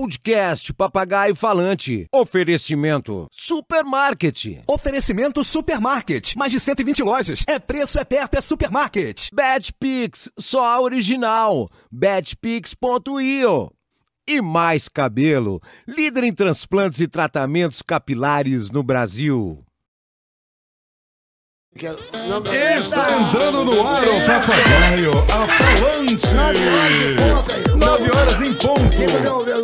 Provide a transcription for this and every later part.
Podcast Papagaio Falante. Oferecimento Supermarket. Oferecimento Supermarket. Mais de 120 lojas. É preço, é perto, é supermarket. Betpix, só a original. Badpix.io. e mais cabelo, líder em transplantes e tratamentos capilares no Brasil. Está entrando no ar o papagaio falante. Nove horas em ponto.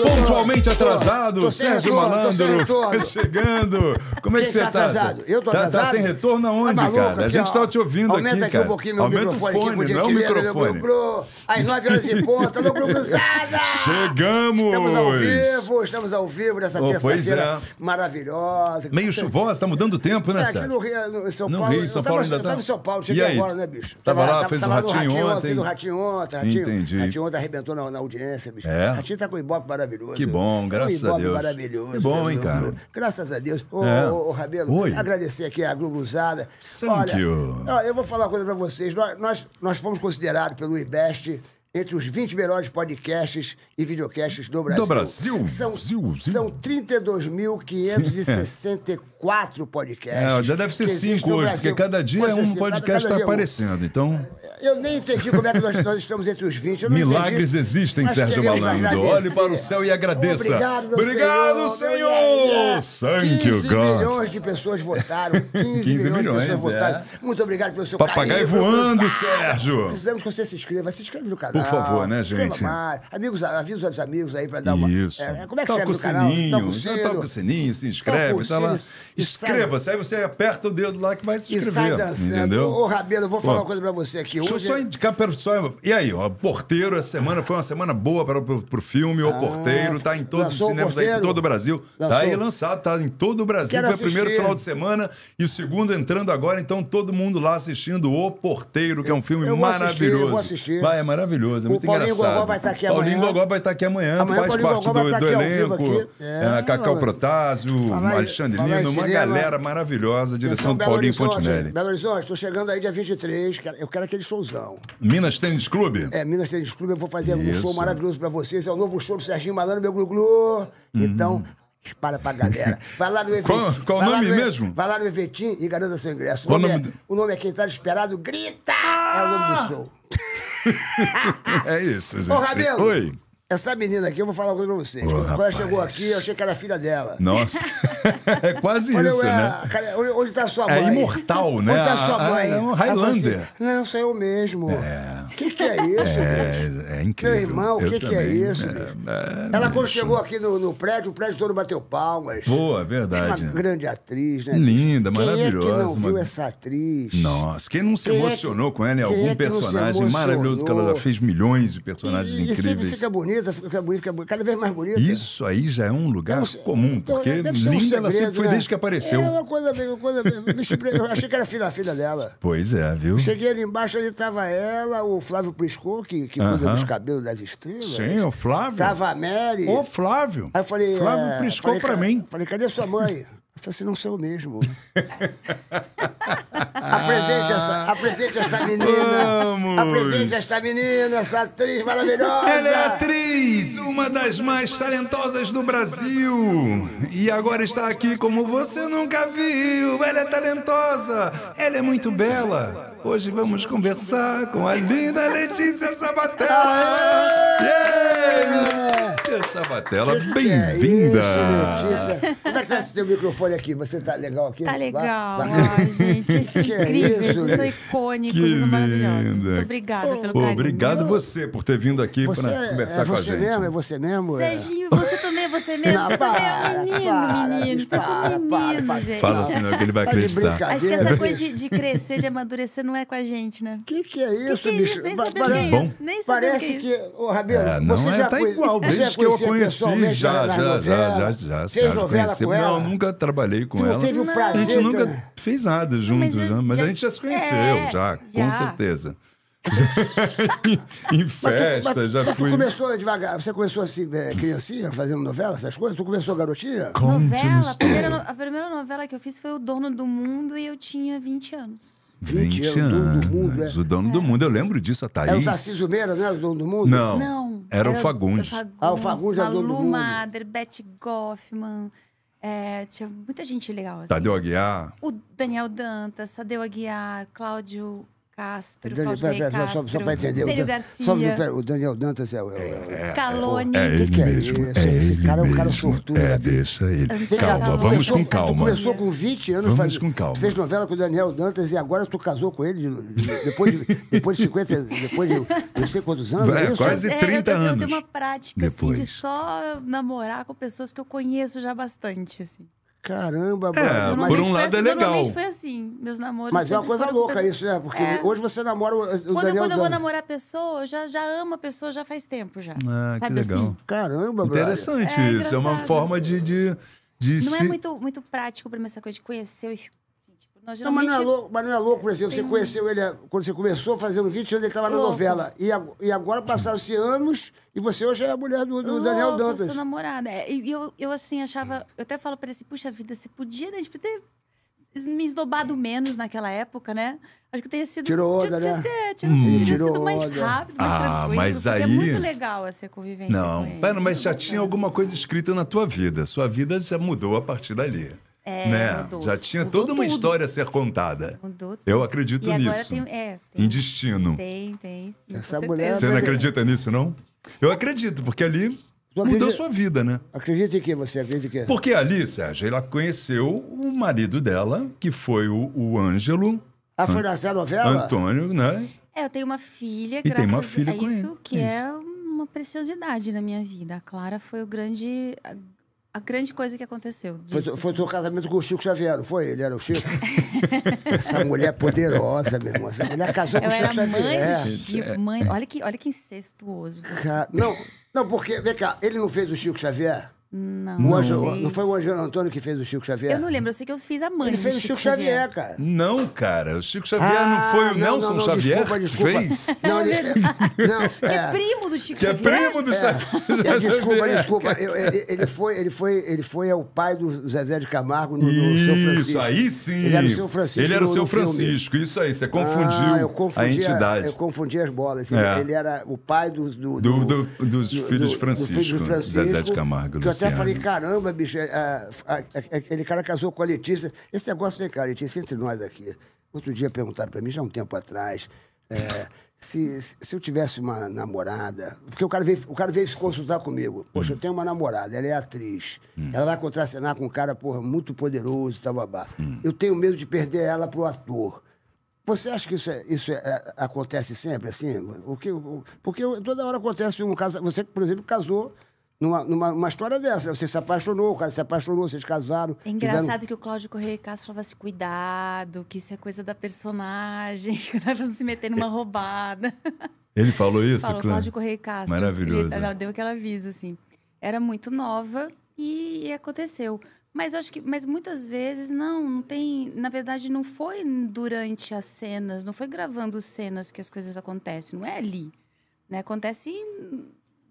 Pontualmente atrasado, Sérgio Malandro chegando. Como é que você está? Atrasado? Eu tô atrasado. Tá sem retorno aonde, cara? A gente está te ouvindo aqui, cara. Aumenta aqui um pouquinho meu microfone aqui, por gentileza, meu grupo. Às nove horas em ponto, no cruzada. Chegamos. Estamos ao vivo, estamos ao vivo nessa terça-feira maravilhosa. Meio chuvosa, está mudando o tempo, né, Sérgio? Aqui no Rio, São Paulo, São Paulo ainda tá? Eu tava em São Paulo, cheguei agora, né, bicho? Tava, tava lá, tava, fez tava um ratinho, ratinho ontem. Fiz um ratinho ontem, ratinho. Entendi. Ratinho ontem arrebentou na, na audiência, bicho. É. Ratinho tá com o Ibope maravilhoso. Que bom, graças um a Deus. maravilhoso. Que bom, hein, cara? Graças a Deus. Ô, é. ô, ô Rabelo, Oi. agradecer aqui a Globo Usada. Olha, you. eu vou falar uma coisa pra vocês. Nós, nós, nós fomos considerados pelo IBEST entre os 20 melhores podcasts e videocasts do Brasil. Do Brasil? São, Brasil. são 32.564 quatro podcasts. É, já deve ser cinco hoje, Brasil. porque cada dia um assim, podcast está aparecendo, então... Eu nem entendi como é que nós, nós estamos entre os 20. Milagres entendi. existem, nós Sérgio Malandro. Olhe para o céu e agradeça. Obrigado, meu Obrigado Senhor! Obrigado, senhor. Thank you, God. milhões de pessoas votaram. 15, 15 milhões, milhões, de pessoas é. votaram. Muito obrigado pelo seu Papagaio carinho. voando, Sérgio! Precisamos que você se inscreva. Se inscreve no canal. Por favor, né, gente? Mais. Amigos, avisa os amigos aí para dar uma... Isso. É, como é que toca o sininho, Toca o sininho, se inscreve, tá lá. Inscreva-se. Aí você aperta o dedo lá que vai se inscrever. E sai dançando. Entendeu? Ô, Rabelo, eu vou falar Pô. uma coisa pra você aqui. Hoje... Deixa eu só é- indicar pra E aí, ó, Porteiro, essa semana foi uma semana boa para, pro, pro filme. Ah, o Porteiro tá em todos os cinemas aí, em todo o Brasil. Lançou. Tá aí lançado, tá em todo o Brasil. Quero foi o primeiro final de semana e o segundo entrando agora. Então, todo mundo lá assistindo O Porteiro, que é um filme eu maravilhoso. Assistir, eu vou assistir. Vai, é maravilhoso, é muito o Paulinho Gogó vai estar tá aqui amanhã. Paulinho Gogó vai estar tá aqui amanhã, amanhã faz Paulinho parte Gogó do, tá do elenco. É, é, Cacau Protásio, Alexandre Lino, uma galera maravilhosa, direção então, do Paulinho Fontinelli. Belo Horizonte, estou chegando aí dia 23, eu quero aquele showzão. Minas Tênis Clube? É, Minas Tênis Clube, eu vou fazer um show maravilhoso pra vocês, é o novo show do Serginho Malandro, meu glu-glu. Então, Espalha hum. pra galera. Vai lá no Eventim. Qual, o nome no, mesmo? Vai lá no Eventim e garanta seu ingresso. O nome, nome é, o nome é Quem Tá Esperado Grita! Ah! É o nome do ah! show. é isso, gente. Ô, Rabelo. Oi. Essa menina aqui, eu vou falar uma coisa pra vocês. Quando rapaz. ela chegou aqui, eu achei que era filha dela. Nossa. é quase Falei, isso, né? Cara, onde, tá a sua é mãe? É imortal, né? Onde tá sua ah, mãe? É um Highlander. Assim, não, sou eu mesmo. É. O que, que é isso, é, é, é incrível. Meu irmão, o que, que é isso? É, é ela, é, quando bicho. chegou aqui no, no, prédio, o prédio todo bateu palmas. Boa, verdade. É uma grande atriz, né? Linda, quem maravilhosa. Quem é que não viu uma... essa atriz? Nossa, quem não se quem emocionou que... com ela em algum personagem maravilhoso que ela já fez milhões de personagens e, incríveis. E fica bonita, fica bonita, fica bonita, cada vez mais bonita. Isso aí já é um lugar comum, porque linda segredo, ela sempre foi né? desde que apareceu. É uma coisa, uma coisa, eu achei que era filha, filha dela. Pois é, viu? Cheguei ali embaixo, ali estava ela, o o Flávio Priscou, que, que cuida dos cabelos das estrelas. Sim, o Flávio. Tava a Mary. O Flávio. Aí eu falei. Flávio é... Priscou pra mim. Falei, cadê sua mãe? não sou eu mesmo. Né? apresente, essa, ah. apresente esta menina. Vamos. Apresente esta menina, essa atriz maravilhosa. Ela é atriz, uma das mais talentosas do Brasil. E agora está aqui como você nunca viu. Ela é talentosa, ela é muito bela. Hoje vamos conversar com a linda Letícia Sabatella. Yeah! Letícia Sabatella, é bem-vinda. É Letícia. Como é que tá esse teu microfone aqui? Você tá legal aqui? Tá legal. Ai, gente, vocês é incríveis, vocês são icônicos, que são maravilhosos. Muito obrigada pelo carinho. Obrigado você por ter vindo aqui para é conversar com a gente. é você mesmo, é você mesmo? Serginho, você também é você mesmo? você também é um menino, menino. você é um menino, gente. Fala assim, não, né, que ele vai tá acreditar. Acho que essa coisa de, crescer, de amadurecer, não é com a gente, né? Que que é, é isso, bicho? Nem sabia o que é isso. Nem sabia o que é isso. Parece que... Ô, Rabelo, você já... Tá igual, bem eu conheci já, já, já, já, já. Fez novela com ela? Não, nunca trabalhei com ela. Teve o prazer. A gente nunca fez nada juntos, mas, né? mas a gente já se é, conheceu, já, com certeza em festa, tu, já fui. Você começou devagar, você começou assim, é, criancinha, fazendo novela, essas coisas? Tu começou garotinha? Novela, a primeira, a primeira, novela que eu fiz foi O Dono do Mundo e eu tinha 20 anos. 20, 20 anos, O Dono do é? é. Mundo, eu lembro disso, a Thaís. Era o Tarcísio Meira, não era o Dono do Mundo? Não, não era, era, o Fagundes. O, o Fagundes. Ah, o Fagundes era o Dono do Mundo. Mader, Betty Goffman... É, tinha muita gente legal. Assim. Tadeu Aguiar. O Daniel Dantas, Tadeu Aguiar, Cláudio Castro, Daniel, pera, pera, Castro, só, só para entender, Estênio Garcia. Só, pera, o Daniel Dantas é o... É, é, é, é Calone. É, ele que é mesmo. Isso? É esse cara é um cara sortudo é, Deixa ele. Calma, calma. vamos começou, com calma. Começou com 20 anos. Vamos faz, com calma. Fez novela com o Daniel Dantas e agora tu casou com ele depois de, depois de 50, depois de não sei quantos anos, é, isso? Quase 30 eu, anos. Eu tenho uma prática, assim, de só namorar com pessoas que eu conheço já bastante, assim. Caramba, é, mas por um lado assim, é legal. Normalmente foi assim, meus namoros. Mas é uma coisa louca isso, né? Porque é. hoje você namora o, quando, Daniel Quando eu vou namorar a pessoa, eu já, já amo a pessoa já faz tempo já. Ah, Sabe que assim? legal. Assim? Caramba, Interessante é, isso. É, é uma forma de... de, de não é se... é muito, muito prático pra mim essa coisa de conhecer e não, mas não é louco, mas não é louco por exemplo, você conheceu ele quando você começou fazendo 20 anos, ele estava na novela. E, e agora passaram-se anos e você hoje é a mulher do, do louco, Daniel Dantas. Eu sou namorada. É, e eu, eu, assim, achava. Eu até falo para ele assim: puxa vida, você podia né, tipo, ter me esnobado menos naquela época, né? Acho que teria sido. Tirou né? Ter, tirou, hum. Teria tirou sido mais rápido, mais ah, tranquilo. Mas é aí... É muito legal essa assim, convivência. Não, com ele. mas já né? tinha alguma coisa escrita na tua vida. Sua vida já mudou a partir dali. É, né? mudou, Já tinha toda uma história a ser contada. Mudou tudo. Eu acredito e nisso. Tem, é, tem, em destino. Tem, tem. Sim, Essa mulher. Você não acredita nisso, não? Eu acredito, porque ali Acredita... Mudou sua vida, né? Acredita em que você acredita que? Porque ali, Sérgio, ela conheceu o marido dela, que foi o, o Ângelo. Ah, foi a novela? Antônio, né? É, eu tenho uma filha, e graças tem uma filha a isso, com ele. que é isso. é uma preciosidade na minha vida. A Clara foi o grande, a a grande coisa que aconteceu. Disso, foi, foi assim. seu casamento com o Chico Xavier, não foi? Ele era o Chico? essa mulher poderosa, meu irmão. Essa mulher casou com o Chico Xavier. Mãe, Chico, é. mãe, olha que, olha que incestuoso. Você. Não, não, porque, vem cá, ele não fez o Chico Xavier? Não. O Anjo, não foi o Angelo Antônio que fez o Chico Xavier? Eu não lembro, eu sei que eu fiz a mãe. Ele fez o Chico, Chico Xavier. Xavier. cara. Não, cara, o Chico Xavier ah, não foi o não, Nelson não, não, Xavier. Desculpa, desculpa. Fez? Não, ele, é não, que é, primo do Chico é. que Xavier. É que é primo do é, Xavier. desculpa, desculpa. Eu, ele, ele, foi, ele, foi, ele foi o pai do Zezé de Camargo no, no São Francisco. Isso, aí sim. Ele era o seu Francisco. Ele era o seu Francisco, filme. isso aí. Você ah, confundiu ah, confundi a entidade. A, eu confundi as bolas. é. Ele era o pai do, do, do, do dos filhos de Francisco. Do Zezé de Camargo. Eu falei, caramba, bicho, a, a, a, aquele cara casou com a Letícia. Esse negócio, né, cara, Letícia, entre nós aqui. Outro dia perguntaram para mim, já um tempo atrás, é, se, se eu tivesse uma namorada. Porque o cara veio, o cara veio se consultar comigo. Poxa, eu hum. tenho uma namorada, ela é atriz. Hum. Ela vai contracenar com um cara, porra, muito poderoso e tal, babá. Hum. Eu tenho medo de perder ela pro ator. Você acha que isso, é, isso é, é acontece sempre assim? Porque, porque toda hora acontece um caso. Você, por exemplo, casou numa, numa uma história dessa. Você se apaixonou, o cara se apaixonou, vocês casaram. É engraçado fizeram... que o Cláudio Correia Castro falava assim: cuidado, que isso é coisa da personagem, que tá se meter numa roubada. Ele falou isso, falou, Cláudio? Correia Castro. Maravilhoso. Ele, tá- né? deu aquele aviso, assim. Era muito nova e, e aconteceu. Mas eu acho que, mas muitas vezes não, não tem, na verdade não foi durante as cenas, não foi gravando cenas que as coisas acontecem, não é ali, né? Acontece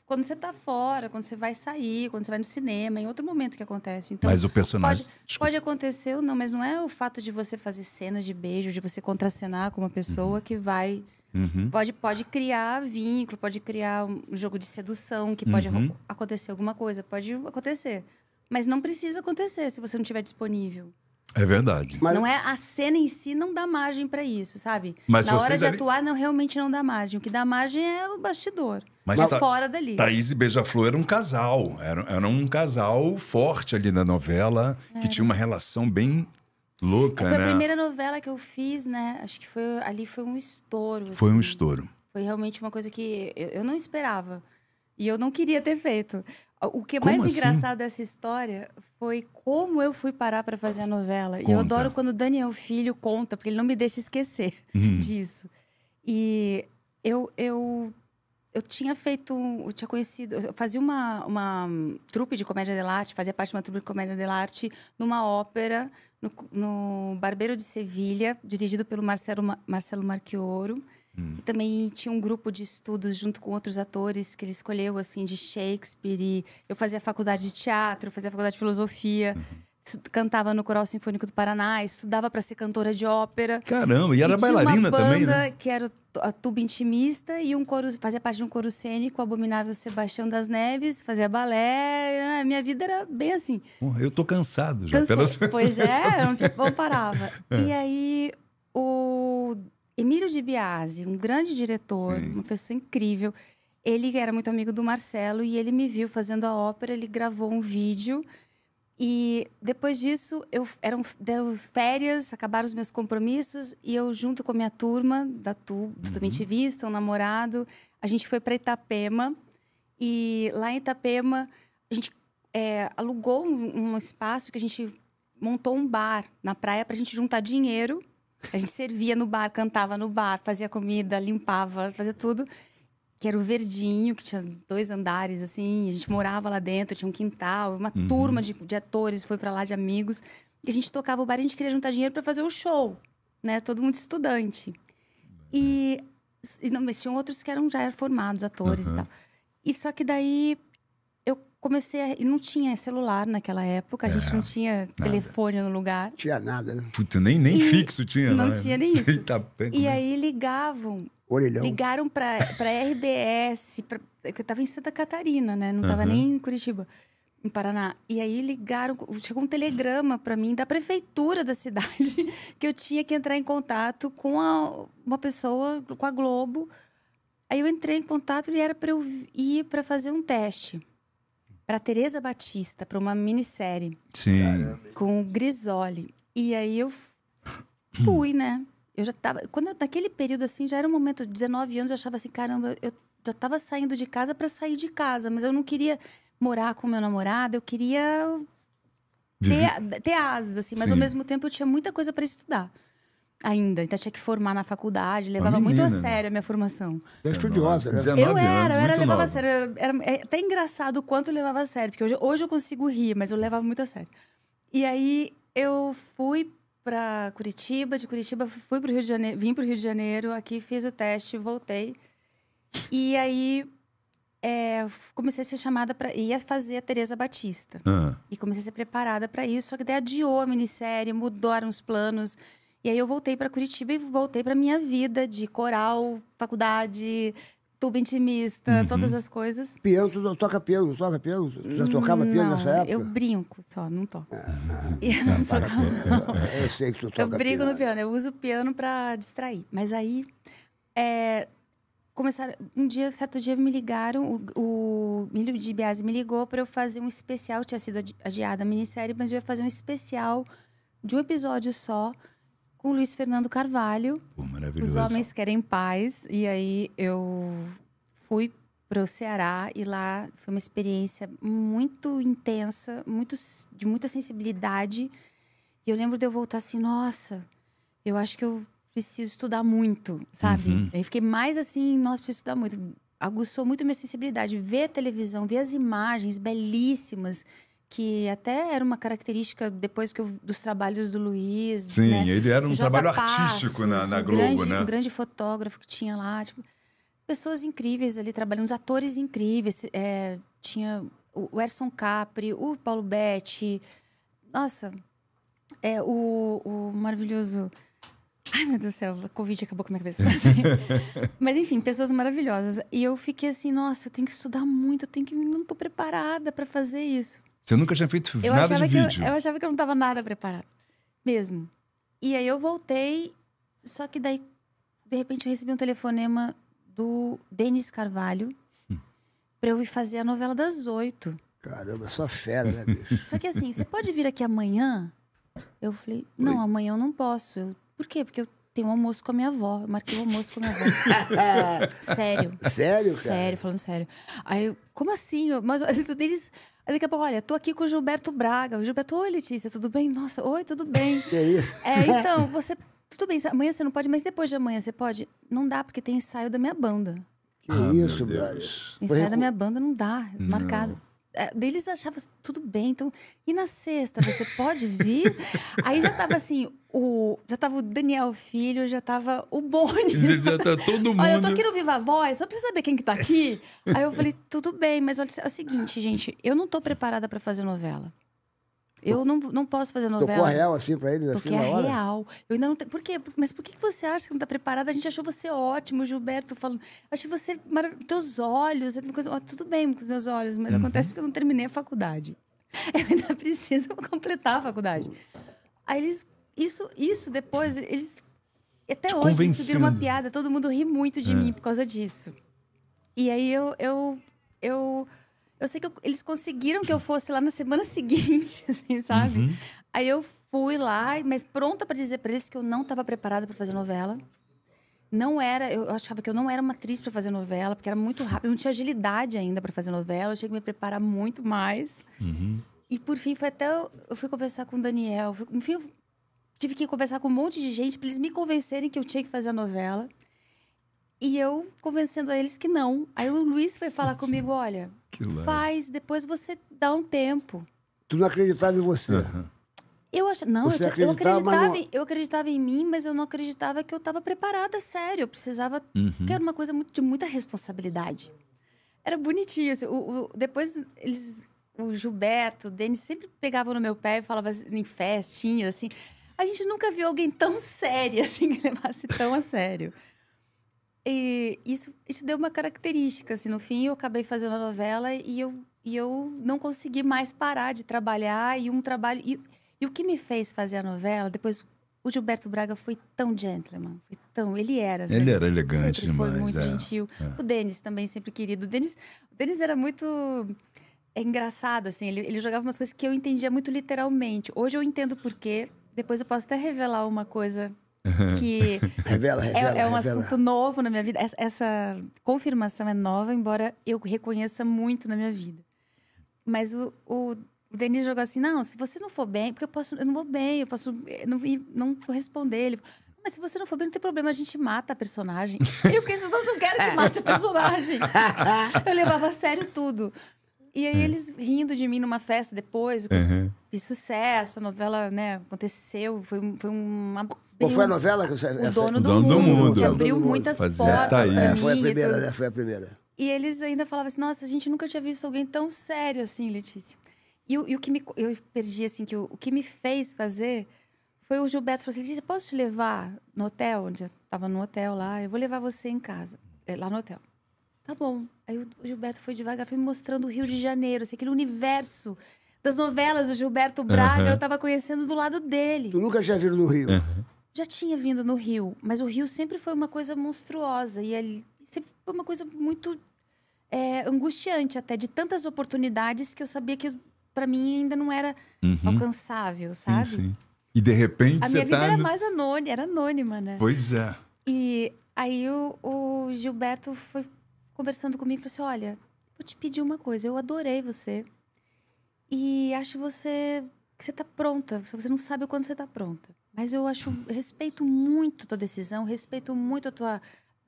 quando você está fora, quando você vai sair, quando você vai no cinema, em outro momento que acontece. Então, mas o personagem. Pode, pode acontecer ou não, mas não é o fato de você fazer cenas de beijo, de você contracenar com uma pessoa uhum. que vai. Uhum. Pode, pode criar vínculo, pode criar um jogo de sedução, que pode uhum. acontecer alguma coisa, pode acontecer. Mas não precisa acontecer se você não estiver disponível. É verdade. Mas... Não é a cena em si não dá margem para isso, sabe? Mas Na hora de ali... atuar não realmente não dá margem. O que dá margem é o bastidor. Mas é tá, fora dali. Thaís e Beija-Flor eram um casal. Era, era um casal forte ali na novela, é. que tinha uma relação bem louca, foi né? Foi a né? primeira novela que eu fiz, né? Acho que foi ali foi um estouro. Assim. Foi um assim. estouro. Foi realmente uma coisa que eu, eu não esperava. E eu não queria ter feito. O que é mais assim? engraçado dessa história foi como eu fui parar para fazer a novela. Conta. E eu adoro quando o Daniel Filho conta, porque ele não me deixa esquecer hum. disso. E eu, eu, eu tinha feito, eu tinha conhecido, eu fazia uma, uma trupe de comédia dell'arte, fazia parte de uma trupe de comédia de arte numa ópera no, no Barbeiro de Sevilha, dirigido pelo Marcelo, Marcelo Marchioro. Hum. Também tinha um grupo de estudos junto com outros atores que ele escolheu, assim, de Shakespeare. E eu fazia faculdade de teatro, fazia faculdade de filosofia. Uhum. cantava no Coral Sinfônico do Paraná, estudava para ser cantora de ópera. Caramba, e era e bailarina também, né? que era a tuba intimista e um coro, fazia parte de um coro cênico, o abominável Sebastião das Neves, fazia balé, a né? minha vida era bem assim. Eu tô cansado já. Cansei. Pelas... Pois é, eu não parava. É. E aí o Emílio de Biasi, um grande diretor, Sim. uma pessoa incrível, ele era muito amigo do Marcelo e ele me viu fazendo a ópera, ele gravou um vídeo. E depois disso, eu eram, férias, acabaram os meus compromissos e eu, junto com a minha turma, da tu, uhum. do um namorado, a gente foi para Itapema. E lá em Itapema, a gente é, alugou um, um espaço que a gente montou um bar na praia para a gente juntar dinheiro a gente servia no bar, cantava no bar, fazia comida, limpava, fazia tudo. Que era o verdinho, que tinha dois andares, assim. A gente morava lá dentro, tinha um quintal. Uma uhum. turma de, de atores foi para lá, de amigos. E a gente tocava o bar, a gente queria juntar dinheiro para fazer o show, né? Todo mundo estudante. E, e não, mas tinham outros que eram já formados, atores uhum. e tal. E só que daí comecei a... E não tinha celular naquela época, a gente é, não tinha nada. telefone no lugar. Tinha nada, né? Puta, nem, nem fixo tinha, Não né? tinha nem isso. Eita, pega, e é? aí ligavam. Orelhão. Ligaram pra, pra RBS, pra, eu tava em Santa Catarina, né? Não tava uhum. nem em Curitiba, em Paraná. E aí ligaram, chegou um telegrama para mim da prefeitura da cidade que eu tinha que entrar em contato com a, uma pessoa, com a Globo. Aí eu entrei em contato e era para eu ir para fazer um teste para Teresa Batista, para uma minissérie. Sim. Com o Grisoli. E aí eu fui, né? Eu já tava. Quando eu, naquele período assim, já era um momento, 19 anos, eu achava assim, caramba, eu já tava saindo de casa para sair de casa, mas eu não queria morar com meu namorado, eu queria ter, ter asas, assim, mas Sim. ao mesmo tempo eu tinha muita coisa para estudar ainda. Então tinha que formar na faculdade, levava muito a né? sério a minha formação. É, é estudiosa, né? Eu era, eu era, levava nova. a sério. Era, era, é até engraçado o quanto eu levava a sério, porque hoje, hoje eu consigo rir, mas eu levava muito a sério. E aí eu fui para Curitiba, de Curitiba fui pro Rio de Janeiro, vim pro Rio de Janeiro, aqui fiz o teste, voltei. E aí é, comecei a ser chamada para ia fazer a Teresa Batista. Ah. E comecei a ser preparada para isso, só que daí adiou a minissérie, mudaram os planos. E aí eu voltei para Curitiba e voltei para minha vida de coral, faculdade, tuba intimista, uhum. todas as coisas. Piano, tu toca piano, não toca piano? Tu já tocava piano nessa época? Eu brinco só, não toco. Ah, não, eu, não toco, não. eu sei que tu toca Eu brinco piano. no piano, eu uso o piano para distrair. Mas aí é, começaram. Um dia, certo dia, me ligaram, o, o Milho de Biasi me ligou para eu fazer um especial. Tinha sido adiada a minissérie, mas eu ia fazer um especial de um episódio só com o Luiz Fernando Carvalho. Pô, maravilhoso. Os Homens Querem Paz. E aí eu fui para o Ceará e lá foi uma experiência muito intensa, muito, de muita sensibilidade. E eu lembro de eu voltar assim, nossa, eu acho que eu preciso estudar muito, sabe? Uhum. Aí fiquei mais assim, nossa, preciso estudar muito. Aguçou muito minha sensibilidade. Ver a televisão, ver as imagens belíssimas que até era uma característica depois que eu, dos trabalhos do Luiz. Sim, né? ele era um J. trabalho Passos, artístico na, na Globo, grande, né? Um grande fotógrafo que tinha lá. Tipo, pessoas incríveis ali trabalhando, uns atores incríveis. É, tinha o Erson Capri, o Paulo Betti. Nossa, é, o, o maravilhoso. Ai, meu Deus do céu, a Covid acabou com a minha cabeça. Assim, mas enfim, pessoas maravilhosas. E eu fiquei assim, nossa, eu tenho que estudar muito, eu tenho que. Não tô preparada para fazer isso. Você nunca tinha feito eu nada de vídeo. Eu, eu, achava que eu não estava nada preparado Mesmo. E aí eu voltei, só que daí, de repente, eu recebi um telefonema do Denis Carvalho hum. para eu ir fazer a novela das oito. Caramba, só fera, né, bicho? Só que assim, você pode vir aqui amanhã? Eu falei, não, Oi? amanhã eu não posso. Eu, Por quê? Porque eu tenho um almoço com a minha avó. Eu marquei o um almoço com a minha avó. sério. Sério, cara? Sério, falando sério. Aí eu, como assim? Mas eles Aí daqui a pouco, olha, tô aqui com o Gilberto Braga. O Gilberto, oi Letícia, tudo bem? Nossa, oi, tudo bem. E aí? É, então, você. Tudo bem, amanhã você não pode, mas depois de amanhã você pode? Não dá, porque tem ensaio da minha banda. Que ah, isso, brother. Ensaio Foi... da minha banda não dá, não. marcado. É, Eles achavam tudo bem, então. E na sexta, você pode vir? Aí já tava assim, o. Já tava o Daniel Filho, já tava o Boni. Já tá todo mundo. Olha, eu tô aqui no Viva Voz, só pra você saber quem que tá aqui. Aí eu falei, tudo bem, mas olha, é o seguinte, gente, eu não tô preparada para fazer novela. Eu não, não posso fazer novela. Tocou real, assim, pra eles, assim, é na hora? hora? é real. Eu ainda não te... Por quê? Mas por que você acha que não tá preparada? A gente achou você ótimo, Gilberto falando. Achei você... maravilhoso Teus olhos... É coisa... Oh, tudo bem com os meus olhos, mas uhum. acontece que eu não terminei a faculdade. Eu ainda preciso completar a faculdade. Aí eles... Isso, isso depois, eles... Até hoje isso virou uma piada. Todo mundo ri muito de é. mim por causa disso. E aí eu... eu, eu eu sei que eu, eles conseguiram que eu fosse lá na semana seguinte, assim, sabe? Uhum. Aí eu fui lá, mas pronta para dizer para eles que eu não estava preparada para fazer novela. Não era, eu achava que eu não era uma atriz para fazer novela, porque era muito rápido, não tinha agilidade ainda para fazer novela, eu tinha que me preparar muito mais. Uhum. E por fim foi até eu, eu fui conversar com o Daniel, fui, enfim, tive que conversar com um monte de gente para eles me convencerem que eu tinha que fazer a novela. E eu convencendo a eles que não. Aí o Luiz foi falar comigo, olha, que é. Faz, depois você dá um tempo. Tu não acreditava em você? Uhum. Eu ach... Não, você eu, acreditava, eu, acreditava não... eu acreditava em mim, mas eu não acreditava que eu estava preparada, sério. Eu precisava. Uhum. Porque era uma coisa de muita responsabilidade. Era bonitinho. Assim, o, o, depois eles. O Gilberto, o Denis sempre pegavam no meu pé e falavam assim, em festinhas, assim. A gente nunca viu alguém tão sério assim, que levasse tão a sério. E isso, isso deu uma característica, assim, no fim eu acabei fazendo a novela e eu, e eu não consegui mais parar de trabalhar e um trabalho... E, e o que me fez fazer a novela, depois o Gilberto Braga foi tão gentleman, foi tão, ele era. Sabe? Ele era elegante sempre demais. Foi muito é, gentil. É. O Denis também sempre querido. O Denis, o Denis era muito é engraçado assim, ele, ele jogava umas coisas que eu entendia muito literalmente. Hoje eu entendo por quê. Depois eu posso até revelar uma coisa que revela, revela, é, é um revela. assunto novo na minha vida. Essa, essa, confirmação é nova, embora eu reconheça muito na minha vida. Mas o, o, Denis jogou assim: não, se você não for bem, porque eu posso, eu não vou bem, eu posso não, não vou responder. Ele mas se você não for bem, não tem problema, a gente mata a personagem. eu o que assim, não, não quero que é. mate a personagem. eu levava a sério tudo. E aí é. eles rindo de mim numa festa depois, uhum. fiz sucesso, a novela, né, aconteceu, foi, foi uma qual foi a novela que você... O essa? Dono, do, dono mundo, do Mundo. Que abriu muitas Fazia portas tá É, foi a primeira, né? Foi a primeira. E eles ainda falavam assim, nossa, a gente nunca tinha visto alguém tão sério assim, Letícia. E, e o que me... Eu perdi, assim, que o, o que me fez fazer foi o Gilberto falou assim: Letícia, posso te levar no hotel? Onde eu tava no hotel lá, eu vou levar você em casa, é, lá no hotel. Tá bom. Aí o Gilberto foi devagar, foi me mostrando o Rio de Janeiro, assim, aquele universo das novelas do Gilberto Braga, uhum. eu tava conhecendo do lado dele. Tu nunca tinha vindo no Rio? Uhum já tinha vindo no Rio, mas o Rio sempre foi uma coisa monstruosa e ele sempre foi uma coisa muito é, angustiante até de tantas oportunidades que eu sabia que para mim ainda não era uhum. alcançável, sabe? Sim, sim. E de repente a minha vida tá era mais anônima, era anônima, né? Pois é. E aí o, o Gilberto foi conversando comigo e falou assim: olha, vou te pedir uma coisa, eu adorei você e acho você que você tá pronta, você não sabe quando você tá pronta. Mas eu acho, respeito muito a tua decisão, respeito muito a tua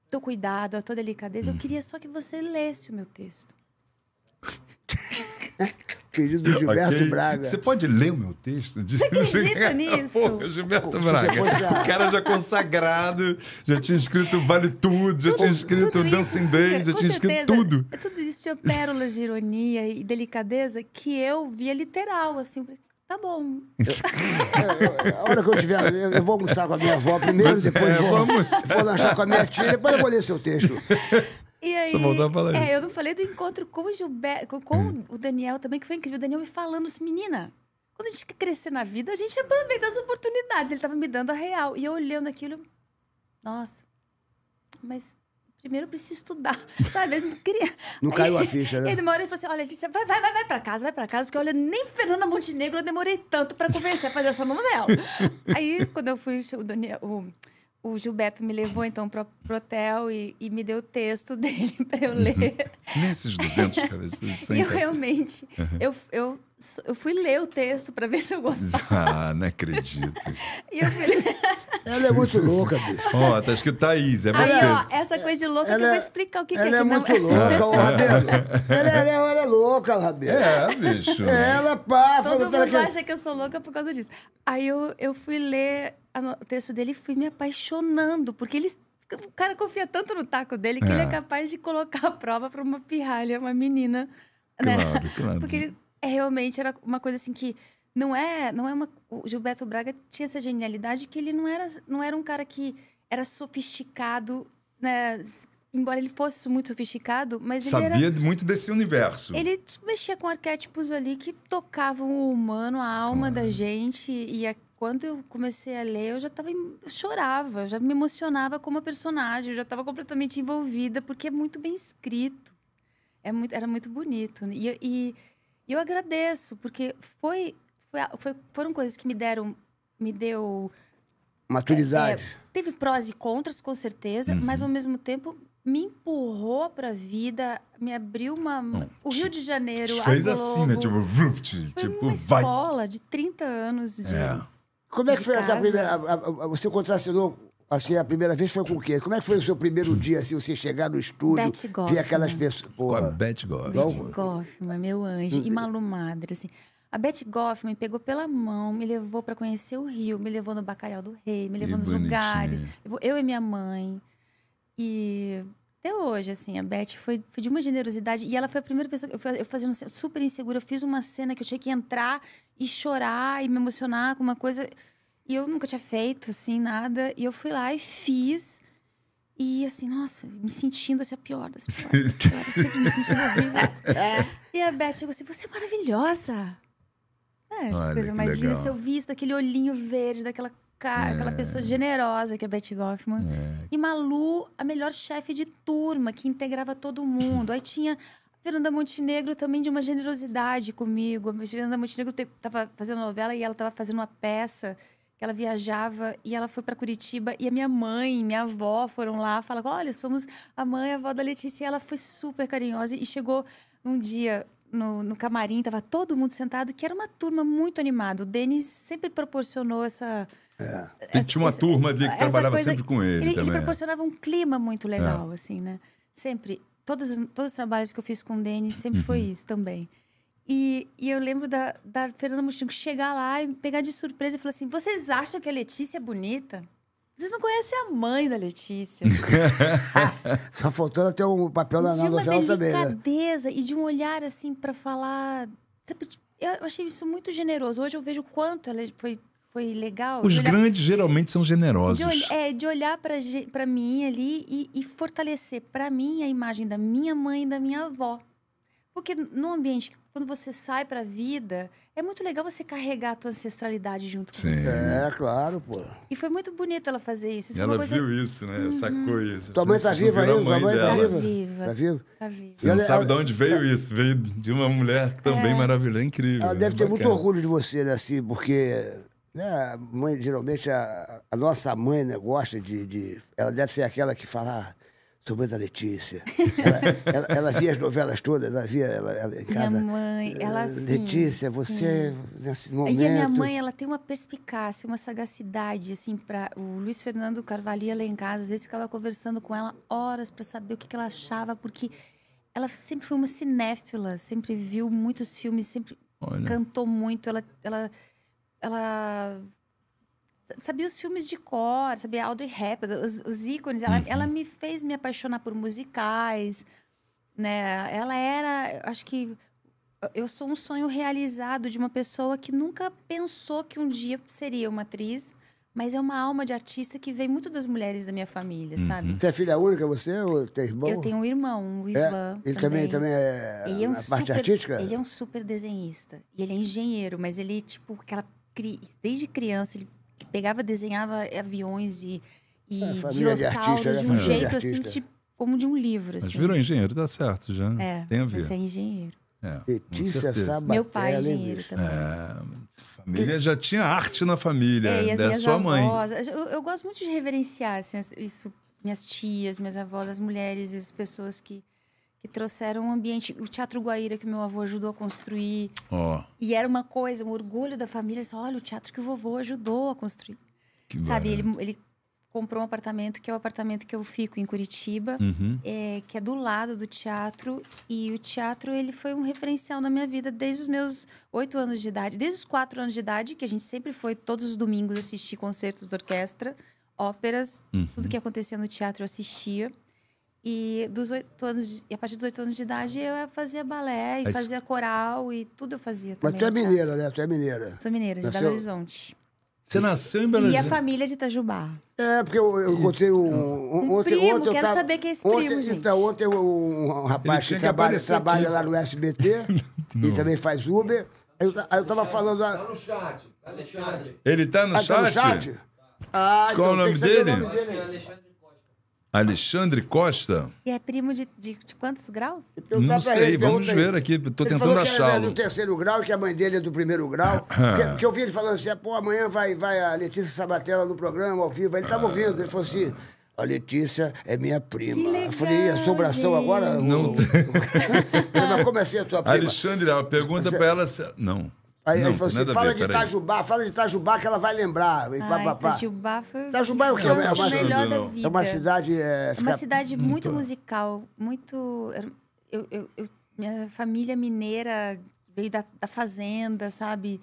teu cuidado, a tua delicadeza. Eu hum. queria só que você lesse o meu texto. Querido Gilberto okay. Braga. Você pode ler o meu texto? Você acredita nisso? Porra, Gilberto Braga. O cara já consagrado, já tinha escrito Vale Tudo, já tudo, tinha escrito Dancing Day, já tinha certeza, escrito tudo. Tudo isso tinha pérolas de ironia e delicadeza que eu via literal, assim. Tá bom. É, a hora que eu tiver, eu, vou almoçar com a minha avó primeiro, depois é, vou, vamos. vou lanchar com a minha tia, depois eu vou ler seu texto. E aí, é, eu não falei do encontro com o Gilberto, com hum. o Daniel também, que foi incrível. O Daniel me falando, assim, menina, quando a gente quer crescer na vida, a gente aproveita as oportunidades. Ele estava me dando a real. E eu olhando aquilo, nossa, mas primeiro eu preciso estudar, sabe? Ele não queria. Não caiu a ficha, né? Ele demora e falou assim: olha, disse, vai, vai, vai, vai pra casa, vai pra casa, porque olha, nem Fernanda Montenegro eu demorei tanto pra convencer a fazer essa novela. aí, quando eu fui, o, Daniel, o, o Gilberto me levou então pro, pro hotel e, e, me deu o texto dele pra eu ler. Nesses 200, cara, E eu realmente, uhum. eu, eu, eu fui ler o texto para ver se eu gostava. Ah, não acredito. e eu fui ler. Ela é muito louca, bicho. Ó, oh, tá escrito Thaís, é você. Aí, ó, essa coisa de louca ela, que eu vou é- explicar o que, que é, é, é. Ela é muito não... louca, ô Rabelo. Ela, ela, ela, é louca, Rabelo. É, bicho. Ela pá, Todo mundo que... acha que eu sou louca por causa disso. Aí eu, eu fui ler o texto dele e fui me apaixonando, porque ele o cara confia tanto no taco dele que é. ele é capaz de colocar a prova para uma pirralha, uma menina. Claro, né? claro. Porque ele, é, realmente era uma coisa assim que não é, não é uma. O Gilberto Braga tinha essa genialidade que ele não era, não era um cara que era sofisticado, né? Embora ele fosse muito sofisticado, mas Sabia ele Sabia muito desse universo. Ele mexia com arquétipos ali que tocavam o humano, a alma da gente. E a, quando eu comecei a ler, eu já tava, eu chorava, já me emocionava como a personagem, eu já estava completamente envolvida, porque é muito bem escrito. É muito, era muito bonito. Né, e, e, e eu agradeço, porque foi foi, foi, foram coisas que me deram. Me deu. Maturidade. É, teve prós e contras, com certeza, uhum. mas ao mesmo tempo me empurrou pra vida, me abriu uma. O Rio de Janeiro. Fez Globo, assim, né? Tipo, vrupt, foi tipo, uma vai. escola de 30 anos de. É. Como é que foi essa primeira. A, a, você contracenou Assim, a primeira vez foi com o quê? Como é que foi o seu primeiro hum. dia, assim, você chegar no estúdio, Beth ver aquelas pessoas... Porra. Beth Goff. Beth Goff, meu anjo. Hum. E Malu Madre, assim. A Beth Goff me pegou pela mão, me levou para conhecer o Rio, me levou no Bacalhau do Rei, me levou que nos bonitinha. lugares. Eu e minha mãe. E até hoje, assim, a Beth foi, foi de uma generosidade. E ela foi a primeira pessoa que eu, eu fazendo super insegura. Eu fiz uma cena que eu tinha que entrar e chorar e me emocionar com uma coisa. E eu nunca tinha feito, assim, nada. E eu fui lá e fiz. E assim, nossa, me sentindo assim, a pior das piores, piores sempre me sentindo horrível. é. E a Beth chegou assim: você é maravilhosa! É, Olha, coisa mais legal. linda. Seu visto, aquele olhinho verde daquela cara, é. aquela pessoa generosa que é Betty Goffman. É. E Malu, a melhor chefe de turma, que integrava todo mundo. Aí tinha Fernanda Montenegro também de uma generosidade comigo. A Fernanda Montenegro estava fazendo novela e ela estava fazendo uma peça que ela viajava e ela foi para Curitiba e a minha mãe, minha avó foram lá, falaram: "Olha, somos a mãe e a avó da Letícia". E ela foi super carinhosa e chegou um dia no, no camarim, tava todo mundo sentado, que era uma turma muito animada. O Denis sempre proporcionou essa. É. Essa, tinha uma essa, turma ali que trabalhava coisa, sempre com ele. Ele, ele é. proporcionava um clima muito é. legal, é. assim, né? Sempre. Todos, todos os trabalhos que eu fiz com o Denis sempre foi uhum. isso também. E, e, eu lembro da, da Fernanda Muxinco chegar lá e pegar de surpresa e falar assim: vocês acham que a Letícia é bonita? Vocês não conhecem a mãe da Letícia. É, só faltando até o papel da Nanda dela também. De uma né? delicadeza né? e de um olhar, assim, para falar. Sabe, eu achei isso muito generoso. Hoje eu vejo quanto ela foi, foi legal. Os olhar... grandes geralmente são generosos. De, é, de olhar para mim ali e, e fortalecer para mim a imagem da minha mãe e da minha avó. Porque no ambiente, quando você sai para a vida, é muito legal você carregar a tua ancestralidade junto com Sim. você. Né? É, claro, pô. E foi muito bonito ela fazer isso. isso ela coisa... viu isso, né? Uhum. Sacou isso. Tua mãe tá viva ainda? Tua mãe tá dela. tá viva? Tá viva. Tá viva. Você ela, não sabe ela... de onde veio ela... isso. Veio de uma mulher também é. maravilhosa, é incrível. Ela né? deve é ter muito orgulho de você, né, assim, porque... Né, mãe, geralmente, a, a nossa mãe né, gosta de, de, Ela deve ser aquela que fala... Ah, mãe da Letícia. Ela, ela, ela, via as novelas todas, ela via ela, ela em casa. Minha mãe, eh, ela assim, Letícia, você hum. nesse momento. E a minha mãe, ela tem uma perspicácia, uma sagacidade assim para o Luiz Fernando Carvalho ia lá em casa, às vezes ficava conversando com ela horas para saber o que, que ela achava, porque ela sempre foi uma cinéfila, sempre viu muitos filmes, sempre Olha. cantou muito, ela ela sabia os filmes de cor, sabia Audrey Hepburn, os, os ícones. Ela, uhum. ela me fez me apaixonar por musicais, né? Ela era, acho que eu sou um sonho realizado de uma pessoa que nunca pensou que um dia seria uma atriz, mas é uma alma de artista que vem muito das mulheres da minha família, uhum. sabe? Você é filha única, você ou tem irmão? Eu tenho um irmão, o Ivan. É? Ele também, também é, ele é um super, parte artística? Ele é um super desenhista. E ele é engenheiro, mas ele, tipo, aquela, desde criança, ele que pegava, desenhava aviões e, e é, dinossauros de, um né? jeito assim, de, como de um livro. Assim. Mas virou engenheiro, tá certo, já. Né? É, tem a ver. Você é engenheiro. Letícia é, Meu pai é engenheiro também. É, família já tinha arte na família, é, e as da né? sua avós, mãe. Eu, eu, gosto muito de reverenciar assim, isso, minhas tias, minhas avós, as mulheres, as pessoas que e trouxeram um ambiente. O Teatro Guaíra, que meu avô ajudou a construir. Oh. E era uma coisa, um orgulho da família. Só, olha, o teatro que o vovô ajudou a construir. Que Sabe, ele, ele, comprou um apartamento, que é o apartamento que eu fico em Curitiba, uhum. é, que é do lado do teatro. E o teatro, ele foi um referencial na minha vida desde os meus oito anos de idade. Desde os quatro anos de idade, que a gente sempre foi todos os domingos assistir concertos de orquestra, óperas, uhum. tudo que acontecia no teatro eu assistia. E dos oito anos, de, a partir dos oito anos de idade, eu fazia balé, e Mas... fazia coral e tudo eu fazia também. Mas tu é mineira, né? Tu é mineira. Sou mineira, de Belo Horizonte. Você nasceu em Belo Horizonte? E a família é de Itajubá. É, porque eu, eu encontrei um... Ah. Um, um ontem, primo, ontem quero tava, saber quem é esse ontem, primo, gente. Então, ontem um, rapaz que trabalha, trabalha lá no SBT e também faz Uber. Eu, eu tava falando... Tá no chat. Tá Alexandre. Ele tá no ah, chat? Tá no chat? Ah, Qual então o nome dele? nome dele? Alexandre. Alexandre Costa. E é primo de, de, de quantos graus? Não sei, ele, vamos ver aqui. Estou tentando achá-lo. Ele é do terceiro grau, que a mãe dele é do primeiro grau. porque, porque eu vi ele falando assim, pô, amanhã vai, vai a Letícia Sabatella no programa, ao vivo. Ele estava ouvindo, ele falou assim... A Letícia é minha prima. Que legal, Falei, assombração gente. agora? Não. Mas como é a tua prima? Alexandre, pergunta é para ela se... Não. Aí, não, aí fala, assim, fala ver, de Itajubá, fala de Itajubá que ela vai lembrar. Ai, ah, Itajubá foi Itajubá é o quê? É uma, melhor cidade, da vida. é uma cidade... É, é uma cidade muito hum, musical, muito... Eu, eu, eu, minha família mineira veio da, da fazenda, sabe?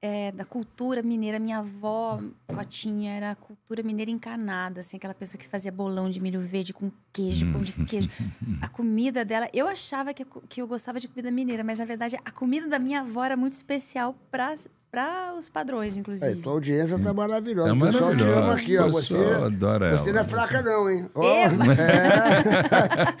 é, da cultura mineira. Minha avó, Cotinha, era cultura mineira encanada, assim, aquela pessoa que fazia bolão de milho verde com queijo, pão de queijo. Hum. A comida dela, eu achava que, que eu gostava de comida mineira, mas na verdade a comida da minha avó era muito especial para para os padrões, é, inclusive. É, tua audiência tá maravilhosa. Tá o pessoal te amo aqui, ó. Você, adora você ela. não é né? fraca, não, hein? Oh, é.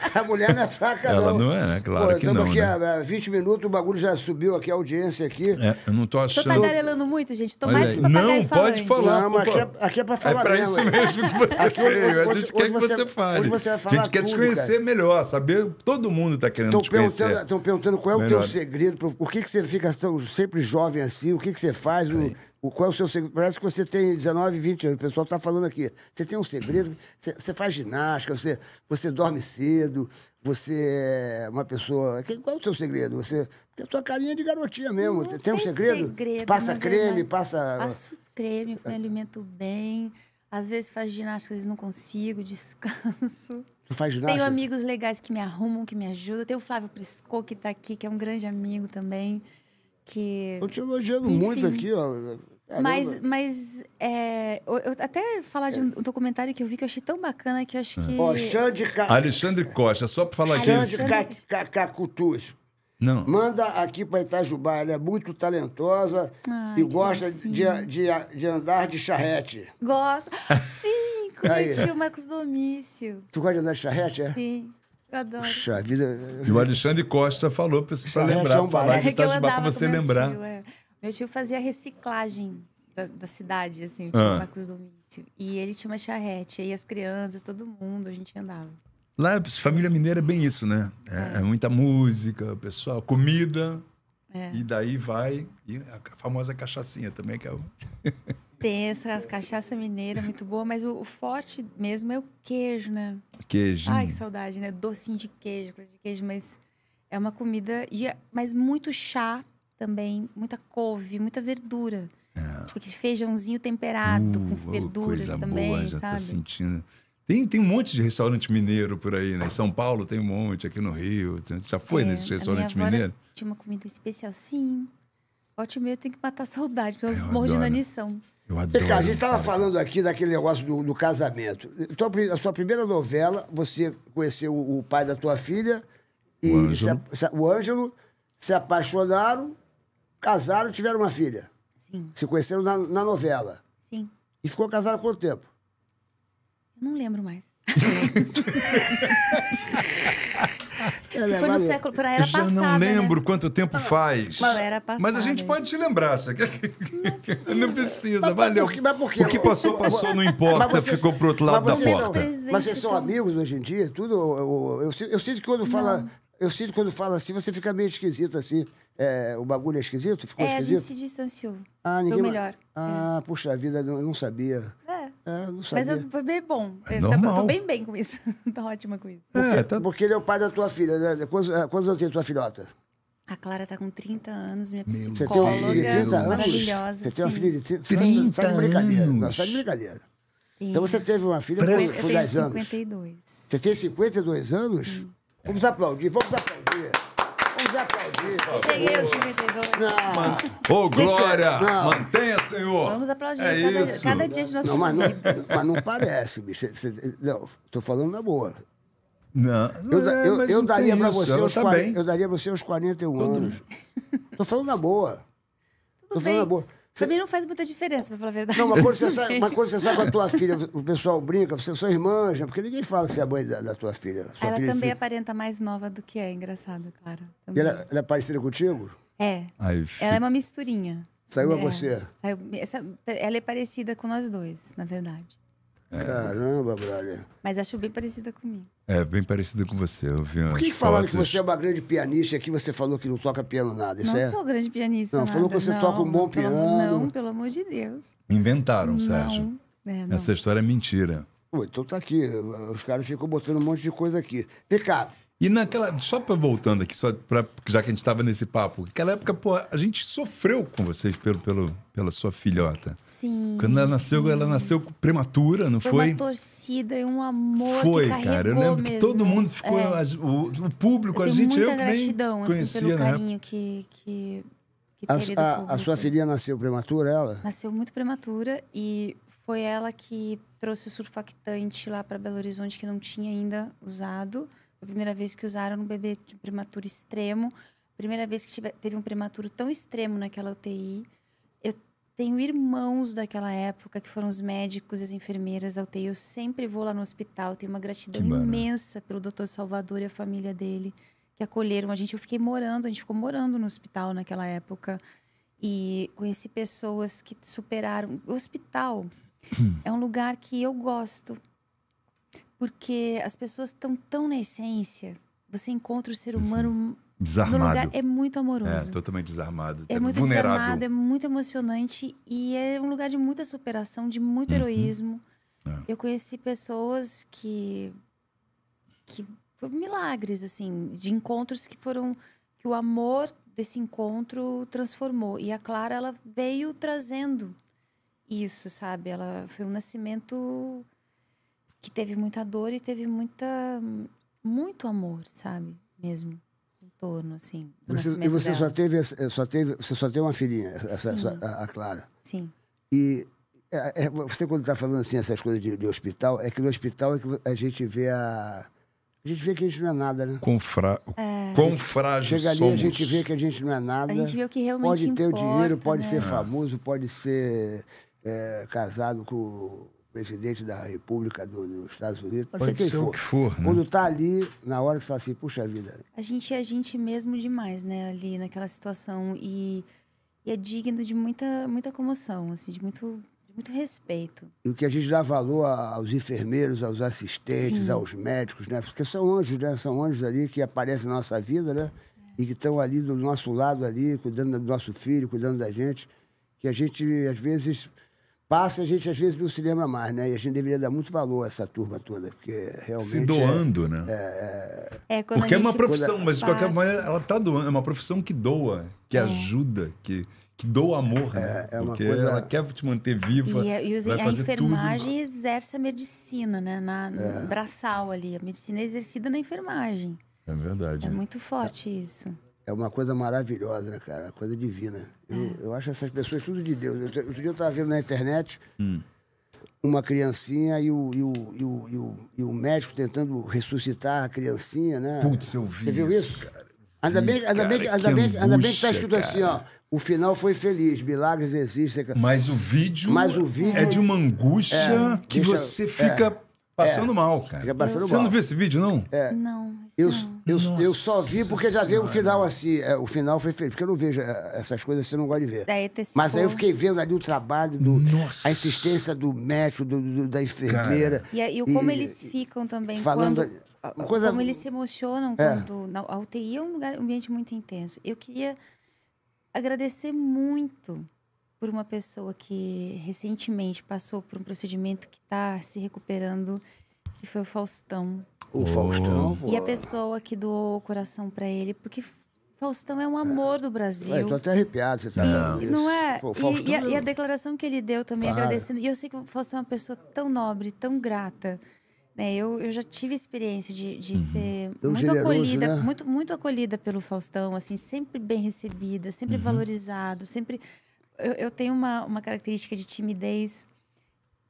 Essa mulher não é fraca, ela não. Ela não é, né? Claro Pô, que não. Estamos aqui né? há 20 minutos, o bagulho já subiu aqui, a audiência aqui. É, eu não tô achando. Tô tagarelando muito, gente. Tô Olha mais aí. que papagaio Não, pode falar. Não, aqui é, aqui é pra é falar É pra mesmo, isso mesmo que você aqui, veio. Hoje, a gente quer que você, você fale. Hoje você vai falar a gente quer te conhecer cara. melhor, saber... Todo mundo tá querendo te conhecer. Estão perguntando qual é o teu segredo, por que você fica sempre jovem assim, o que você você faz, o, o, qual é o seu segredo. Parece que você tem 19, 20 anos, o pessoal está falando aqui. Você tem um segredo, você, você, faz ginástica, você, você dorme cedo, você é uma pessoa. Qual é o seu segredo? Você, porque a tua carinha é de garotinha mesmo. Não tem um segredo? segredo passa creme, verdade. passa. Passo creme, me alimento bem. Às vezes faz ginástica, às vezes não consigo, descanso. Tu faz ginástica? Tenho amigos legais que me arrumam, que me ajudam. Tem o Flávio Prisco, que está aqui, que é um grande amigo também que. Eu te elogiando Enfim. muito aqui, ó. Caramba. Mas, mas é, eu, até falar de um é. documentário que eu vi que eu achei tão bacana que eu acho é. que. Ó, Xande Ca... Alexandre Costa, só para falar disso. Xande Cacacutus. Não. Manda aqui para Itajubá, ela é muito talentosa e gosta de, de, de, andar de charrete. Gosta. Sim, conheci o Marcos Domício. Tu gosta de andar de charrete, é? Sim. Eu adoro. Puxa, a vida... E o Alexandre Costa falou para é lembrar, um falar para tá é você lembrar. Tio, é. Meu tio fazia reciclagem da, da cidade, assim, o ah. Marcos Domício. E ele tinha uma charrete, aí as crianças, todo mundo, a gente andava. Lá, família mineira é bem isso, né? É, é. é muita música, pessoal, comida. É. E daí vai e a famosa cachaçinha também, que é. Tem essa cachaça mineira muito boa, mas o, o, forte mesmo é o queijo, né? Queijo. Ai, que saudade, né? Docinho de queijo, coisa de queijo, mas é uma comida. E, é, mas muito chá também, muita couve, muita verdura. É. Tipo aquele feijãozinho temperado uh, com verduras coisa também, boa, já sabe? Tô sentindo. Tem, tem um monte de restaurante mineiro por aí, né? Em São Paulo tem um monte, aqui no Rio. já foi é, nesse restaurante mineiro? Tinha uma comida especial, sim. Ótimo, eu tenho que matar a saudade, porque eu, eu morro adoro. de inanição. Eu adoro. Cara, a gente estava falando aqui daquele negócio do, do casamento. Então, a sua primeira novela, você conheceu o, pai da tua filha, e o Ângelo. Se, o Ângelo, se apaixonaram, casaram, tiveram uma filha. Sim. Se conheceram na, na novela. Sim. E ficou casado há quanto tempo? Eu não lembro mais. Foi no século, para era Já Eu não né? lembro né? quanto tempo faz. Mas era passada. Mas a gente pode te lembrar, você quer Não precisa. não precisa, valeu. Mas, por que, O que passou, passou, não importa, vocês, ficou pro outro lado da porta. mas vocês são então. amigos hoje em dia, tudo? Eu, eu, eu, eu sinto que quando fala... Não. Eu sinto quando fala assim, você fica meio esquisito assim. É, o bagulho é esquisito? Ficou é, esquisito? a gente se distanciou. Ah, ninguém... melhor. Ah, é. puxa vida, eu não sabia. É, não sabia. Mas eu, foi bem bom. É eu, tô bem bem com isso. tô ótima com isso. Porque, é, tá... porque ele é o pai da tua filha, né? Quantos, é, anos tem a tua filhota? A Clara tá com 30 anos, minha psicóloga. Você tem uma filha de 30 anos? Maravilhosa. Você tem uma filha de 30, 30 anos? Tá de brincadeira. Não, tá de brincadeira. Sim. Então você teve uma filha com, 10 anos. Eu tenho 52. Você tem 52 anos? Hum. Vamos aplaudir, vamos aplaudir. Vamos aplaudir. Cheguei aos 52. Ô, Glória, não. mantenha, senhor. Vamos aplaudir é cada, isso. cada dia de nossas não, mas, não, mas não parece, bicho. Não, tô falando na boa. Não, é, não eu, tá eu, daria para você, os 40, eu 41 anos. Mundo. Tô falando na boa. Tudo Tô bem. falando na boa. Também não faz muita diferença, pra falar a verdade. Não, uma coisa, você sabe, você com a tua filha, o pessoal brinca, vocês são irmãs, já né? porque ninguém fala que você é a mãe da, da tua filha. Sua ela filha também é aparenta mais nova do que é, engraçado, claro. Ela, ela, é parecida contigo? É. Ai, ela é uma misturinha. Saiu é, a você? Saiu, essa, ela é parecida com nós dois, na verdade. É. Caramba, brother. Mas acho bem parecida comigo. É, bem parecida com você. Eu vi Por que, que falaram que você é uma grande pianista e aqui você falou que não toca piano nada? Isso não é... sou grande pianista. Não, nada. falou que você não, toca um bom piano. não, pelo amor de Deus. Inventaram, não. Sérgio. É, não. Essa história é mentira. Pô, então tá aqui. Os caras ficam botando um monte de coisa aqui. Vem cá. E naquela. Só pra, voltando aqui, só pra, já que a gente tava nesse papo, naquela época, pô, a gente sofreu com vocês pelo, pelo, pela sua filhota. Sim. Quando ela nasceu, sim. ela nasceu prematura, não foi? Foi uma torcida e um amor. Foi, cara. Eu lembro mesmo. que todo mundo é. ficou. É. O, o, público, eu a gente. Muita eu gratidão, nem assim, conhecia, assim, pelo né? carinho que. que... que a, teve a, a sua filha nasceu prematura, ela? Nasceu muito prematura e foi ela que trouxe o surfactante lá para Belo Horizonte que não tinha ainda usado. Foi a primeira vez que usaram no bebê de prematuro extremo. Primeira vez que tive, teve um prematuro tão extremo naquela UTI. Eu tenho irmãos daquela época que foram os médicos e as enfermeiras da UTI. Eu sempre vou lá no hospital. Tenho uma gratidão imensa pelo doutor Salvador e a família dele que acolheram a gente. Eu fiquei morando, a gente ficou morando no hospital naquela época. E conheci pessoas que superaram. O hospital hum. é um lugar que eu gosto. Porque as pessoas estão tão na essência. Você encontra o ser uhum. humano desarmado. No lugar é muito amoroso. É, totalmente desarmado. É, é muito vulnerável. desarmado, é muito emocionante e é um lugar de muita superação, de muito uhum. heroísmo. É. Eu conheci pessoas que que foram milagres assim, de encontros que foram que o amor desse encontro transformou. E a Clara ela veio trazendo isso, sabe? Ela foi um nascimento que teve muita dor e teve muita muito amor, sabe? Mesmo em torno assim. Você, e você dela. só teve só teve você só tem uma filhinha, essa, essa, a, a, Clara. Sim. E é, é, você quando está falando assim essas coisas de, de, hospital, é que no hospital é que a gente vê a a gente vê que a gente não é nada, né? Com fra... É. Quão frágil Chega ali, somos. a gente vê que a gente não é nada. A gente vê o que realmente Pode ter importa, o dinheiro, pode né? ser é. famoso, pode ser é, casado com presidente da República do, dos Estados Unidos, pode, pode ser quem ser for. Que for né? Quando está ali, na hora que você fala assim, puxa vida. A gente é a gente mesmo demais, né, ali naquela situação. E, e é digno de muita, muita comoção, assim, de muito muito respeito. E o que a gente dá valor aos enfermeiros, aos assistentes, Sim. aos médicos, né? Porque são anjos, né? São anjos ali que aparecem na nossa vida, né? É. E que estão ali do nosso lado ali, cuidando do nosso filho, cuidando da gente. Que a gente, às vezes, passa, a gente às vezes não se lembra mais, né? E a gente deveria dar muito valor a essa turma toda, porque realmente. Se doando, é, né? É, é... é porque é uma profissão, mas de qualquer maneira ela tá doando. É uma profissão que doa, que é. ajuda, que. Que doa amor, né? É, é, uma Porque coisa... ela quer te manter viva. E, a, e os, a enfermagem tudo. exerce a medicina, né? Na, no é. braçal ali. A medicina é exercida na enfermagem. É verdade. É né? muito forte isso. É uma coisa maravilhosa, né, cara? Uma coisa divina. Eu, é. eu acho essas pessoas tudo de Deus. Eu, outro dia eu estava vendo na internet hum. uma criancinha e o, e, o, e, o, e, o, e o médico tentando ressuscitar a criancinha, né? Putz, eu vi. Você viu isso? isso? Cara. Ainda bem, ainda, cara, bem, que ainda, angústia, bem, ainda bem que tá escrito assim, cara. assim, ó. O final foi feliz, milagres existem. Mas o vídeo, Mas o é vídeo é de uma angústia é, que deixa, você é. fica é, passando é, mal, cara. Fica passando você mal. não vê esse vídeo, não? É. Não. Eu, eu, eu só vi porque já veio o final assim. É, o final foi feito, porque eu não vejo é, é, essas coisas, você não gosta de ver. É, Mas aí eu fiquei vendo ali o trabalho, do, a insistência do médico, do, do, da enfermeira. E, e, e como eles ficam também. Falando. Quando... Coisa... Como eles se emocionam é. quando. Na, a UTI é um, lugar, um ambiente muito intenso. Eu queria agradecer muito por uma pessoa que recentemente passou por um procedimento que está se recuperando, que foi o Faustão. O oh. Faustão. E a pessoa que doou o coração para ele, porque Faustão é um amor é. do Brasil. Eu é, Estou até arrepiado, você tá não. Não é? Pô, e, e, a, é e, a, declaração que ele deu também, agradecendo. E eu sei que o Faustão é uma pessoa tão nobre, tão grata. É, eu, eu já tive experiência de, de uhum. ser muito acolhida, né? muito, muito acolhida pelo Faustão, assim, sempre bem recebida, sempre uhum. valorizado, sempre. Eu, eu tenho uma, uma característica de timidez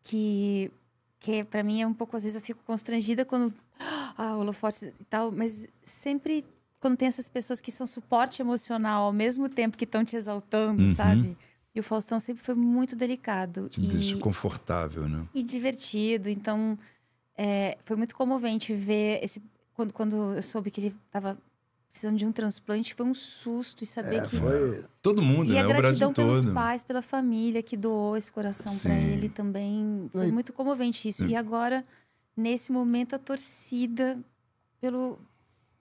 que que para mim é um pouco, às vezes eu fico constrangida quando ah, holofote e tal, mas sempre quando tem essas pessoas que são suporte emocional ao mesmo tempo que estão te exaltando, uhum. sabe? E o Faustão sempre foi muito delicado. Te e, deixa confortável, né? E divertido. Então, é, foi muito comovente ver esse. Quando, quando eu soube que ele estava precisando de um transplante, foi um susto e saber é, que. Foi... Todo mundo, e né? a gratidão pelos todo. pais, pela família que doou esse coração para ele também. Foi muito comovente isso. E... e agora, nesse momento, a torcida pelo,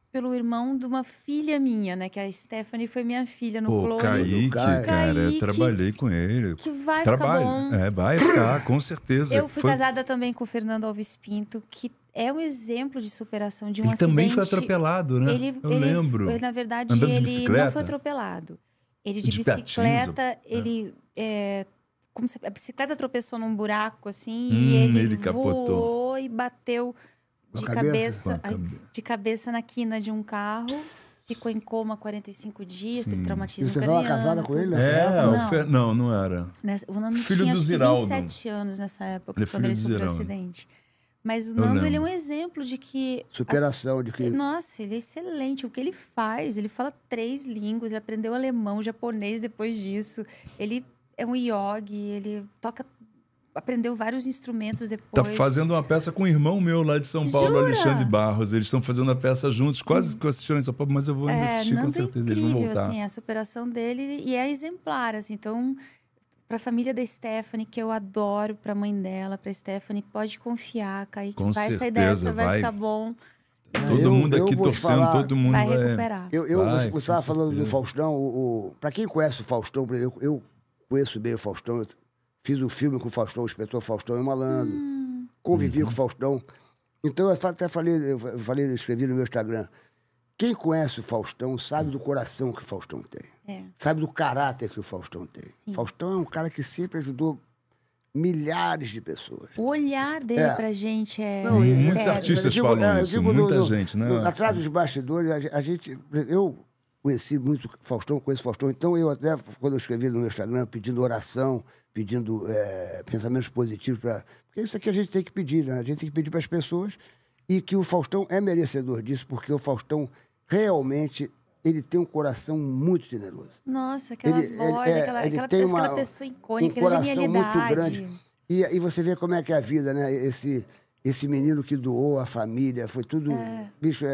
pelo irmão de uma filha minha, né? Que a Stephanie foi minha filha no Pô, Clone. Kaique, Kaique, cara, eu trabalhei com ele. Que vai Trabalho. ficar bom. É, vai ficar, com certeza. Eu fui foi... casada também com o Fernando Alves Pinto, que é um exemplo de superação de um ele acidente. Ele também foi atropelado, né? Ele, Eu ele, lembro. Ele, na verdade, ele não foi atropelado. Ele de, de bicicleta, piatismo. Né? ele... É, como se a bicicleta tropeçou num buraco, assim, hum, e ele, ele capotou. e bateu de cabeça, cabeça, de cabeça na quina de um carro. Psss. Ficou em coma 45 dias, teve traumatismo você craniano. Você estava casada com ele nessa é, época? Não. Fer... não, não era. Nessa, o Nando filho tinha do 27 anos nessa época, ele é quando ele sofreu o acidente. Mas o Nando, ele é um exemplo de que... Superação, a... de que... Nossa, ele é excelente. O que ele faz, ele fala três línguas, ele aprendeu alemão, japonês depois disso. Ele é um yogi, ele toca... Aprendeu vários instrumentos tá depois. Tá fazendo uma peça com um irmão meu lá de São Paulo, Jura? Alexandre Barros. Eles estão fazendo a peça juntos, quase que eu assisti Paulo mas eu vou é, assistir Nando com é certeza. É incrível, eles vão voltar. assim, a superação dele e é exemplar, assim. Então, para a família da Stephanie, que eu adoro, para a mãe dela, para Stephanie, pode confiar, Kaique, Com vai certeza, sair dessa, vai, vai ficar bom. Todo eu, mundo aqui torcendo, falar, todo mundo vai é- recuperar. Eu, eu vai, você estava falando do Faustão, o, o para quem conhece o Faustão, eu, eu conheço bem o Faustão, eu fiz o um filme com o Faustão, o inspetor Faustão e Malandro, hum. convivi uhum. com o Faustão. Então eu até falei, eu falei, escrevi no meu Instagram, quem conhece o Faustão sabe do coração que o Faustão tem. É. Sabe do caráter que o Faustão tem. Sim. Faustão é um cara que sempre ajudou milhares de pessoas. O olhar dele é. pra gente é. Não, e muitos é, artistas digo, falam é, isso, digo, muita no, gente, né? no, né? atrás dos bastidores, a, a, gente. Eu conheci muito Faustão, conheço Faustão, então eu até, quando eu escrevi no meu Instagram pedindo oração, pedindo é, pensamentos positivos para. Porque isso aqui a gente tem que pedir, né? A gente tem que pedir para as pessoas e que o Faustão é merecedor disso, porque o Faustão realmente ele tem um coração muito generoso. Nossa, aquela ele, voz, ele, é, aquela, ele aquela, tem uma, aquela pessoa icônica, um genialidade. muito grande. E, aí você vê como é que é a vida, né? Esse, esse menino que doou a família, foi tudo, é. bicho, é,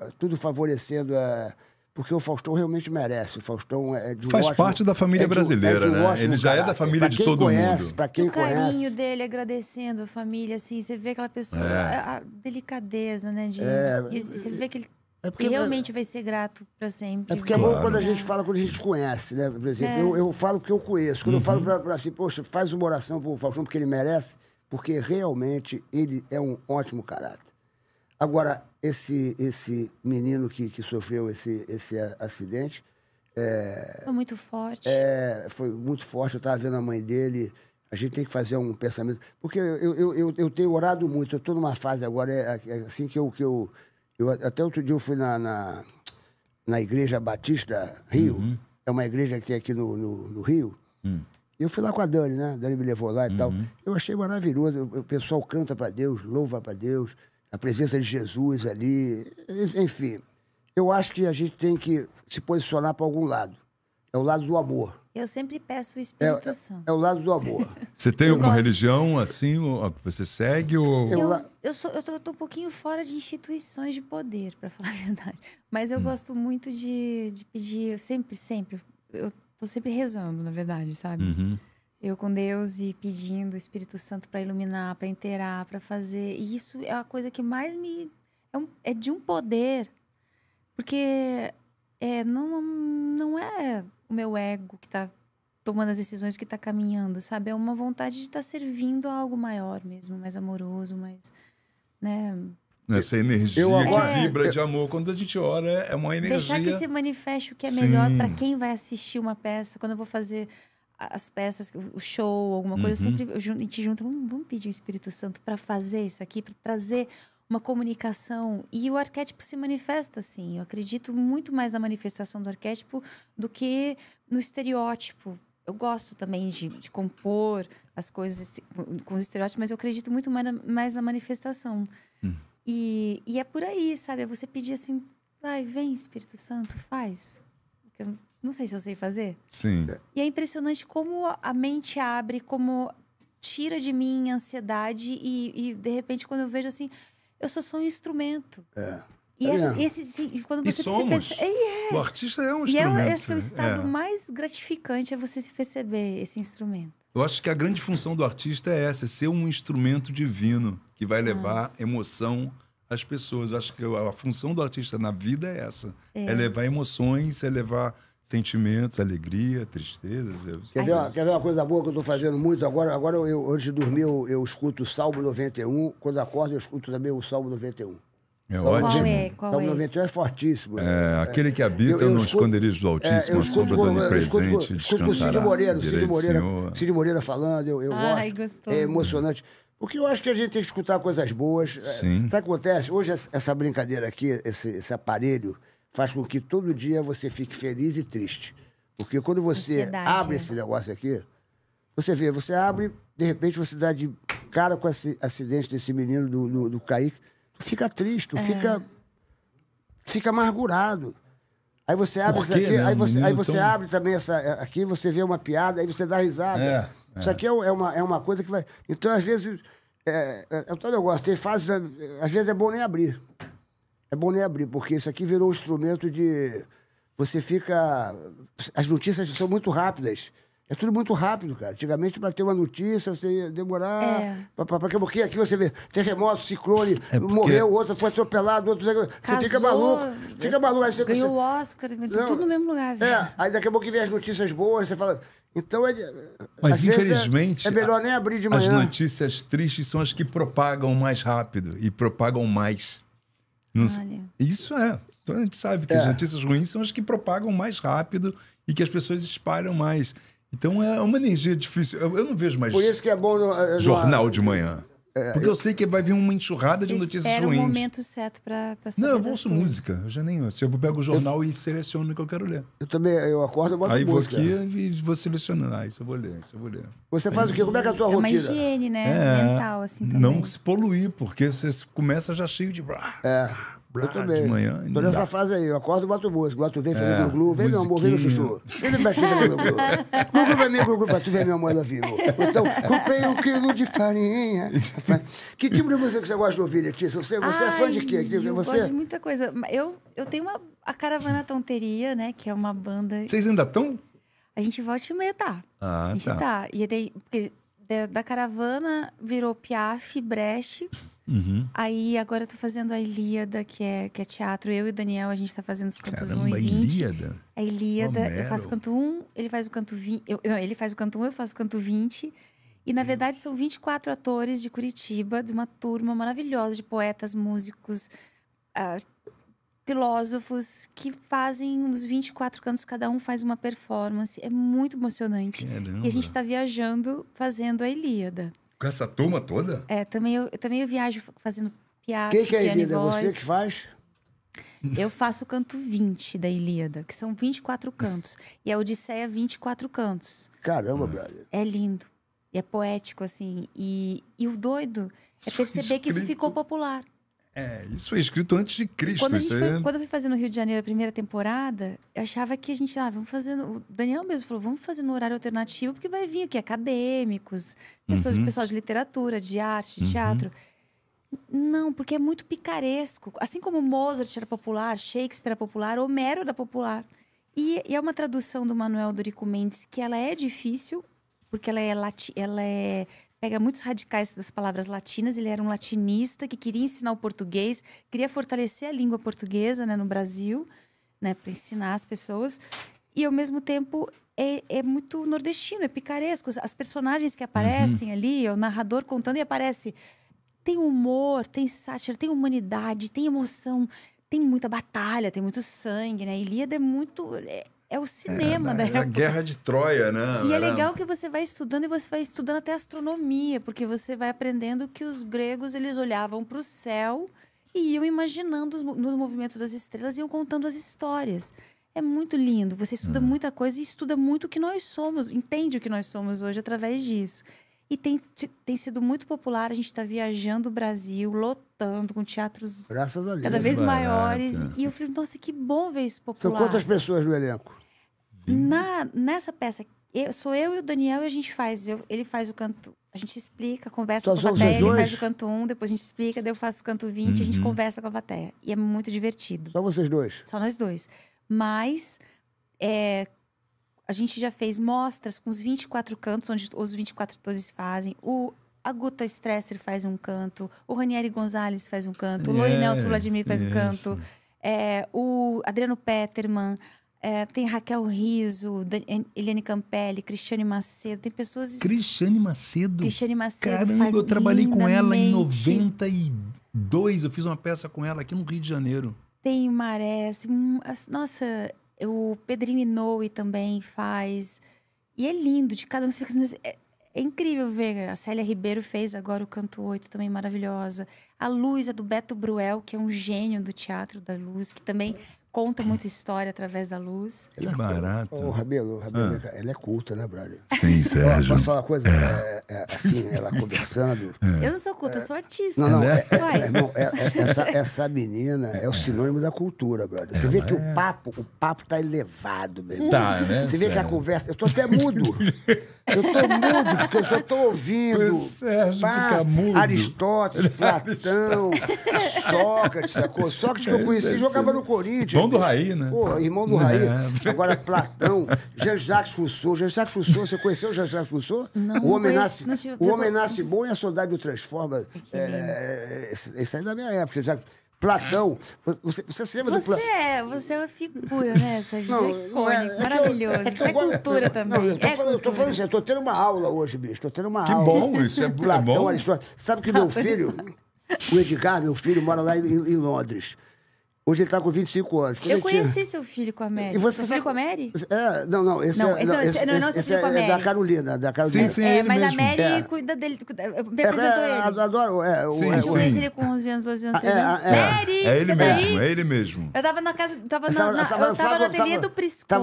é, tudo favorecendo a é, porque o Faustão realmente merece. O Faustão é de um Faz ótimo, parte da família é de, brasileira, é um né? Ele já é da família de todo conhece, mundo. quem o conhece, o carinho dele agradecendo a família, assim, você vê aquela pessoa, é. a, a, delicadeza, né? De, é. você vê que ele é porque, é, realmente é vai ser grato para sempre. É porque é bom quando a gente fala, quando a gente conhece, né? Por exemplo, é. eu, eu falo porque eu conheço. Quando uhum. eu falo uhum. pra, pra assim, poxa, faz uma oração pro Faustão porque ele merece, porque realmente ele é um ótimo caráter. Agora, esse, esse menino que, que sofreu esse, esse acidente. É, foi muito forte. É, foi muito forte. Eu estava vendo a mãe dele. A gente tem que fazer um pensamento. Porque eu, eu, eu, eu tenho orado muito. Eu estou numa fase agora, é, é, assim que eu. Que eu eu, até outro dia eu fui na, na, na Igreja Batista Rio. Uhum. É uma igreja que tem aqui no, no, no Rio. Uhum. Eu fui lá com a Dani, né? A Dani me levou lá e uhum. tal. Eu achei maravilhoso. O pessoal canta para Deus, louva para Deus, a presença de Jesus ali. Enfim, eu acho que a gente tem que se posicionar para algum lado. É o lado do amor. Eu sempre peço o Espírito é, Santo. É, é, o lado do amor. Você tem eu alguma gosto. religião assim? que Você segue ou. Eu, eu, sou, eu, tô, eu tô um pouquinho fora de instituições de poder, para falar a verdade. Mas eu hum. gosto muito de, de pedir, eu sempre, sempre. Eu tô sempre rezando, na verdade, sabe? Uhum. Eu com Deus e pedindo o Espírito Santo para iluminar, para inteirar, para fazer. E isso é a coisa que mais me. É, um, é de um poder. Porque é, não, não é o meu ego que está tomando as decisões, que está caminhando, sabe? É uma vontade de estar tá servindo a algo maior mesmo, mais amoroso, mais. Né? né essa energia eu, vibra é, de amor. Quando a gente ora, é uma energia. Deixar que se manifeste o que é Sim. melhor para quem vai assistir uma peça. Quando eu vou fazer as peças, o show, alguma coisa, uhum. eu sempre eu, a gente junta, vamos, vamos pedir o Espírito Santo para fazer isso aqui, para trazer uma comunicação. E o arquétipo se manifesta assim. Eu acredito muito mais na manifestação do arquétipo do que no estereótipo. Eu gosto também de, de compor as coisas com os estereótipos, mas eu acredito muito mais na, mais na manifestação. Hum. E, e é por aí, sabe? É você pedir assim, vai, vem Espírito Santo, faz. Eu não sei se eu sei fazer. Sim. E é impressionante como a mente abre, como tira de mim a ansiedade e, e de repente quando eu vejo assim, eu sou só um instrumento. É. Tá e, é esse, quando você e somos. Perce... É. O artista é um é, instrumento. E eu acho que é o né? estado é. mais gratificante é você se perceber esse instrumento. Eu acho que a grande função do artista é essa, é ser um instrumento divino que vai ah. levar ah. emoção às pessoas. Eu acho que a função do artista na vida é essa, é, é levar emoções, é levar sentimentos, alegria, tristezas. Quer ver, uma, é quer ver uma coisa boa que eu estou fazendo muito agora? Agora, eu, antes de dormir, eu, eu escuto o Salmo 91. Quando acordo, eu escuto também o Salmo 91. É Salmo ótimo. Qual é? Qual Salmo 91 é, é, fortíssimo. É, né? é, aquele que habita eu, eu no escuto, esconderijo do Altíssimo, é, eu escuto, com, eu presente, eu escuto, escuto com o Cid Moreira, Cid Moreira, Cid Moreira falando, eu, eu Ai, gosto. Gostou. É emocionante. Porque eu acho que a gente tem que escutar coisas boas. Sim. Sabe o que acontece? Hoje, essa brincadeira aqui, esse, esse aparelho, faz com que todo dia você fique feliz e triste. Porque quando você Ansiedade, abre né? esse negócio aqui, você vê, você abre, de repente você dá de cara com esse acidente desse menino do, do, do Kaique, tu fica triste, tu é. fica, fica amargurado. Aí você abre quê, isso aqui, né? aí você, aí você tão... abre também essa. É, aqui você vê uma piada, aí você dá risada. É, é. Isso aqui é, é uma, é uma coisa que vai. Então, às vezes. É, é, é tal negócio, tem fases. Às vezes é bom nem abrir. É bom nem abrir, porque isso aqui virou um instrumento de. Você fica. As notícias são muito rápidas. É tudo muito rápido, cara. Antigamente ter uma notícia, você ia demorar. É. Porque aqui você vê terremoto, ciclone, é porque... morreu, outro foi atropelado, outro. Você Casou, fica maluco. Né? Fica maluco. Aí você, ganhou assim, o Oscar, né? não, tudo no mesmo lugar. Assim. É, aí daqui a pouco vem as notícias boas, você fala. Então é. Mas é- infelizmente. É, é, melhor nem abrir de manhã. As notícias tristes são as que propagam mais rápido e propagam mais. Não, isso é. Então a gente sabe que é. as notícias ruins são as que propagam mais rápido e que as pessoas espalham mais. Então é uma energia difícil. Eu, eu não vejo mais. Por isso que é bom. No, no, é, jornal de manhã. É, porque eu sei que vai vir uma enxurrada de notícias era ruins. Era o momento certo para Não, eu ouço coisas. música. Eu já nem ouço. Eu pego o jornal eu, e seleciono o que eu quero ler. Eu também, eu acordo e boto Aí música. Aí vou aqui e vou selecionando. Ah, isso eu vou ler, isso eu vou ler. Você faz é. o quê? Como é que é a tua é rotina? É uma higiene, né? É, Mental, assim, também. Não se poluir, porque você começa já cheio de... É. é eu também. De manhã, Tô nessa dá. fase aí, eu acordo e boto música. Boto vem fazer é, glu-glu, vem meu amor, vem no chuchu. Vem meu baixinho fazer glu-glu. Glu-glu pra mim, glu-glu pra tu, vem minha amor, ela vivo. Então, comprei um quilo de farinha. Que tipo de música que você gosta de ouvir, Letícia? Você, você Ai, é fã de quê? Que, eu você? gosto de muita coisa. Eu, eu tenho uma, a Caravana Tonteria, né, que é uma banda... Vocês ainda estão? A gente volta e meia, tá. Ah, a gente tá. tá. E daí, da, da Caravana virou Piaf, Brecht... Uhum. Aí agora eu tô fazendo a Ilíada, que é, que é teatro. Eu e o Daniel, a gente tá fazendo os cantos Caramba, 1 e 20. Ilíada. A Ilíada, Homero. eu faço o canto 1, ele faz o canto 20. Eu, não, ele faz o canto 1, eu faço o canto 20. E na uhum. verdade são 24 atores de Curitiba, de uma turma maravilhosa de poetas, músicos, uh, filósofos que fazem uns 24 cantos, cada um faz uma performance. É muito emocionante. Caramba. E a gente tá viajando fazendo a Ilíada. Com essa turma toda? É, também eu, eu também eu viajo fazendo piada. Quem que é a Ilíada? É você que faz? Eu faço o canto 20 da Ilíada, que são 24 cantos. E a Odisseia, 24 cantos. Caramba, ah. brother. É lindo. E é poético, assim. E, e o doido é perceber que isso ficou popular. É, isso foi escrito antes de Cristo. Quando, gente foi, é... quando eu fui fazer no Rio de Janeiro a primeira temporada, eu achava que a gente, ah, vamos fazer. O Daniel mesmo falou, vamos fazer no horário alternativo, porque vai vir aqui acadêmicos, pessoas, uhum. pessoal de literatura, de arte, de uhum. teatro. Não, porque é muito picaresco. Assim como Mozart era popular, Shakespeare era popular, Homero era popular. E, e é uma tradução do Manuel Dorico Mendes que ela é difícil, porque ela é, lati ela é pega muitos radicais das palavras latinas. Ele era um latinista que queria ensinar o português, queria fortalecer a língua portuguesa né, no Brasil, né, para ensinar as pessoas. E ao mesmo tempo é, é, muito nordestino, é picaresco. As personagens que aparecem uhum. ali, é o narrador contando e aparece. Tem humor, tem sátira, tem humanidade, tem emoção, tem muita batalha, tem muito sangue, né? Ilíada é muito. É, é o é, cinema é, da época. É a guerra de Troia, né? E é legal que você vai estudando e você vai estudando até astronomia, porque você vai aprendendo que os gregos eles olhavam para o céu e iam imaginando os, nos movimentos das estrelas e iam contando as histórias. É muito lindo. Você estuda hum. muita coisa e estuda muito o que nós somos, entende o que nós somos hoje através disso. E tem, tem sido muito popular, a gente está viajando o Brasil, lotando com teatros cada vez Barata. maiores. E eu falei, nossa, que bom ver isso popular. São quantas pessoas no elenco? Na, nessa peça, eu, sou eu e o Daniel e a gente faz. Eu, ele faz o canto. A gente explica, conversa então, com a plateia, ele faz o canto 1, um, depois a gente explica, daí eu faço o canto 20, uhum. a gente uhum. conversa com a plateia. E é muito divertido. Só vocês dois? Só nós dois. Mas é, a gente já fez mostras com os 24 cantos, onde os 24 atores fazem. O, a Guta Stresser faz um canto, o Ranieri Gonzalez faz um canto, yeah, o Lori é, Nelson Vladimir faz yeah, um canto, é, o Adriano Peterman, é, tem Raquel Riso, Eliane Campelli, Cristiane Macedo, tem pessoas. Cristiane Macedo? Cristiane Macedo. Caramba, eu trabalhei com ela em 92, eu fiz uma peça com ela aqui no Rio de Janeiro. Tem Maré, nossa, o Pedrinho Inoue também faz. E é lindo, de cada um você fica assim, é, é, incrível ver. A Célia Ribeiro fez agora o Canto 8, também maravilhosa. A Luz, é do Beto Bruel, que é um gênio do teatro da luz, que também conta muita história através da luz. Ela que ah. é barato. O oh, Rabelo, Rabelo ah. ela é culta, né, brother? Sim, Sérgio. Posso falar uma coisa? É. É, é, assim, ela conversando. Eu não sou culta, eu sou artista. Não, não. não né? é, é, é, essa, essa menina é o sinônimo da cultura, brother. Você vê né? que o papo, o papo tá elevado, meu irmão. Tá, né? Você vê que a conversa. Eu tô até mudo. Eu estou mudo, porque eu só estou ouvindo. Sérgio Pá, fica mudo. Aristóteles, Platão, Sócrates, sacou? Sócrates que eu é, conheci jogava no Corinthians. Irmão do Raí, né? Pô, irmão do Raí. É, né? Agora, Platão, Jean-Jacques Rousseau. Jean-Jacques Rousseau, você conheceu Jean-Jacques Rousseau? Não, o homem nasce, O homem nasce bom e a saudade o transforma. É, é, é da minha época. Jean-Jacques Platão. Você, você se lembra você do Platão? É, você é uma figura, né? Essa não, icônico, é, é maravilhoso. é isso é cultura também. eu, tô é falando, eu tô falando assim, eu tô tendo uma aula hoje, bicho. Tô tendo uma que aula. Que bom, isso é, é Platão, bom. Aristóteles. Sabe que meu filho, o Edgar, meu filho, mora lá em, em Londres. Hoje ele tá com 25 anos. Quando eu conheci tinha... seu filho com a Mary. E você seu sabe... filho com a Mary? É, não, não. Esse não, é, então, não, esse, não, não esse, seu filho é, com a Mary. É, é da Carolina, da Carolina. Sim, sim, é, é mas mesmo. a Mary é. cuida dele, me apresentou é, é, ele. Adoro, é, o, sim, é, eu conheci ele com 11 anos, 12 anos, 13 ah, anos. É, Mary! É ele tá mesmo, é ele mesmo. Eu tava na casa, tava na, na, eu estava no ateliê do Prisco, que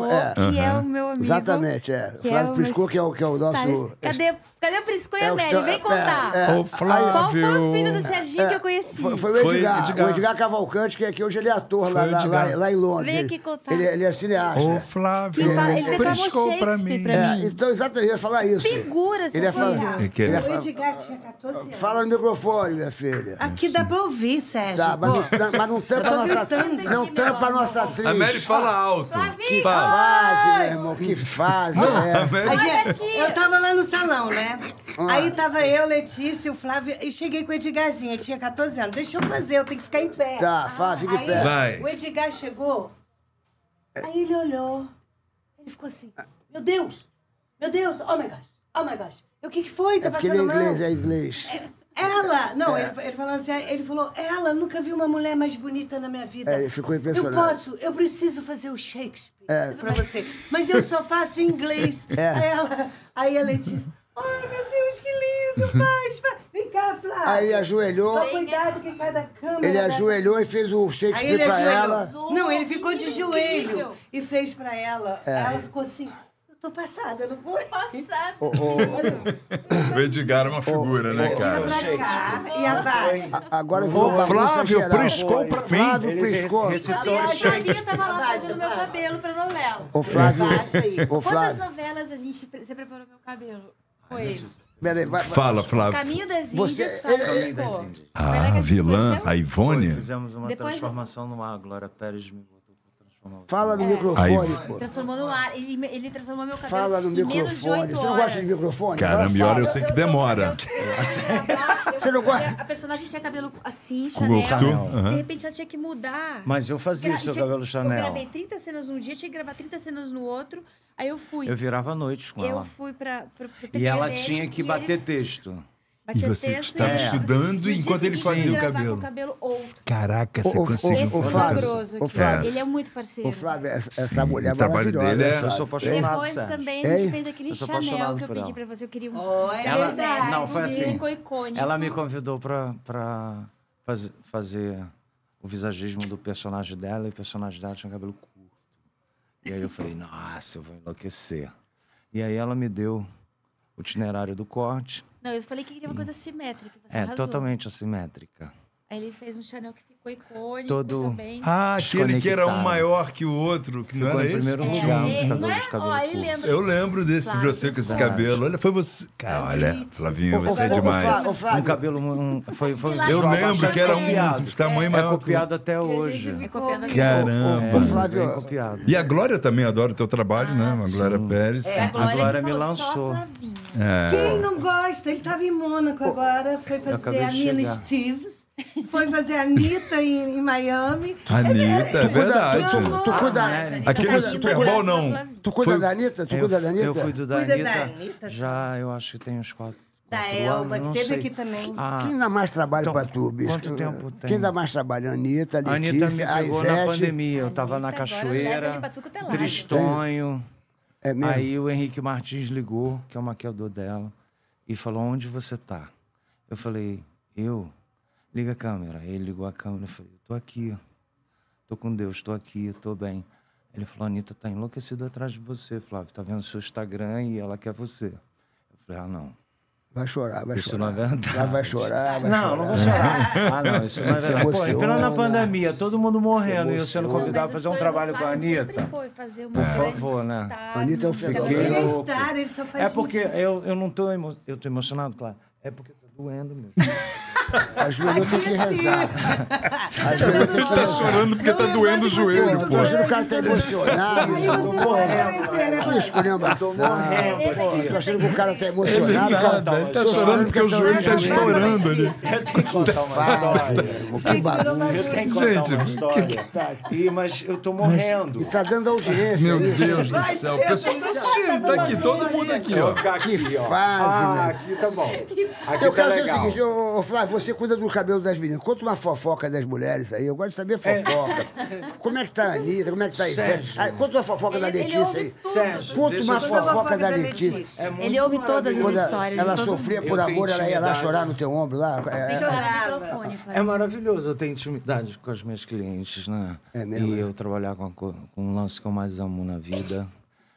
é o meu amigo. Exatamente, é. Flávio Prisco, que é o, que é o nosso... Cadê Cadê o Prisco e a Mary? Vem contar. Qual foi o filho do Serginho que eu conheci? Foi o Edgar, o Edgar Cavalcante, que hoje ele ator lá, lá, lá, lá, em Londres. Vem aqui contar. Ele, é, ele é cineasta. Flávio, ele, fala, ele, ele declamou pra mim. Pra mim. É, então, exatamente, eu ia falar isso. Figura, seu ele ia falar, é que ele ia é falar, O Edgar tinha 14 anos. Fala no microfone, minha filha. Aqui dá pra ouvir, Sérgio. Dá, mas, não, mas não tampa a nossa, não tampa a nossa atriz. A Mary fala alto. Que fase, meu irmão, que fase é essa? Eu tava lá no salão, né? Aí tava eu, Letícia, o Flávio, e cheguei com o Edgarzinho. Eu tinha 14 anos. Deixa eu fazer, eu tenho que ficar em pé. Tá, faz, fica em pé. Vai. O Edgar chegou, aí ele olhou. Ele ficou assim: Meu Deus! Meu Deus! Oh my gosh! Oh my gosh! O que, que foi? É tá é passando mal? inglês é inglês. É, ela! Não, é. ele, ele, falou assim, ele falou, ela, nunca vi uma mulher mais bonita na minha vida. É, ele ficou impressionado. Eu posso, eu preciso fazer o Shakespeare é. pra você. Mas eu só faço em inglês. É. Aí ela, aí a Letícia, Ai, meu Deus, que lindo! Faz, faz. Vem cá, Flávio. Aí ele ajoelhou. Só cuidado que cada câmera. Ele né? ajoelhou e fez o Shakespeare pra ela. Não, ele ficou de joelho e fez pra ela. É. Ela ficou assim. eu Tô passada, não vou. Passada. Oh, oh. O Edgar é uma figura, oh, né, cara? Pra cá, e abaixo. A, agora virou o Flávio Priscou pra mim. Flávio Priscou. Aliás, a Jolinha tava lá fazendo meu cabelo pra novela. O Flávio. O Flávio. Quantas novelas a gente. Você preparou meu cabelo? Oi. Fala, Flávio. Caminho das Índias, Você... Flávio é, ah, A vilã, a Ivone. fizemos uma Depois... transformação no ar, Glória Pérez me Fala no é. microfone, Aí... pô. Transformou no ar. Ele, ele transformou meu cabelo. Fala no microfone. Você não gosta de microfone? Cara, melhor eu sei que demora. Assim. Você não gosta? A personagem tinha cabelo assim, Chanel. Uhum. De repente ela tinha que mudar. Mas eu fazia o seu tinha... cabelo Chanel. Eu gravei 30 cenas num dia, tinha que gravar 30 cenas no outro. Aí eu fui. Eu virava noites com eu ela. Eu fui pra, pra, pra E ela dele, tinha que bater ele... texto e você estava é. estudando é. enquanto ele fazia o cabelo. o cabelo. outro. Caraca, você o, conseguiu. O, o, o Flávio, é o Flávio, Ele é muito parceiro. O Flávio, essa Sim, mulher o trabalho dele é... Eu sou apaixonado, Depois também a gente fez aquele Chanel que eu pedi pra você. Eu queria um... Oh, é ela, verdade. Não, foi assim. Ficou icônico. Ela me convidou pra, faz, fazer o visagismo do personagem dela. E o personagem dela tinha um cabelo curto. E aí eu falei, nossa, eu vou enlouquecer. E aí ela me deu o itinerário do corte não, eu falei que queria uma coisa simétrica. é, arrasou. totalmente assimétrica. Aí ele fez um Chanel que Ficou Todo... também. Ah, aquele que era um maior que o outro, que não era esse? que tinha um é? Eu lembro desse Flávio, você com esse cabelo. Olha, foi você. Cara, olha, Flavinho, o, você o, é demais. O, Flávio. Um cabelo um, foi, foi Eu lembro que era um copiado. tamanho é, maior. É copiado até hoje. Caramba. O Flávio. É copiado. E a Glória também adora o teu trabalho, ah, né? A Glória sim. Pérez. É, a Glória, me lançou. É. Quem não gosta? Ele estava em Mônaco agora, foi fazer a Nina Stevens foi fazer a Anitta em, em Miami. É Anitta, é, é verdade. Tu, tu, ah, é, tu cuida. Ah, Aquele Super Bowl, não. Tu cuida da Anitta? Tu cuida da Anitta? Eu cuido da Anitta. Já, eu acho que tem uns quatro. Da Elba, que teve sei. aqui também. Ah, Quem dá mais trabalho então, pra tu, bicho? Quanto tempo tem? Quem dá mais trabalho? Anitta, Letícia, Anitta me pegou na pandemia. Eu tava Anitta na cachoeira, é tristonho. É mesmo? Aí o Henrique Martins ligou, que é o maquiador dela, e falou, onde você tá? Eu falei, eu? Liga a câmera. Aí ele ligou a câmera e falou, tô aqui, tô com Deus, tô aqui, tô bem. Ele falou, Anitta tá enlouquecida atrás de você, Flávio. Tá vendo o seu Instagram e ela quer você. Eu falei, ah, não. Vai chorar, vai isso chorar. Isso não é verdade. vai chorar, vai não, chorar. Não, não vou chorar. ah, não, isso não é verdade. Pô, entrando na né? pandemia, todo mundo morrendo e eu sendo convidado a fazer um trabalho com a Anitta. Foi fazer uma Por favor, né? Anitta é o fenômeno. Ele é ele só faz É porque eu, eu não tô, emo... eu tô emocionado, claro. É porque eu tô doendo mesmo. A joelha tem que rezar. A joelha tem tá que rezar. tá chorando porque tá doendo o joelho, pô. Imagina o cara tá emocionado. Que esculhambação. Tô achando que o cara tá emocionado. Ele tá, tá chorando porque o joelho tá estourando ali. Que barulho. Tá gente, Mas eu tô morrendo. E tá dando audiência. Meu é Deus do céu. O pessoal tá assistindo. Tá aqui, todo mundo aqui, ó. Que fase, ah, né? Aqui tá bom. Eu quero dizer o seguinte, Flávio, você cuida do cabelo das meninas. Conta uma fofoca das mulheres aí. Eu gosto de saber fofoca. É. Como é que tá a Anitta? Como é que tá a Ivete? Ah, conta uma fofoca ele, da Letícia aí. Sérgio, conta uma fofoca da, da Letícia. Letícia. É ele ouve todas as histórias. Ela sofria por amor, ela ia lá chorar no teu ombro lá. É, Chorava. É. é maravilhoso. Eu tenho intimidade com as minhas clientes, né? É mesmo. E é. eu trabalhar com, com um lance que eu mais amo na vida.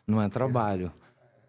Não é trabalho. É.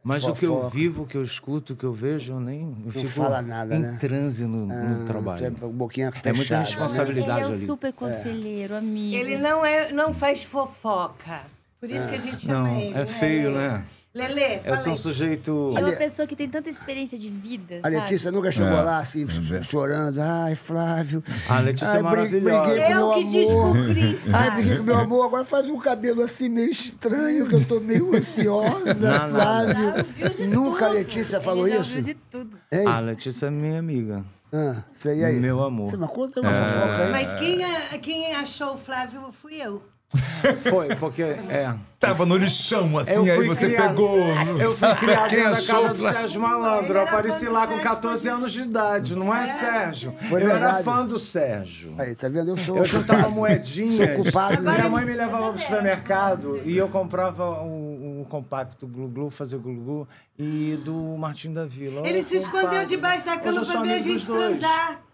Mas fofoca. o que eu vivo, o que eu escuto, o que eu vejo, eu nem. Eu não fico fala nada, em né? transe no, ah, no trabalho. É, é muita né? responsabilidade. Né? Ele é super conselheiro, é. amigo. Ele não, é, não faz fofoca. Por isso é. que a gente chama não, ele. É né? feio, né? Lele, Eu sou um sujeito. É uma pessoa que tem tanta experiência de vida. A Letícia sabe? nunca chegou é. lá assim, chorando. Ai, Flávio. A Letícia é ai, é maravilhosa. Briguei eu que amor. descobri. Ai, briguei com meu amor. Agora faz um cabelo assim meio estranho, que eu tô meio ansiosa, não, Flávio. Não, não. Nunca a Letícia falou Ele isso? de tudo. A Letícia é minha amiga. Ah, sei aí. Meu amor. Você, mas conta uma é. fofoca aí. Mas quem, é, quem achou o Flávio fui eu. Foi, porque. É. Tava no lixão, assim, aí você criado, pegou. Eu fui criado na achou? casa do Sérgio Malandro. Eu apareci lá com 14 anos de idade, não é, é. Sérgio? Foi eu verdade. era fã do Sérgio. Aí, tá vendo? Eu sou. Eu juntava moedinhas. Sou culpado. Né? Minha mãe me levava pro supermercado é. e eu comprava um, um compacto Glu-Glu, fazer Glu-Glu, e do Martim da Vila. Ele se escondeu debaixo da cama pra ver a gente transar.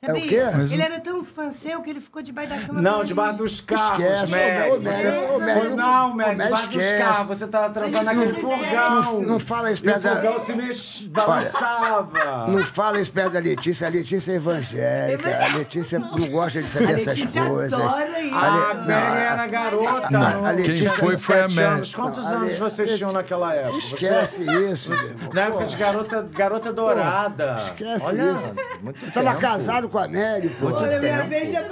Sabia? É o quê? Mas ele era tão fã seu que ele ficou debaixo da cama. Não, debaixo dos carros. Esquece, Mary. Ô, você... ô, não, Mary, debaixo dos carros. Você tava tá transando naquele fogão. Não, não fala isso perto da... O fogão se mex... balançava. Não fala isso perto da Letícia. A Letícia é evangélica. A Letícia não gosta de saber essas coisas. A Letícia adora isso. Ah, a, Le... era garota. Não, a Letícia Quem foi foi a Mary. Quantos anos vocês tinham naquela época? Esquece isso. Na época de garota, garota dourada. Esquece isso. Olha, muito Estava casado Pedro com a Nery, pô. Olha, minha vez já é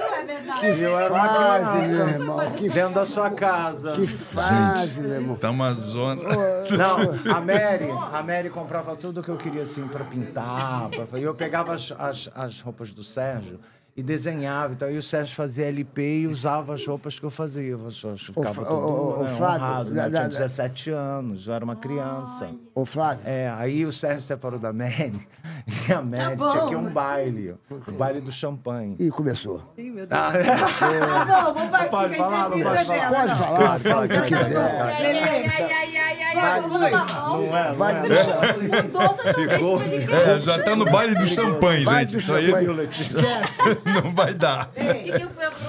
Que fase, meu irmão. Que Dentro da sua casa. Que fase, meu irmão. Tá uma zona. Não, a Mary, a Mary comprava tudo que eu queria, assim, pra pintar. Pra... E eu pegava as, as, as roupas do Sérgio e desenhava. Então, e o Sérgio fazia LP e usava as roupas que eu fazia. Eu ficava o, todo o, honrado, o, né? Eu tinha 17 anos, eu era uma criança. Ai. Ô, Flávio. É, aí o Sérgio separou da Mary. E a Mary tá tinha que um baile. O baile do champanhe. E começou. Ih, meu ah. Deus. Ah, não, vou bom, partir pode falar, entrevista pode Falar. Pode falar, fala o que quiser. Lelê. Ai, ai, ai, ai, ai. Vamos dar uma volta. Não é, vai do champanhe. Mudou totalmente Ficou. É, já tá no baile do champanhe, gente. Baile do champanhe. Esquece. Não vai dar.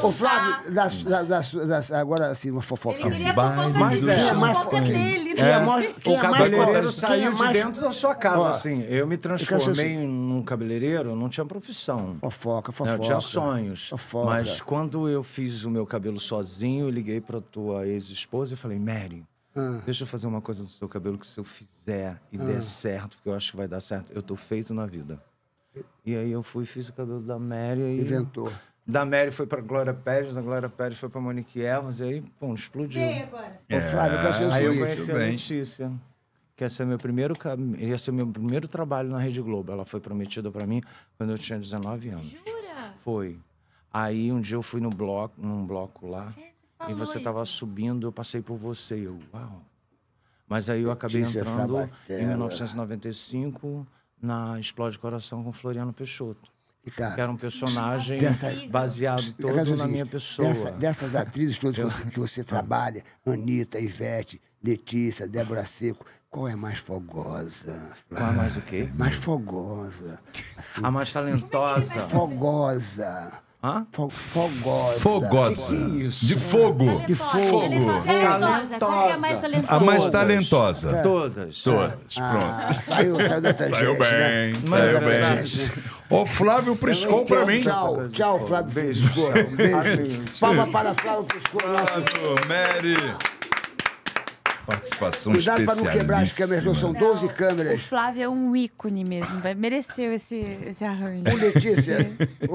Ô, Flávio, da, da, da, agora assim, uma fofoca. Ele queria fofoca de quem é mais fofoca dele. Quem é né? mais fofoca é, saiu de dentro da sua casa, Ó, assim. Eu me transformei assim. num cabeleireiro, não tinha profissão. Fofoca, fofoca. Eu tinha sonhos. Fofoca. Mas quando eu fiz o meu cabelo sozinho, eu liguei pra tua ex-esposa e falei, Mary, ah. deixa eu fazer uma coisa no seu cabelo que se eu fizer e der ah. certo, porque eu acho que vai dar certo, eu tô feito na vida. E aí eu fui e fiz o cabelo da Mary e... Inventou. Da Mary foi pra Glória Pérez, da Glória Pérez foi pra Monique Evans, e aí, pum, explodiu. E agora? É, Ô, Flávio, é, aí eu conheci a notícia que ia é meu primeiro, ia ser é meu primeiro trabalho na Rede Globo. Ela foi prometida para mim quando eu tinha 19 anos. Jura? Foi. Aí um dia eu fui no bloco, num bloco lá, é, você e você estava subindo, eu passei por você, eu, uau. Mas aí eu acabei entrando em 1995 na Explode Coração com Floriano Peixoto. E, cara, que era um personagem dessa, baseado todo na seguinte, minha pessoa. Dessa, dessas atrizes todas que, você, que você ah. trabalha, Anitta, Ivete, Letícia, Débora Seco, qual é mais fogosa? Qual é mais o quê? Mais fogosa. Assim, a mais talentosa. Fogosa. Hã? fogosa. Fogosa. Que que é isso? De fogo. De fogo. Talentosa. É a mais talentosa. A mais talentosa. Todas. Todas. Todas. Ah, Pronto. Saiu, saiu da Saiu né? bem. Né? Saiu bem. Ô, Flávio Priscol pra mim. Tchau, tchau, Flávio Priscol. Um beijo. Palma para Flávio Priscol. Obrigado, Mary. Participação Cuidado para não quebrar as câmeras, não, são 12 câmeras. O Flávio é um ícone mesmo, mereceu esse, esse arranjo. O Letícia.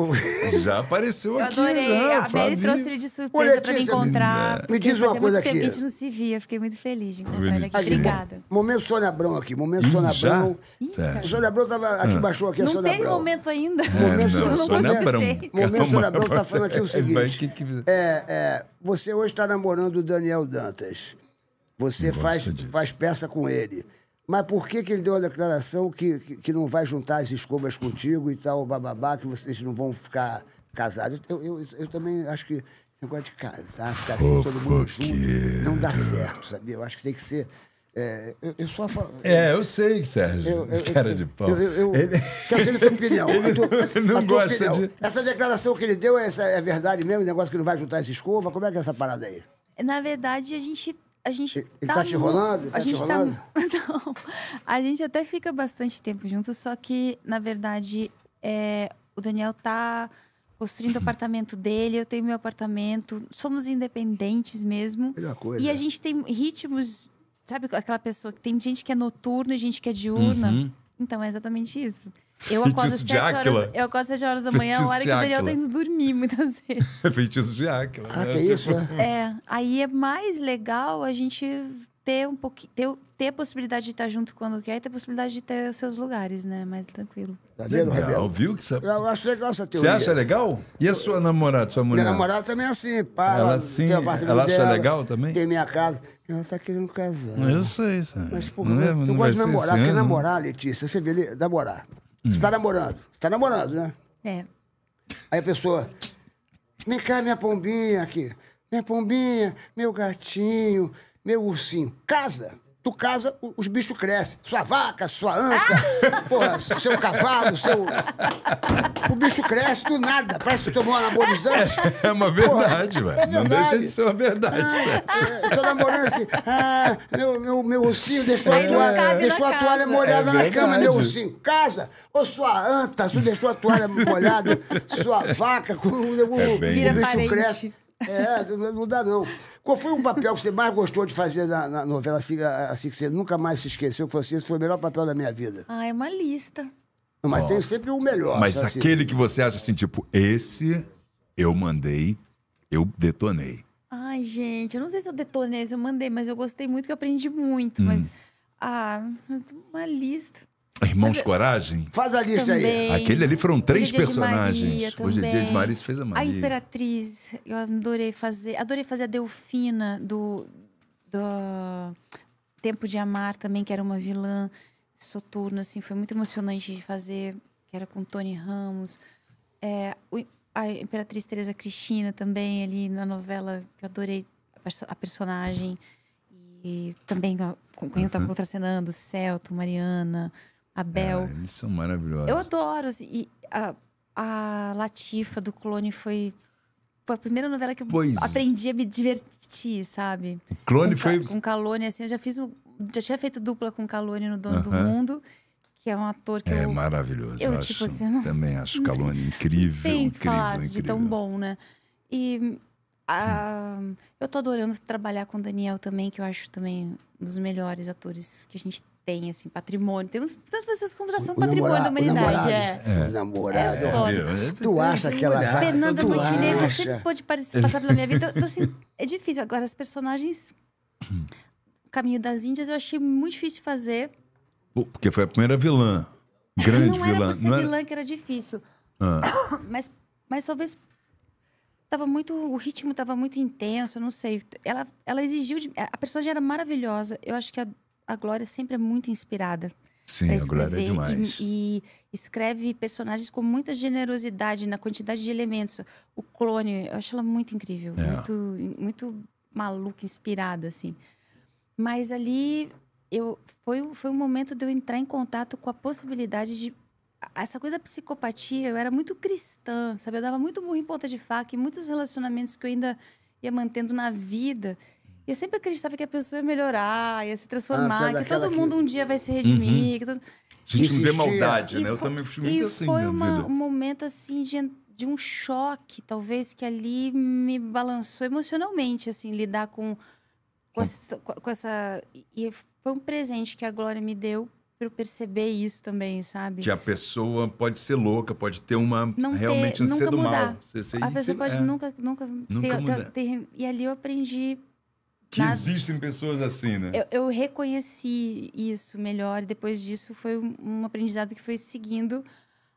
Já apareceu eu aqui. Adorei. Né, a Mary trouxe ele de surpresa para me encontrar. Me diz uma coisa aqui. A gente não se via, fiquei muito feliz de encontrar ele aqui. Obrigada. Momento Sônia Abrão aqui, momento Sônia Abrão. Sônia Abrão estava aqui, baixou aqui a Sônia Abrão. Não tem momento ainda. Momento Sônia Abrão. Momento Sônia Abrão está falando aqui o seguinte. É, é, você hoje está namorando o Daniel Dantas. Você faz, faz peça com ele. Mas por que, que ele deu a declaração que, que, que, não vai juntar as escovas contigo e tal, bababá, que vocês não vão ficar casados? Eu, eu, eu também acho que esse negócio de casar, ficar assim, todo mundo junto, não dá certo, sabe? Eu acho que tem que ser. É, eu, eu só falo, É, eu sei, Sérgio. Eu, eu, cara de pau. Eu, ele... Quero saber a tua opinião. Ele não gosta opinião. de. Essa declaração que ele deu essa, é verdade mesmo? O negócio que não vai juntar essa escova? Como é que é essa parada aí? Na verdade, a gente a gente. Ele tá, tá te enrolando? Tá a gente tá, não. A gente até fica bastante tempo junto, só que, na verdade, é, o Daniel tá construindo o uhum. apartamento dele, eu tenho meu apartamento. Somos independentes mesmo. Melhor coisa. E a gente tem ritmos. Sabe aquela pessoa que tem gente que é noturna e gente que é diurna? Uhum. Então é exatamente isso. Eu acordo às 7 horas, eu acordo sete horas da manhã, a hora que o Daniel tem indo dormir muitas vezes. Feitiço de Áquila. Ah, né? que isso, né? É, aí é mais legal a gente ter um pouquinho, ter, ter a possibilidade de estar junto quando quer e ter a possibilidade de ter os seus lugares, né? Mais tranquilo. Tá vendo, legal, viu? Que você... Eu acho legal essa teoria. Você acha legal? E a sua namorada, sua mulher? Minha namorada também é assim, para. Ela sim, ela acha dela, legal também? Tem minha casa. Ela tá querendo casar. Eu sei, sabe? Mas, porra, não, é, não eu gosto de namorar, porque namorar, Letícia, você vê, namorar. Você tá hum. namorando. Você tá namorando, né? É. Aí a pessoa. Vem cá, minha pombinha aqui. Minha pombinha, meu gatinho, meu ursinho. Casa! Tu casa, os bichos crescem. Sua vaca, sua anta, ah! porra, seu cavalo, seu. O bicho cresce do nada. Parece que tu tomou uma anabolizante. É, é, uma verdade, é velho. É não deixa de ser uma verdade, ah, certo? é, Tô namorando assim. Ah, meu, meu, meu ursinho deixou a toalha, deixou a toalha é molhada na cama, meu ursinho. Casa, ou sua anta, tu deixou a toalha molhada, sua vaca, o, o, o, o bicho parente. cresce. É, não dá não. Qual foi o papel que você mais gostou de fazer na, na novela, assim, assim, que você nunca mais se esqueceu, que você, esse foi o melhor papel da minha vida? Ah, é uma lista. Não, mas oh. tem sempre o melhor. Mas assim. aquele que você acha assim, tipo, esse eu mandei, eu detonei. Ai, gente, eu não sei se eu detonei, se eu mandei, mas eu gostei muito, que eu aprendi muito. Hum. Mas, ah, uma lista. Irmãos Mas, é- Coragem? Faz a lista também. aí. Aquele ali foram três Hoje é personagens. Hoje em é dia de Maria fez a Maria. A Imperatriz, eu adorei fazer. Adorei fazer a Delfina do, do Tempo de Amar também, que era uma vilã soturna, assim. Foi muito emocionante de fazer, que era com Tony Ramos. É, a Imperatriz Teresa Cristina também, ali na novela, que eu adorei a, perso a personagem. E também com quem eu tava uhum. contracenando, Celto, Mariana a Bel. Ah, eles são maravilhosos. Eu adoro. Assim, e a, a Latifa do Clone foi foi a primeira novela que eu aprendi a me divertir, sabe? O Clone com, foi. Com Calone, assim, eu já fiz. Já tinha feito dupla com Calone no Dono uh -huh. do Mundo, que é um ator que é, eu. É maravilhoso. Eu, eu tipo assim, Não... Também acho Calone incrível. Tem incrível, incrível. de tão bom, né? E. A... eu tô adorando trabalhar com o Daniel também, que eu acho também um dos melhores atores que a gente tem, assim, patrimônio. Tem umas tantas pessoas que já são o patrimônio namora, da humanidade. é. namorado. É. É. É, é. Tu acha que ela vai... Fernanda Montenegro sempre pôde passar pela minha vida. Então, assim, é difícil. Agora, as personagens... Caminho das Índias eu achei muito difícil fazer. Porque foi a primeira vilã. Grande não vilã. Não era ser não vilã que era difícil. Ah. Mas, mas talvez tava muito o ritmo estava muito intenso não sei ela ela exigiu de, a personagem era maravilhosa eu acho que a a Glória sempre é muito inspirada. Sim, a Glória é demais. E, e, escreve personagens com muita generosidade na quantidade de elementos. O clone, eu acho ela muito incrível, é. muito, muito maluca, inspirada, assim. Mas ali eu foi, foi o momento de eu entrar em contato com a possibilidade de essa coisa da psicopatia, eu era muito cristã, sabe? Eu dava muito murro em ponta de faca e muitos relacionamentos que eu ainda ia mantendo na vida. E eu sempre acreditava que a pessoa ia melhorar, ia se ah, transformar, ah, que todo mundo um dia vai se redimir. Uhum. Que todo... Gente, não vê maldade, né? eu também fui muito e assim Foi uma, um momento assim de, de um choque, talvez, que ali me balançou emocionalmente, assim, lidar com, com, essa, com essa. E foi um presente que a Glória me deu para eu perceber isso também, sabe? Que a pessoa pode ser louca, pode ter uma não realmente ter, nunca ser do mudar. mal. a pessoa pode é. nunca, nunca, nunca ter, ter, ter, E ali eu aprendi que existem pessoas assim, né? Eu, eu, reconheci isso melhor. Depois disso, foi um aprendizado que foi seguindo,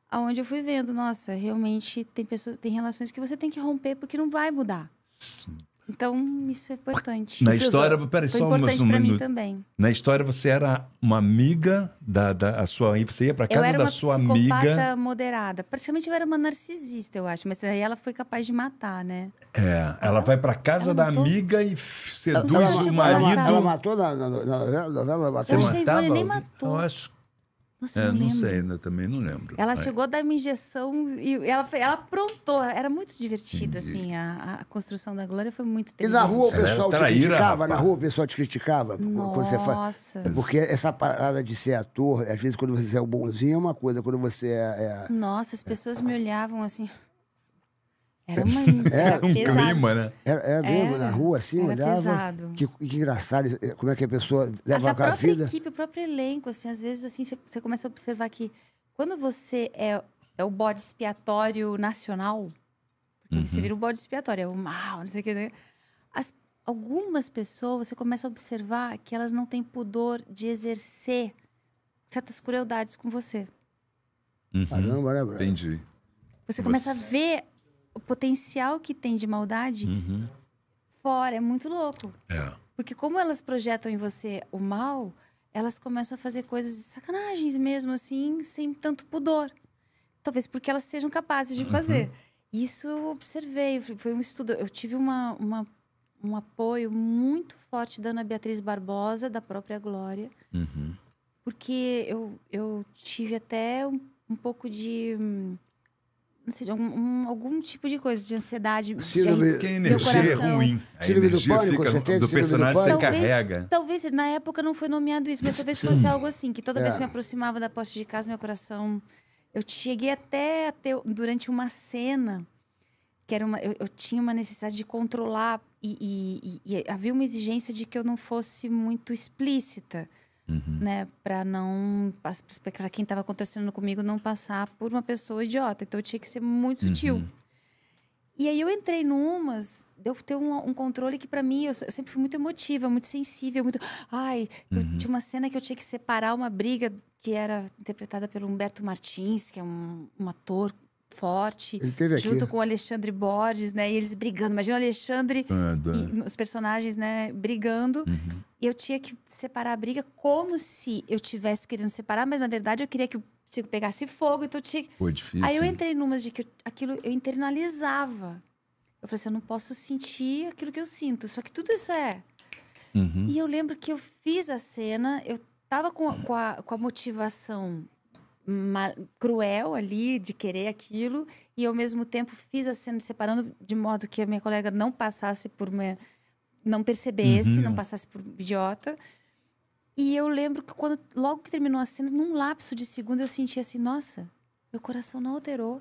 aonde eu fui vendo, nossa, realmente tem pessoas, tem relações que você tem que romper porque não vai mudar. Sim. Então, isso é importante. Na história, peraí, só importante um, também. Na história, você era uma amiga da, da a sua. Você ia para casa da sua amiga. Eu era uma psicopata moderada. Praticamente eu era uma narcisista, eu acho. Mas aí ela foi capaz de matar, né? É. Ela vai para casa da amiga e seduz o marido. Ela, ela matou na, na, Ela matou. Eu acho que a nem matou. Eu acho nossa, é, não, não sei, ainda também não lembro. Ela chegou a dar uma injeção e ela, ela aprontou. Era muito divertido, Entendi. assim. A, a, construção da Glória foi muito E na rua o pessoal te traíra, criticava? Rapaz. Na rua o pessoal te criticava? Nossa. Quando você faz... É porque essa parada de ser ator, às vezes quando você é o bonzinho é uma coisa, quando você é... é... Nossa, as pessoas é... me olhavam assim... Era uma, era, um pesado. clima, né? Era, era mesmo, é, na rua, assim, era olhava. Que, que engraçado, eh, como é que a pessoa leva Até a, a vida. A equipe, o próprio elenco, assim, às vezes assim, você, começa a observar que quando você é, é o bode expiatório nacional, uhum. você vira o bode expiatório, é o mal, não sei o que. As, algumas pessoas, você começa a observar que elas não têm pudor de exercer certas crueldades com você. Uhum. Caramba, né, Entendi. Você começa você... a ver o potencial que tem de maldade uhum. fora. É muito louco. É. Porque como elas projetam em você o mal, elas começam a fazer coisas sacanagens mesmo, assim, sem tanto pudor. Talvez porque elas sejam capazes de uhum. fazer. Uhum. Isso eu observei, foi um estudo. Eu tive uma, uma um apoio muito forte da Ana Beatriz Barbosa, da própria Glória. Uhum. Porque eu, eu tive até um, um pouco de. Hum, não sei, algum, algum tipo de coisa, de ansiedade. Síndrome, de, que a energia é ruim. A síndrome do pânico, fica, certeza, do personagem você talvez, carrega. Talvez, na época não foi nomeado isso, mas talvez fosse algo assim, que toda é. vez que é. me aproximava da porta de casa, meu coração... Eu cheguei até a ter, durante uma cena, que era uma, eu, eu tinha uma necessidade de controlar e, e, e, e havia uma exigência de que eu não fosse muito explícita. Uhum. Né, para não para quem estava acontecendo comigo não passar por uma pessoa idiota. Então eu tinha que ser muito sutil. Uhum. E aí eu entrei numas, deu ter um, um controle que para mim eu, eu, sempre fui muito emotiva, muito sensível, muito, ai, uhum. tinha uma cena que eu tinha que separar uma briga que era interpretada pelo Humberto Martins, que é um, um ator forte, junto aqui. com o Alexandre Borges, né? E eles brigando. Imagina o Alexandre é, e os personagens, né, brigando. Uhum eu tinha que separar a briga como se eu tivesse querendo separar, mas na verdade eu queria que o Tico pegasse fogo, então eu tinha. Foi difícil. Aí eu entrei numas de que eu, aquilo eu internalizava. Eu falei assim, eu não posso sentir aquilo que eu sinto. Só que tudo isso é. Uhum. E eu lembro que eu fiz a cena, eu tava com, com, a, com a motivação cruel ali de querer aquilo e ao mesmo tempo fiz a cena separando de modo que a minha colega não passasse por uma não percebesse, uhum. não passasse por idiota. E eu lembro que quando logo que terminou a cena, num lapso de segundo, eu senti assim, nossa, meu coração não alterou.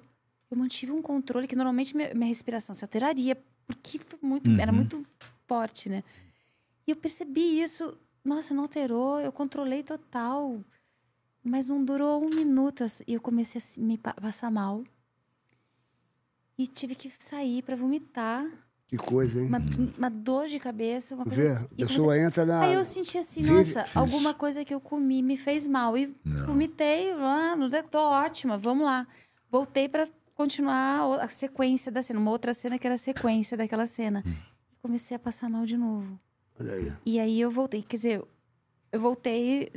Eu mantive um controle que normalmente minha, minha respiração se alteraria, porque foi muito, uhum. era muito forte, né? E eu percebi isso, nossa, não alterou, eu controlei total. Mas não durou um minuto e eu comecei a me passar mal. E tive que sair para vomitar. Que coisa, hein? Uma, uma dor de cabeça, uma coisa. Vê, assim. a pessoa entra na. Aí eu senti assim, nossa, alguma coisa que eu comi me fez mal. E vomitei, não sei, tô ótima, vamos lá. Voltei para continuar a sequência da cena, uma outra cena que era a sequência daquela cena. Hum. comecei a passar mal de novo. Olha aí. E aí eu voltei, quer dizer, eu voltei,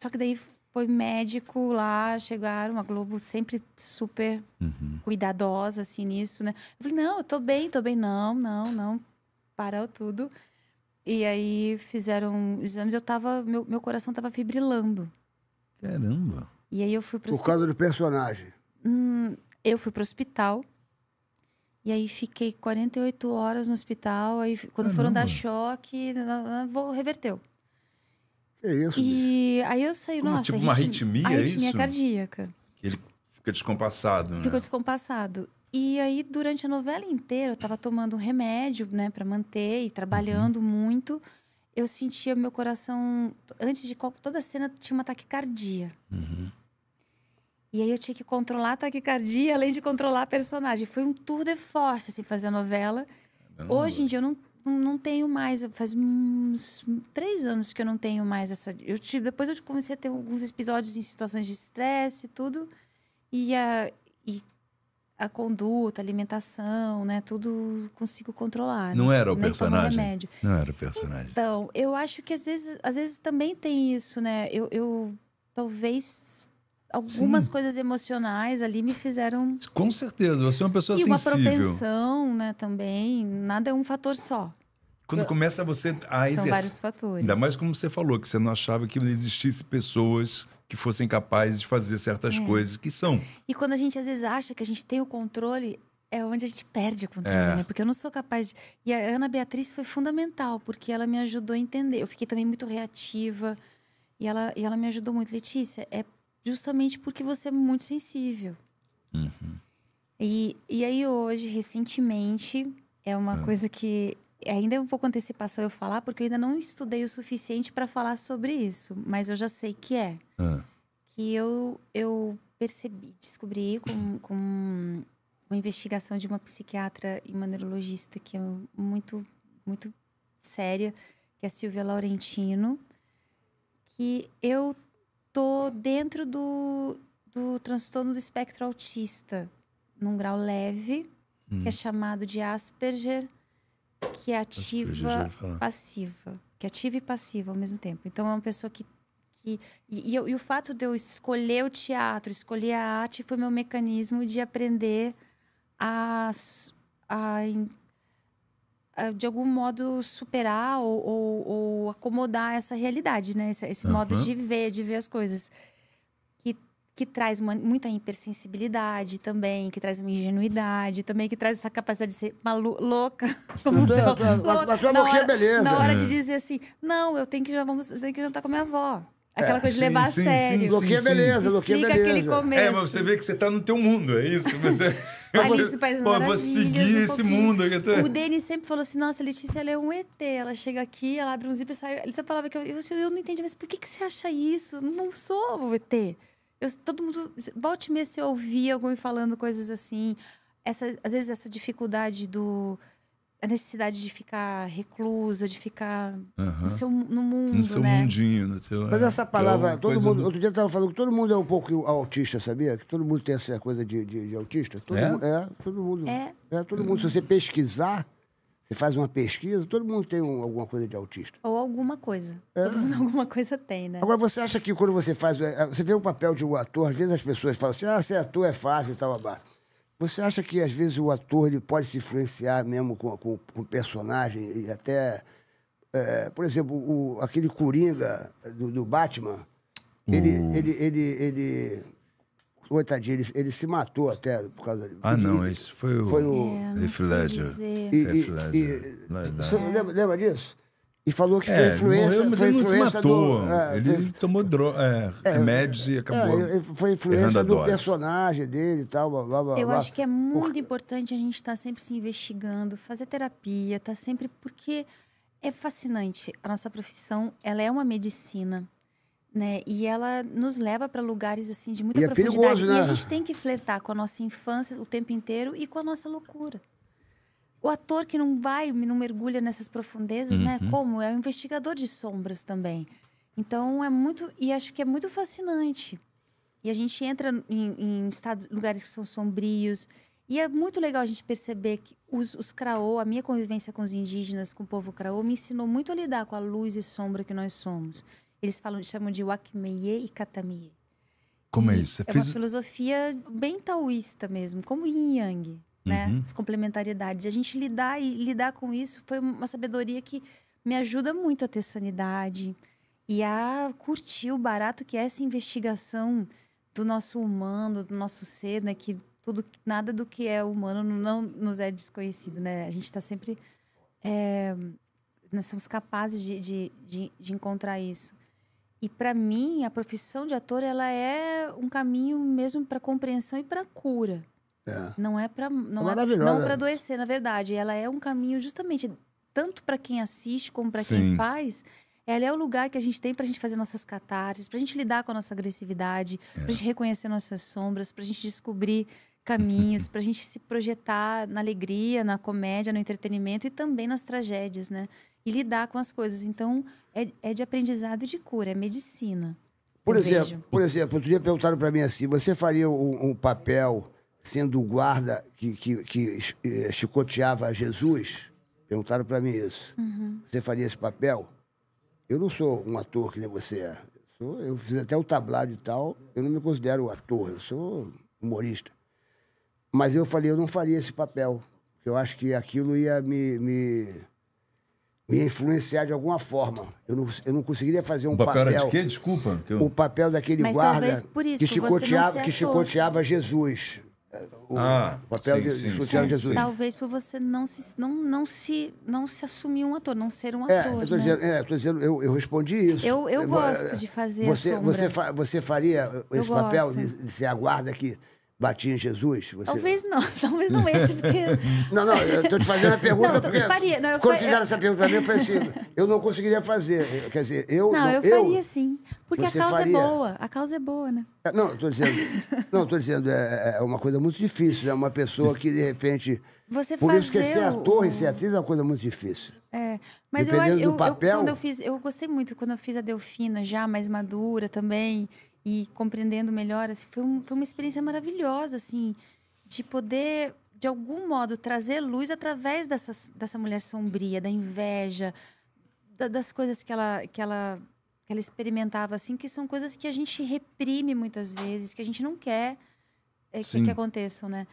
só que daí foi médico lá, chegaram, a Globo sempre super uhum. cuidadosa, assim, nisso, né? Eu falei, não, eu tô bem, tô bem. Não, não, não. Parou tudo. E aí fizeram exames, eu tava, meu, meu coração tava fibrilando. Caramba. E aí eu fui pro... Por causa do personagem. Hum, eu fui pro hospital. E aí fiquei 48 horas no hospital. Aí quando Caramba. foram dar choque, vou reverteu. É isso. E bicho. aí eu saí, Como, nossa, tipo uma arritmia, é arritmia é isso? cardíaca. Ele fica descompassado, né? Ficou descompassado. E aí durante a novela inteira eu tava tomando um remédio, né, para manter e trabalhando uhum. muito. Eu sentia meu coração antes de toda cena tinha uma taquicardia. Uhum. E aí eu tinha que controlar a taquicardia, além de controlar a personagem. Foi um tour de force, assim, fazer a novela. Hoje em dia eu não não, tenho mais. Faz uns três anos que eu não tenho mais essa. Eu tive, depois eu comecei a ter alguns episódios em situações de estresse e tudo. E a, e a conduta, a alimentação, né? Tudo consigo controlar. Não né? era o Nem personagem. Não era o personagem. Então, eu acho que às vezes, às vezes também tem isso, né? Eu, eu talvez algumas Sim. coisas emocionais ali me fizeram. Com certeza, você é uma pessoa e sensível. E uma propensão, né, também. Nada é um fator só. Quando começa você a exercer. São vários fatores. Ainda mais como você falou, que você não achava que existisse pessoas que fossem capazes de fazer certas é. coisas, que são. E quando a gente às vezes acha que a gente tem o controle, é onde a gente perde o controle, é. né? Porque eu não sou capaz. De... E a Ana Beatriz foi fundamental, porque ela me ajudou a entender. Eu fiquei também muito reativa e ela, e ela me ajudou muito. Letícia, é justamente porque você é muito sensível. Uhum. E, e aí hoje, recentemente, é uma uhum. coisa que ainda é um pouco antecipação eu falar, porque eu ainda não estudei o suficiente para falar sobre isso, mas eu já sei que é. Uhum. Que eu, eu percebi, descobri com, com uma investigação de uma psiquiatra e uma neurologista que é muito, muito séria, que é a Silvia Laurentino, que eu tô dentro do, do transtorno do espectro autista, num grau leve, hum. que é hum. chamado de Asperger, que é ativa Asperger, passiva. Que é ativa e passiva ao mesmo tempo. Então é uma pessoa que. que e, e, e o fato de eu escolher o teatro, escolher a arte, foi meu mecanismo de aprender a, a ah, de algum modo superar ou, ou, ou acomodar essa realidade, né? Esse, esse uhum. modo de ver, de ver as coisas. Que, que traz uma, muita hipersensibilidade também, que traz uma ingenuidade também, que traz essa capacidade de ser malu louca. Como tô, tô, tô, louca. na hora, é beleza. Na hora de é. dizer assim, não, eu tenho que, vamos, eu tenho que jantar com a minha avó. Aquela é, coisa sim, de levar sim, a sério. Sim, sim, sim, é beleza, Explica é beleza. aquele começo. É, mas você vê que você está no teu mundo, é isso? Alice País é vou seguir um esse mundo. O Denis sempre falou assim, nossa, a Letícia, ela é um ET. Ela chega aqui, ela abre um zíper e sai. Ele sempre falava que eu, eu, eu não entendi, mas por que, que você acha isso? Não sou o ET. Eu, todo mundo... Volte-me se eu ouvir alguém falando coisas assim. Essa, às vezes, essa dificuldade do a necessidade de ficar reclusa, de ficar uhum. no, seu, no mundo, no seu né? mundinho, no teu, Mas é. essa palavra, então, todo mundo, do... outro dia eu estava falando que todo mundo é um pouco autista, sabia? Que todo mundo tem essa coisa de, de, de autista. Todo é? é, todo mundo. É. é todo mundo. Se você pesquisar, você faz uma pesquisa, todo mundo tem um, alguma coisa de autista. Ou alguma coisa. É. Todo mundo alguma coisa tem, né? Agora, você acha que quando você faz. É, você vê o papel de um ator, às vezes as pessoas falam assim: ah, ser ator é fácil e tal, abaixo. Você acha que às vezes o ator ele pode se influenciar mesmo com, com, com o personagem e até. É, por exemplo, o, aquele Coringa do, do Batman, o... ele, ele, ele, ele coitadinho, ele, ele se matou até por causa Ah, não, esse foi o. Foi o. É, Heath E, e, e, Ledger. Lembra, lembra disso? E falou que é, foi influência. Morreu, mas foi ele influência do, é, ele foi, tomou dro é, é, é, remédios e acabou. É, foi influência do personagem dele e tal. Blá, blá, blá, Eu acho que é muito Por... importante a gente estar tá sempre se investigando, fazer terapia, estar tá sempre. Porque é fascinante. A nossa profissão ela é uma medicina. Né? E ela nos leva para lugares assim de muita e é profundidade. É perigoso, né? E a né? gente tem que flertar com a nossa infância o tempo inteiro e com a nossa loucura o ator que não vai, não mergulha nessas profundezas, né? uhum. né? Como? É um investigador de sombras também. Então é muito. E acho que é muito fascinante. E a gente entra em, em lugares que são sombrios. E é muito legal a gente perceber que os, os a minha convivência com os indígenas, com o povo craô, me ensinou muito a lidar com a luz e sombra que nós somos. Eles falam, chamam de Wakmeye e Katamiye. Como é e é isso? Você é fez... uma filosofia bem taoísta mesmo, como Yin Yang né? Uhum. As complementariedades. A gente lidar e lidar com isso foi uma sabedoria que me ajuda muito a ter sanidade e a curtir o barato que é essa investigação do nosso humano, do nosso ser, né? Que tudo, nada do que é humano não nos é desconhecido, né? A gente está sempre é, nós somos capazes de, de, de, de encontrar isso. E para mim, a profissão de ator ela é um caminho mesmo para compreensão e para cura. É. Não é para não é, é não para adoecer, na verdade. Ela é um caminho justamente tanto para quem assiste como para quem faz. Ela é o lugar que a gente tem para a gente fazer nossas catarses, para a gente lidar com a nossa agressividade, é. para a gente reconhecer nossas sombras, para a gente descobrir caminhos, para a gente se projetar na alegria, na comédia, no entretenimento e também nas tragédias, né? E lidar com as coisas. Então, é, é de aprendizado e de cura, é medicina. Por exemplo, por exemplo, outro dia perguntaram para mim assim: você faria um, um papel sendo o guarda que, que, que eh, chicoteava Jesus, perguntaram para mim isso. Uhum. Você faria esse papel? Eu não sou um ator que nem você é. Eu, sou, eu fiz até o tablado e tal. Eu não me considero ator, eu sou humorista. Mas eu falei, eu não faria esse papel. eu acho que aquilo ia me, me, me influenciar de alguma forma. Eu não, eu não conseguiria fazer um o papel. papel de quê? Desculpa. Eu... O papel daquele Mas guarda que, chicoteava, que chicoteava Jesus o ah, papel sim, de, sim, Cristiano Jesus. Talvez por você não se, não, não, se, não se assumir um ator, não ser um é, ator. Estou né? dizendo, é, estou dizendo, eu, eu respondi isso. Eu, eu gosto é, de fazer você, Você, fa, você faria esse papel de, de ser a guarda batia em Jesus? Você... Talvez não, talvez não esse, porque. não, não, eu estou te fazendo a pergunta, não, porque. Faria, não, quando foi, fizeram essa pergunta para mim, eu falei assim: eu não conseguiria fazer. Quer dizer, eu. Não, não eu, eu faria sim. Porque a causa é faria. é boa. A causa é boa, né? É, não, estou dizendo. não, estou dizendo, é, é, é, uma coisa muito difícil, é né? uma pessoa que, de repente. Você Por isso que ser ator e ser atriz é uma coisa muito difícil. É, mas Dependendo eu acho. Eu, eu, quando eu, fiz, eu gostei muito quando eu fiz a Delfina, já mais madura também e compreendendo melhor, assim, foi, um, foi uma experiência maravilhosa, assim, de poder, de algum modo, trazer luz através dessa, dessa mulher sombria, da inveja, da, das coisas que ela, que, ela, que ela experimentava, assim, que são coisas que a gente reprime muitas vezes, que a gente não quer é, que, que, aconteçam, né?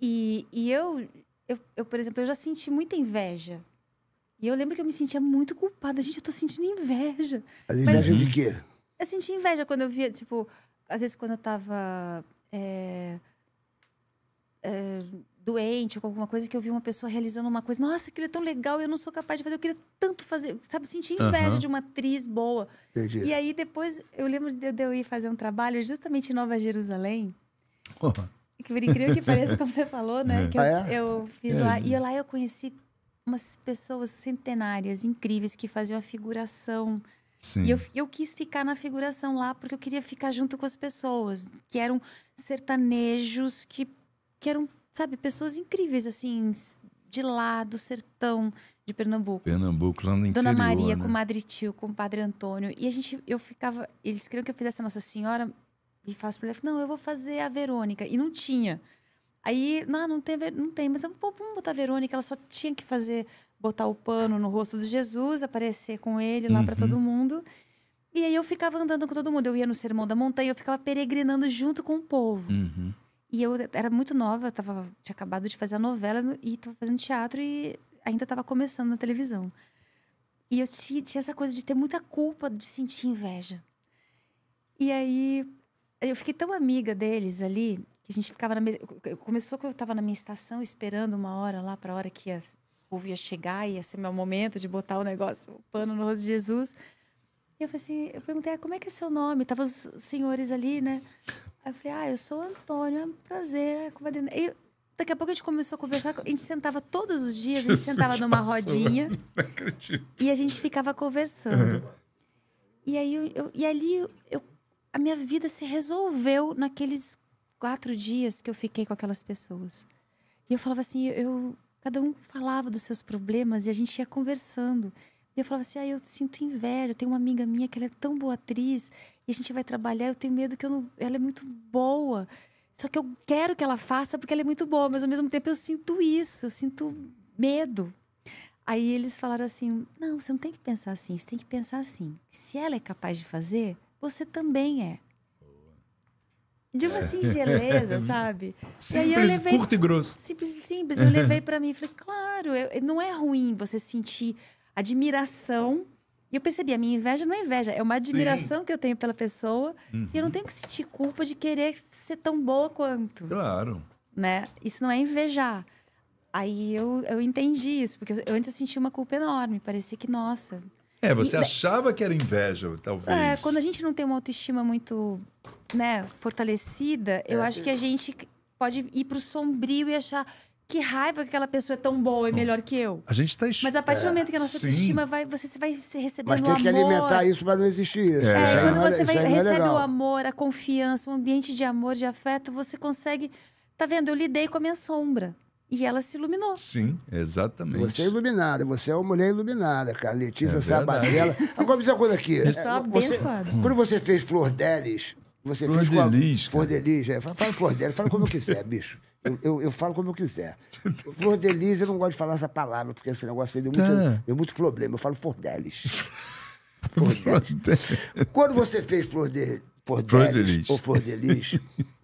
E, e eu, eu, eu, por exemplo, eu já senti muita inveja. E eu lembro que eu me sentia muito culpada. Gente, eu tô sentindo inveja. A inveja Mas, de quê? Eu sentia inveja quando eu via, tipo, às vezes quando eu tava é, é, doente ou com alguma coisa que eu vi uma pessoa realizando uma coisa, nossa, aquilo é tão legal, eu não sou capaz de fazer, eu queria tanto fazer, sabe, sentia inveja uhum. de uma atriz boa. Entendi. E aí depois eu lembro de eu ir fazer um trabalho justamente em Nova Jerusalém. Oh. Que por incrível que pareça, como você falou, né? É. Que eu, ah, é? eu fiz lá. É. E lá eu conheci umas pessoas centenárias incríveis que faziam a figuração Sim. E eu, eu quis ficar na figuração lá porque eu queria ficar junto com as pessoas, que eram sertanejos, que, que eram, sabe, pessoas incríveis, assim, de lá, do sertão de Pernambuco. Pernambuco, lá no interior, Dona Maria, né? com o Madre Tio, com o Padre Antônio. E a gente, eu ficava, eles queriam que eu fizesse a Nossa Senhora e faço para ele, não, eu vou fazer a Verônica. E não tinha. Aí, não, não tem, não tem, mas vamos botar a Verônica, ela só tinha que fazer botar o pano no rosto de Jesus, aparecer com ele lá uhum. para todo mundo. E aí eu ficava andando com todo mundo. Eu ia no Sermão da Montanha, eu ficava peregrinando junto com o povo. Uhum. E eu era muito nova, tava, tinha acabado de fazer a novela e estava fazendo teatro e ainda estava começando na televisão. E eu tinha, tinha, essa coisa de ter muita culpa, de sentir inveja. E aí eu fiquei tão amiga deles ali que a gente ficava na mesa. Começou que eu estava na minha estação esperando uma hora lá para a hora que ia povo ia chegar, ia ser meu momento de botar o negócio, o pano no rosto de Jesus. E eu falei assim, eu perguntei, ah, como é que é seu nome? Tava os senhores ali, né? Aí eu falei, ah, eu sou Antônio, é um prazer. É e daqui a pouco a gente começou a conversar, a gente sentava todos os dias, a gente Jesus sentava numa passou, rodinha. Não acredito. E a gente ficava conversando. Uhum. E aí, eu, eu e ali, eu, a minha vida se resolveu naqueles quatro dias que eu fiquei com aquelas pessoas. E eu falava assim, eu, cada um falava dos seus problemas e a gente ia conversando. E eu falava assim: ah, eu sinto inveja. Tem uma amiga minha que ela é tão boa atriz e a gente vai trabalhar. Eu tenho medo que eu não... ela é muito boa. Só que eu quero que ela faça porque ela é muito boa, mas ao mesmo tempo eu sinto isso, eu sinto medo. Aí eles falaram assim: não, você não tem que pensar assim, você tem que pensar assim. Se ela é capaz de fazer, você também é de uma é. singeleza, sabe? Simples, e aí eu levei, curto e grosso. Simples, simples. Eu levei para mim e falei, claro, eu, não é ruim você sentir admiração. E eu percebi, a minha inveja não é inveja, é uma admiração Sim. que eu tenho pela pessoa. Uhum. E eu não uhum. tenho que sentir culpa de querer ser tão boa quanto. Claro. Né? Isso não é invejar. Aí eu, eu entendi isso, porque eu, antes eu sentia uma culpa enorme. Parecia que, nossa, é, você achava que era inveja, talvez. É, quando a gente não tem uma autoestima muito, né, fortalecida, eu é. acho que a gente pode ir pro sombrio e achar que raiva que aquela pessoa é tão boa e melhor que eu. A gente tá est... Mas a partir do é, momento que a nossa Sim. autoestima vai, você, você vai amor. Mas tem que alimentar isso para não existir isso. É. É, quando é você vai, recebe o amor, a confiança, um ambiente de amor, de afeto, você consegue. Tá vendo? Eu lidei com a minha sombra. E ela se iluminou. Sim, exatamente. Você é iluminada, você é uma mulher iluminada, cara. Letícia é Sabadella. Agora, me diz uma coisa aqui. É só você, quando você fez Flor Delis, você Flor fez Flor Delis, Flor Delis, é. Fala, fala Flor Delis, fala como eu quiser, bicho. Eu, eu, eu, falo como eu quiser. Flor Delis, eu não gosto de falar essa palavra, porque esse negócio aí deu muito, tá. deu muito problema. Eu falo Flor Delis. Flor Delis. Quando você fez Flor Delis, Fordelis. Fordelis.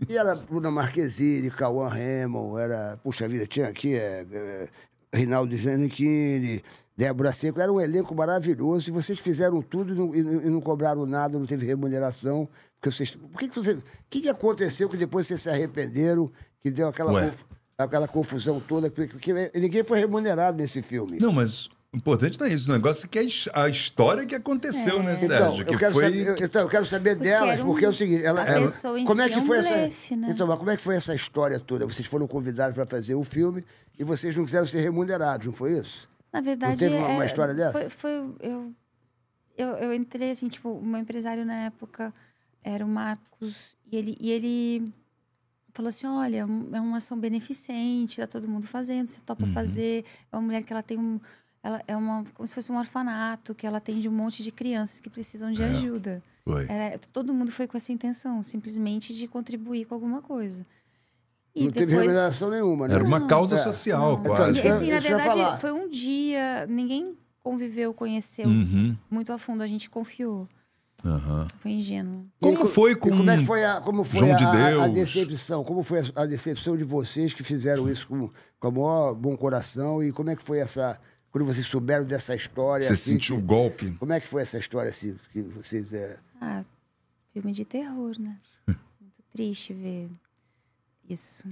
e era Bruna Marquezine, Cauã Raymond, era. Puxa vida, tinha aqui é, é, Rinaldo Giannichini, Débora Seco. Era um elenco maravilhoso e vocês fizeram tudo e não, e, e não cobraram nada, não teve remuneração. Porque vocês, por que, que você. O que, que aconteceu que depois vocês se arrependeram, que deu aquela, conf, aquela confusão toda? Porque, porque ninguém foi remunerado nesse filme. Não, mas importante não é isso, o negócio é que é a história que aconteceu, né, é. né, Sérgio? Então, eu, quero foi... saber, então, eu quero saber delas, um, porque é o seguinte, ela, ela como é que é foi um essa, blefe, né? Então, mas como é que foi essa história toda? Vocês foram convidados para fazer o um filme e vocês não quiseram ser remunerados, não foi isso? Na verdade, não teve uma, é, uma história dessa? Foi, foi eu, eu, eu, entrei assim, tipo, o meu empresário na época era o Marcos e ele e ele falou assim: olha, é, é uma ação beneficente, tá todo mundo fazendo, você topa uhum. fazer. É uma mulher que ela tem um ela é uma como se fosse um orfanato que ela atende um monte de crianças que precisam de é. ajuda. Era, todo mundo foi com essa intenção, simplesmente de contribuir com alguma coisa. E não depois... teve remuneração nenhuma, né? Era uma causa não, é. social, não. quase. E, assim, na verdade, foi um dia, ninguém conviveu, conheceu uhum. muito a fundo, a gente confiou. Uhum. Foi ingênuo. Como e, foi com como é que foi a, como foi a, de a, decepção? Como foi a, a, decepção de vocês que fizeram isso com, com o maior bom coração? E como é que foi essa quando vocês souberam dessa história. Você assim, sentiu o golpe? Como é que foi essa história assim, que vocês. É... Ah, filme de terror, né? Muito triste ver isso.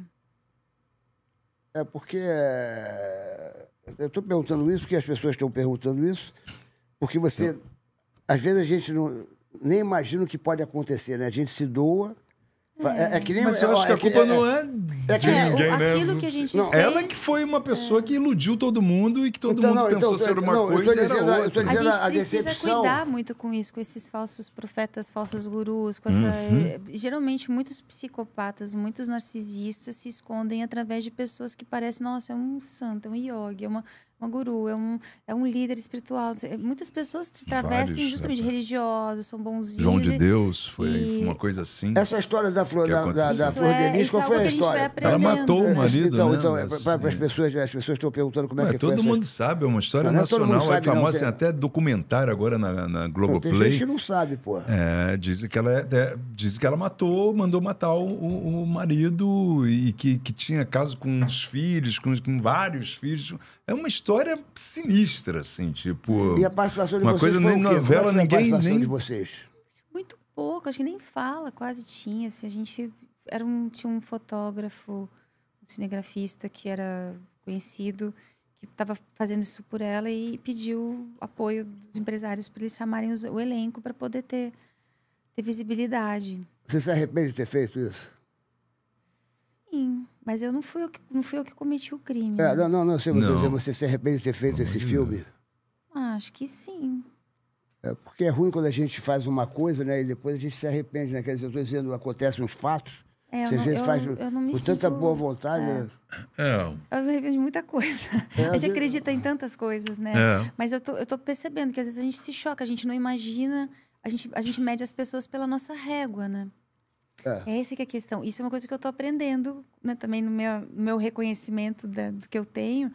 É porque. É, eu estou perguntando isso porque as pessoas estão perguntando isso, porque você. Então às vezes a gente não, nem imagina o que pode acontecer, né? A gente se doa é, é, que nem, Mas eu ó, acho que a culpa é, não é, é, é de é, ninguém, o, né? Aquilo que a gente não, fez, ela que foi uma pessoa é. que iludiu todo mundo e que todo então, mundo não, pensou então, ser uma não, coisa. Eu dizendo, era outra. Eu dizendo a, gente a precisa decepção. cuidar muito com isso, com esses falsos profetas, falsos gurus, com essa. Uhum. Eh, geralmente, muitos psicopatas, muitos narcisistas se escondem através de pessoas que parecem, nossa, é um santo, é um yogi, é uma uma guru, é um, é um líder espiritual. É, muitas pessoas se travestem Vários, justamente né? religiosos, são bonzinhos. João de Deus, foi e... uma coisa assim. Essa história da Flor, da, da, da Flor é, Denis, qual foi a, a história? Ela matou o marido, Então, né? então para as é. pessoas, as pessoas estão perguntando como é que todo foi Todo mundo essa... sabe, é uma história não, é nacional, não é famosa, não, tem... até documentário agora na, na Globoplay. Tem gente que não sabe, pô. É, dizem que ela, é, dizem que ela matou, mandou matar o, o marido e que, que tinha caso com os filhos, com, com vários filhos. É uma história história sinistra, assim, tipo. E a participação de uma vocês coisa foi nem é novela, Qual ninguém nem de vocês. Muito pouco, acho que nem fala, quase tinha, assim, a gente era um tinha um fotógrafo, um cinegrafista que era conhecido que estava fazendo isso por ela e pediu apoio dos empresários para eles chamarem os, o elenco para poder ter, ter visibilidade. Você se arrepende de ter feito isso? Sim. Mas eu não fui eu que, não fui eu que cometi o crime. É, né? não, não, não, sei, você, não. você se arrepende de ter feito não, esse filme? Ah, acho que sim. É porque é ruim quando a gente faz uma coisa, né? E depois a gente se arrepende, né? Quer dizer, eu estou dizendo, acontecem uns fatos. É, eu, às vezes eu, faz eu com sinto... tanta boa vontade. É. Né? É. Eu me arrependo de muita coisa. É, a gente acredita em é. tantas coisas, né? É. Mas eu tô, eu tô percebendo que às vezes a gente se choca, a gente não imagina, a gente, a gente mede as pessoas pela nossa régua, né? É. é. Essa que é a questão. Isso é uma coisa que eu estou aprendendo né, também no meu, no meu reconhecimento da, do que eu tenho,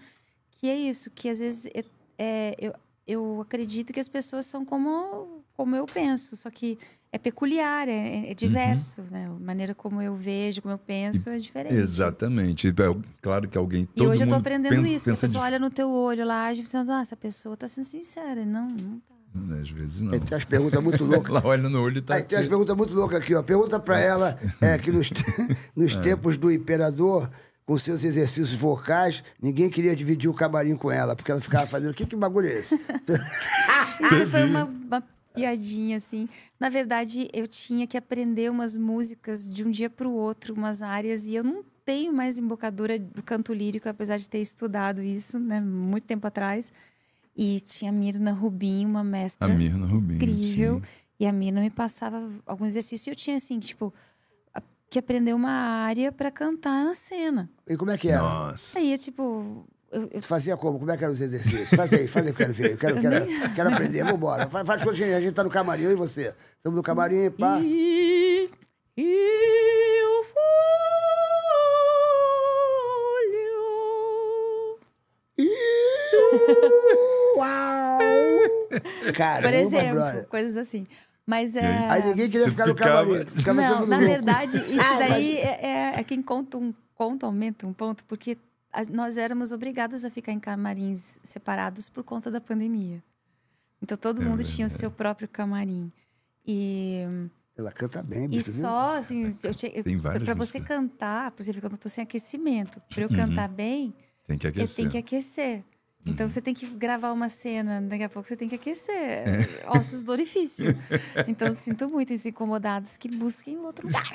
que é isso, que às vezes é, é, eu, eu acredito que as pessoas são como, como eu penso, só que é peculiar, é, é, é diverso, uhum. né? A maneira como eu vejo, como eu penso é diferente. Exatamente. É, claro que alguém. Todo e hoje eu estou aprendendo pensa, isso. Pensa a pessoa de... olha no teu olho lá, e você nossa, ah, essa pessoa está sendo sincera. Não, não tá. Às vezes não. tem umas perguntas muito loucas. Ela olha no olho e tá Aí tem umas perguntas muito loucas aqui, ó. Pergunta para é. ela é, que nos, nos é. tempos do imperador, com seus exercícios vocais, ninguém queria dividir o camarim com ela, porque ela ficava fazendo, que, que bagulho é esse? Isso ah, foi uma, uma piadinha, assim. Na verdade, eu tinha que aprender umas músicas de um dia para o outro, umas áreas, e eu não tenho mais embocadura do canto lírico, apesar de ter estudado isso, né, muito tempo atrás. E tinha a Mirna Rubim, uma mestra. A Mirna Incrível. Sim. E a Mirna me passava algum exercício e eu tinha assim, tipo, que aprender uma área para cantar na cena. E como é que era? Nossa. Aí é tipo. Eu, eu... Fazia como? Como é que eram os exercícios? Faz aí, faz aí, eu quero ver. Eu quero, quero, quero, quero aprender, vambora Faz, Faz, faz que a gente tá no camarim, eu e você. Estamos no camarim, pá. cara. Por exemplo, coisas assim. Mas é. Aí ninguém queria Você ficar no camarim. não, na verdade, isso ah, daí é, é, é, quem conta um ponto, aumenta um ponto, porque nós éramos obrigadas a ficar em camarins separados por conta da pandemia. Então todo é, mundo é, tinha o seu próprio camarim. E. Ela canta bem, E só, assim, eu tinha, você cantar, por exemplo, quando eu tô sem aquecimento, pra eu uhum. cantar bem, tem que aquecer. Eu tenho que aquecer. Então uhum. você tem que gravar uma cena, daqui a pouco você tem que aquecer é. ossos do orifício. então sinto muito os incomodados que busquem outro lugar.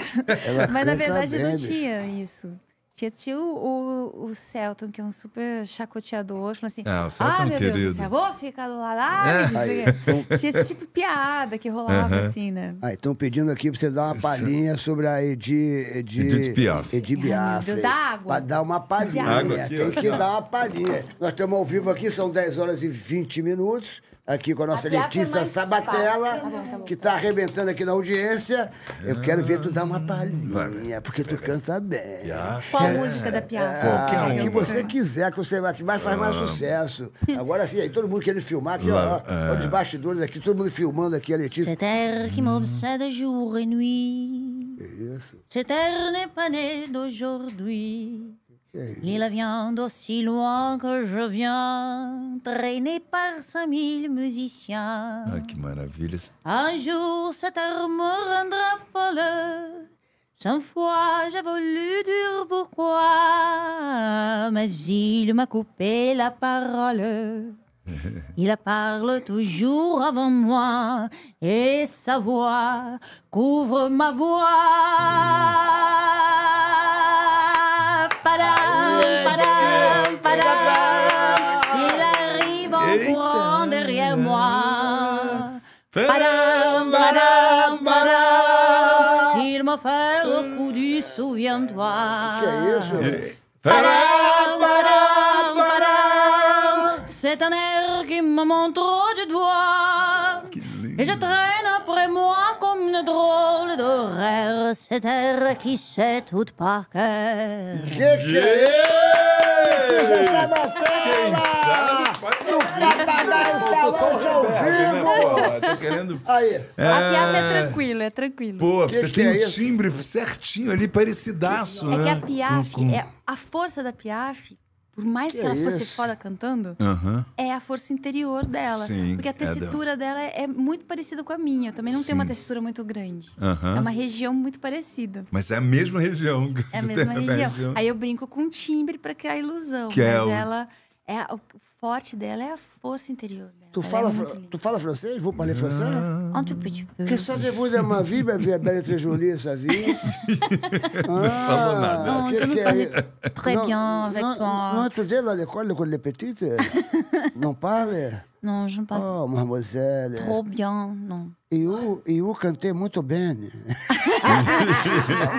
Mas na verdade não tinha isso. Tinha, tio o, o, Celton, que é um super chacoteador, falou assim: Ah, Celton, ah meu querido. Deus do céu, vou ficar do lado. Ah, é. Então- tinha esse tipo de piada que rolava assim, né? Ah, estão pedindo aqui pra você dar uma palhinha sobre a Edi. Edi Edith Piaf. Edi Piaf. Ah, da água. Pra dar uma palhinha. Tem que dar uma palhinha. Nós estamos ao vivo aqui, são 10 horas e 20 minutos aqui com a nossa Letícia Sabatella, que está arrebentando aqui na audiência. Eu quero ver tu dar uma hum, palhinha, porque tu canta bem. Qual a música da piada? É, é o que você quiser, que você que mais faz mais ah. sucesso. Agora sim, aí todo mundo querendo filmar aqui, ó, ó, os é. bastidores aqui, todo mundo filmando aqui a Letícia. C'est terre qui m'obsède hum. jour et nuit. Isso. C'est terre n'est pas né d'aujourd'hui. Il vient d'aussi loin que je viens, traîné par cinq mille musiciens. Ah, que Un jour, cette heure me rendra folle. Cent fois, j'ai voulu dire pourquoi, mais il m'a coupé la parole. Il parle toujours avant moi et sa voix couvre ma voix. Il arrive en courant derrière moi. Badam, Il badam. Il m'offre le coup du souviens-toi. C'est un air qui me montre du doigt. Ah, Et je traîne une drôle d'horaire, cette air qui sait toute par cœur. Yeah, Tá querendo. Aí. É... A piada é tranquilo, é tranquilo. Pô, que você que tem o é um timbre certinho ali, parecidaço. É né? que a né? Piaf, com, com... É a força da Piaf por mais que, que ela é fosse foda cantando, uhum. é a força interior dela. Sim, porque a tessitura é dela. dela é, é muito parecida com a minha. Eu também não Sim. tenho uma tessitura muito grande. Uhum. É uma região muito parecida. Mas é a mesma região. é a mesma região. região. Aí eu brinco com timbre para criar ilusão. Que é mas é o... ela. É, o forte dela é a força interior dela. Tu parles tu fala francês? Vou falar francês? Un tout petit peu. Que savez-vous de ma vie? Elle ben, est belle et très jolie, sa vie. Ah. Hein. non, je me parle très bien avec toi. Non, tu dis à l'école, l'école les petites, euh, non parle. Non, je ne parle pas. Oh, mademoiselle. Trop bien, non. Eu, eu cantei muito bem.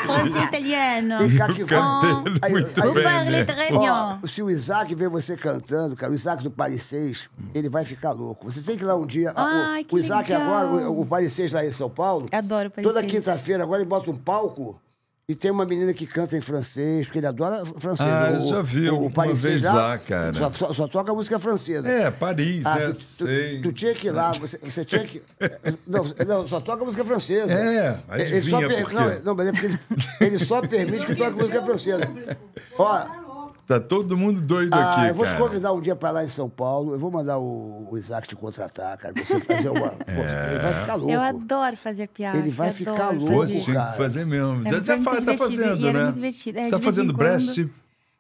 Francês italiano. E cá que vai. Vous parlez Se o Isaac vê você cantando, cara, o Isaac do Paris 6, ele vai ficar louco. Você tem que ir lá um dia. Ai, o, que o Isaac legal. agora, o, o Paris 6 lá em São Paulo. Adoro o Paris Toda quinta-feira agora ele bota um palco e tem uma menina que canta em francês, porque ele adora francês. Ah, o, já vi o, o Paris vez lá, cara. Só, só, só, toca música francesa. É, Paris, ah, é, tu, sei. Tu, tu, tinha que ir lá, você, você tinha que... não, não, só toca música francesa. É, adivinha ele só não, não, mas é porque ele, ele só permite que toque música francesa. olha Tá todo mundo doido ah, aqui. Eu vou cara. te convidar um dia pra lá em São Paulo. Eu vou mandar o, o Isaac te contratar, cara. Você fazer uma. é. Ele vai é. ficar louco. Eu adoro fazer piada. Ele vai ficar louco. Pô, você tinha que fazer mesmo. É, já já faz, tá fazendo, né? Era muito divertido. É, você tá fazendo breast?